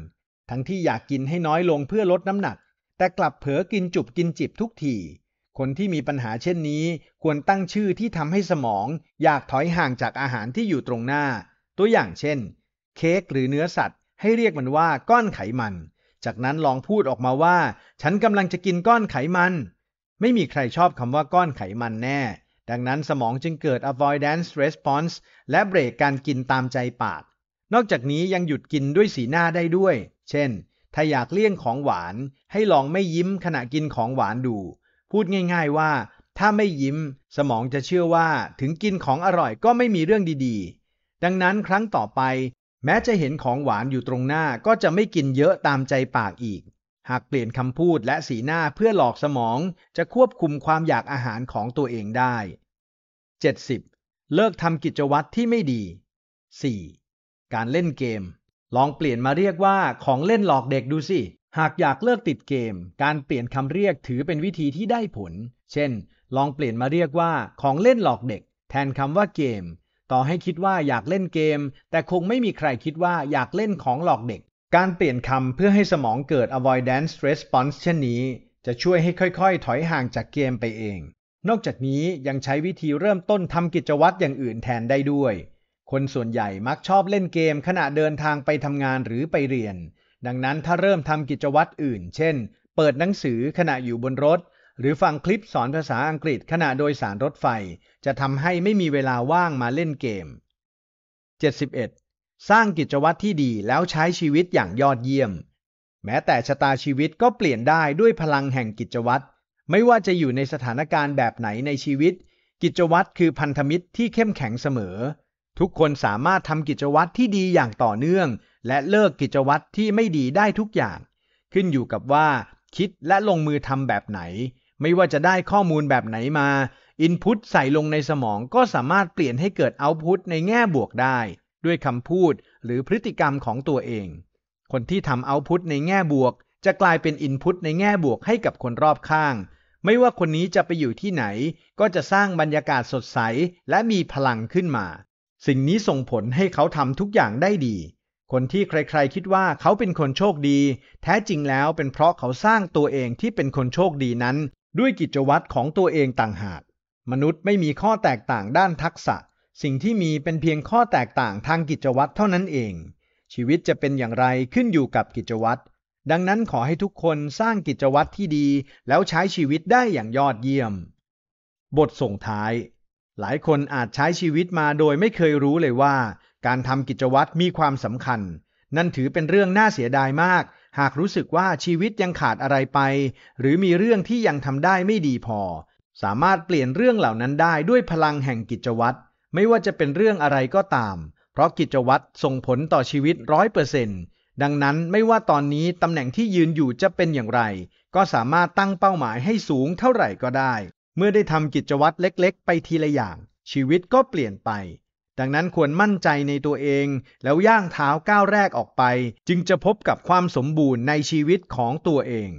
ทั้งที่อยากกินให้น้อยลงเพื่อลดน้ำหนัก แต่กลับเผลอกินจุบกินจิบทุกที คนที่มีปัญหาเช่นนี้ควรตั้งชื่อที่ทำให้สมอง อยากถอยห่างจากอาหารที่อยู่ตรงหน้า ตัวอย่างเช่น เค้กหรือเนื้อสัตว์ ให้เรียกมันว่า ก้อนไขมันจากนั้นลองพูดออกมาว่า ฉันกำลังจะกินก้อนไขมัน ไม่มีใครชอบคำว่าก้อนไขมันแน่ ดังนั้นสมองจึงเกิด avoidance response และเบรกการกินตามใจปาก นอกจากนี้ยังหยุดกินด้วยสีหน้าได้ด้วย เช่นถ้าอยากเลี่ยงของหวาน ให้ลองไม่ยิ้มขณะกินของหวานดู พูดง่ายๆว่า ถ้าไม่ยิ้ม สมองจะเชื่อว่าถึงกินของอร่อยก็ไม่มีเรื่องดีๆ ดังนั้นครั้งต่อไปแม้จะเห็นของหวานอยู่ตรงหน้าก็จะไม่กินเยอะตามใจปากอีก หากเปลี่ยนคำพูดและสีหน้าเพื่อหลอกสมองจะควบคุมความอยากอาหารของตัวเองได้ 70. เลิกทำกิจวัตรที่ไม่ดี 4. การเล่นเกม ลองเปลี่ยนมาเรียกว่าของเล่นหลอกเด็กดูสิ หากอยากเลิกติดเกม การเปลี่ยนคำเรียกถือเป็นวิธีที่ได้ผล เช่น ลองเปลี่ยนมาเรียกว่าของเล่นหลอกเด็ก แทนคำว่าเกมต่อให้คิดว่าอยากเล่นเกม แต่คงไม่มีใครคิดว่าอยากเล่นของหลอกเด็ก การเปลี่ยนคำเพื่อให้สมองเกิด avoidance response เช่นนี้ จะช่วยให้ค่อยๆ ถอยห่างจากเกมไปเอง นอกจากนี้ยังใช้วิธีเริ่มต้นทำกิจวัตรอย่างอื่นแทนได้ด้วย คนส่วนใหญ่มักชอบเล่นเกมขณะเดินทางไปทำงานหรือไปเรียน ดังนั้นถ้าเริ่มทำกิจวัตรอื่นเช่น เปิดหนังสือขณะอยู่บนรถหรือฟังคลิปสอนภาษาอังกฤษขณะโดยสารรถไฟ จะทำให้ไม่มีเวลาว่างมาเล่นเกม 71. สร้างกิจวัตรที่ดีแล้วใช้ชีวิตอย่างยอดเยี่ยม แม้แต่ชะตาชีวิตก็เปลี่ยนได้ด้วยพลังแห่งกิจวัตร ไม่ว่าจะอยู่ในสถานการณ์แบบไหนในชีวิต กิจวัตรคือพันธมิตรที่เข้มแข็งเสมอ ทุกคนสามารถทำกิจวัตรที่ดีอย่างต่อเนื่อง และเลิกกิจวัตรที่ไม่ดีได้ทุกอย่าง ขึ้นอยู่กับว่า คิดและลงมือทำแบบไหนไม่ว่าจะได้ข้อมูลแบบไหนมา Input ใส่ลงในสมองก็สามารถเปลี่ยนให้เกิด Output ในแง่บวกได้ ด้วยคำพูดหรือพฤติกรรมของตัวเอง คนที่ทำ Output ในแง่บวก จะกลายเป็น Input ในแง่บวกให้กับคนรอบข้าง ไม่ว่าคนนี้จะไปอยู่ที่ไหน ก็จะสร้างบรรยากาศสดใส และมีพลังขึ้นมา สิ่งนี้ส่งผลให้เขาทำทุกอย่างได้ดี คนที่ใครๆคิดว่าเขาเป็นคนโชคดี แท้จริงแล้วเป็นเพราะเขาสร้างตัวเองที่เป็นคนโชคดีนั้นด้วยกิจวัตรของตัวเองต่างหาก มนุษย์ไม่มีข้อแตกต่างด้านทักษะ สิ่งที่มีเป็นเพียงข้อแตกต่างทางกิจวัตรเท่านั้นเอง ชีวิตจะเป็นอย่างไรขึ้นอยู่กับกิจวัตร ดังนั้นขอให้ทุกคนสร้างกิจวัตรที่ดี แล้วใช้ชีวิตได้อย่างยอดเยี่ยม บทส่งท้าย หลายคนอาจใช้ชีวิตมาโดยไม่เคยรู้เลยว่า การทำกิจวัตรมีความสำคัญ นั่นถือเป็นเรื่องน่าเสียดายมากหากรู้สึกว่าชีวิตยังขาดอะไรไป หรือมีเรื่องที่ยังทำได้ไม่ดีพอ สามารถเปลี่ยนเรื่องเหล่านั้นได้ด้วยพลังแห่งกิจวัตร ไม่ว่าจะเป็นเรื่องอะไรก็ตาม เพราะกิจวัตรส่งผลต่อชีวิตร้อยเปอร์เซนต์ดังนั้นไม่ว่าตอนนี้ตำแหน่งที่ยืนอยู่จะเป็นอย่างไร ก็สามารถตั้งเป้าหมายให้สูงเท่าไหร่ก็ได้ เมื่อได้ทำกิจวัตรเล็กๆไปทีละอย่าง ชีวิตก็เปลี่ยนไปดังนั้นควรมั่นใจในตัวเอง แล้วย่างเท้าก้าวแรกออกไป จึงจะพบกับความสมบูรณ์ในชีวิตของตัวเอง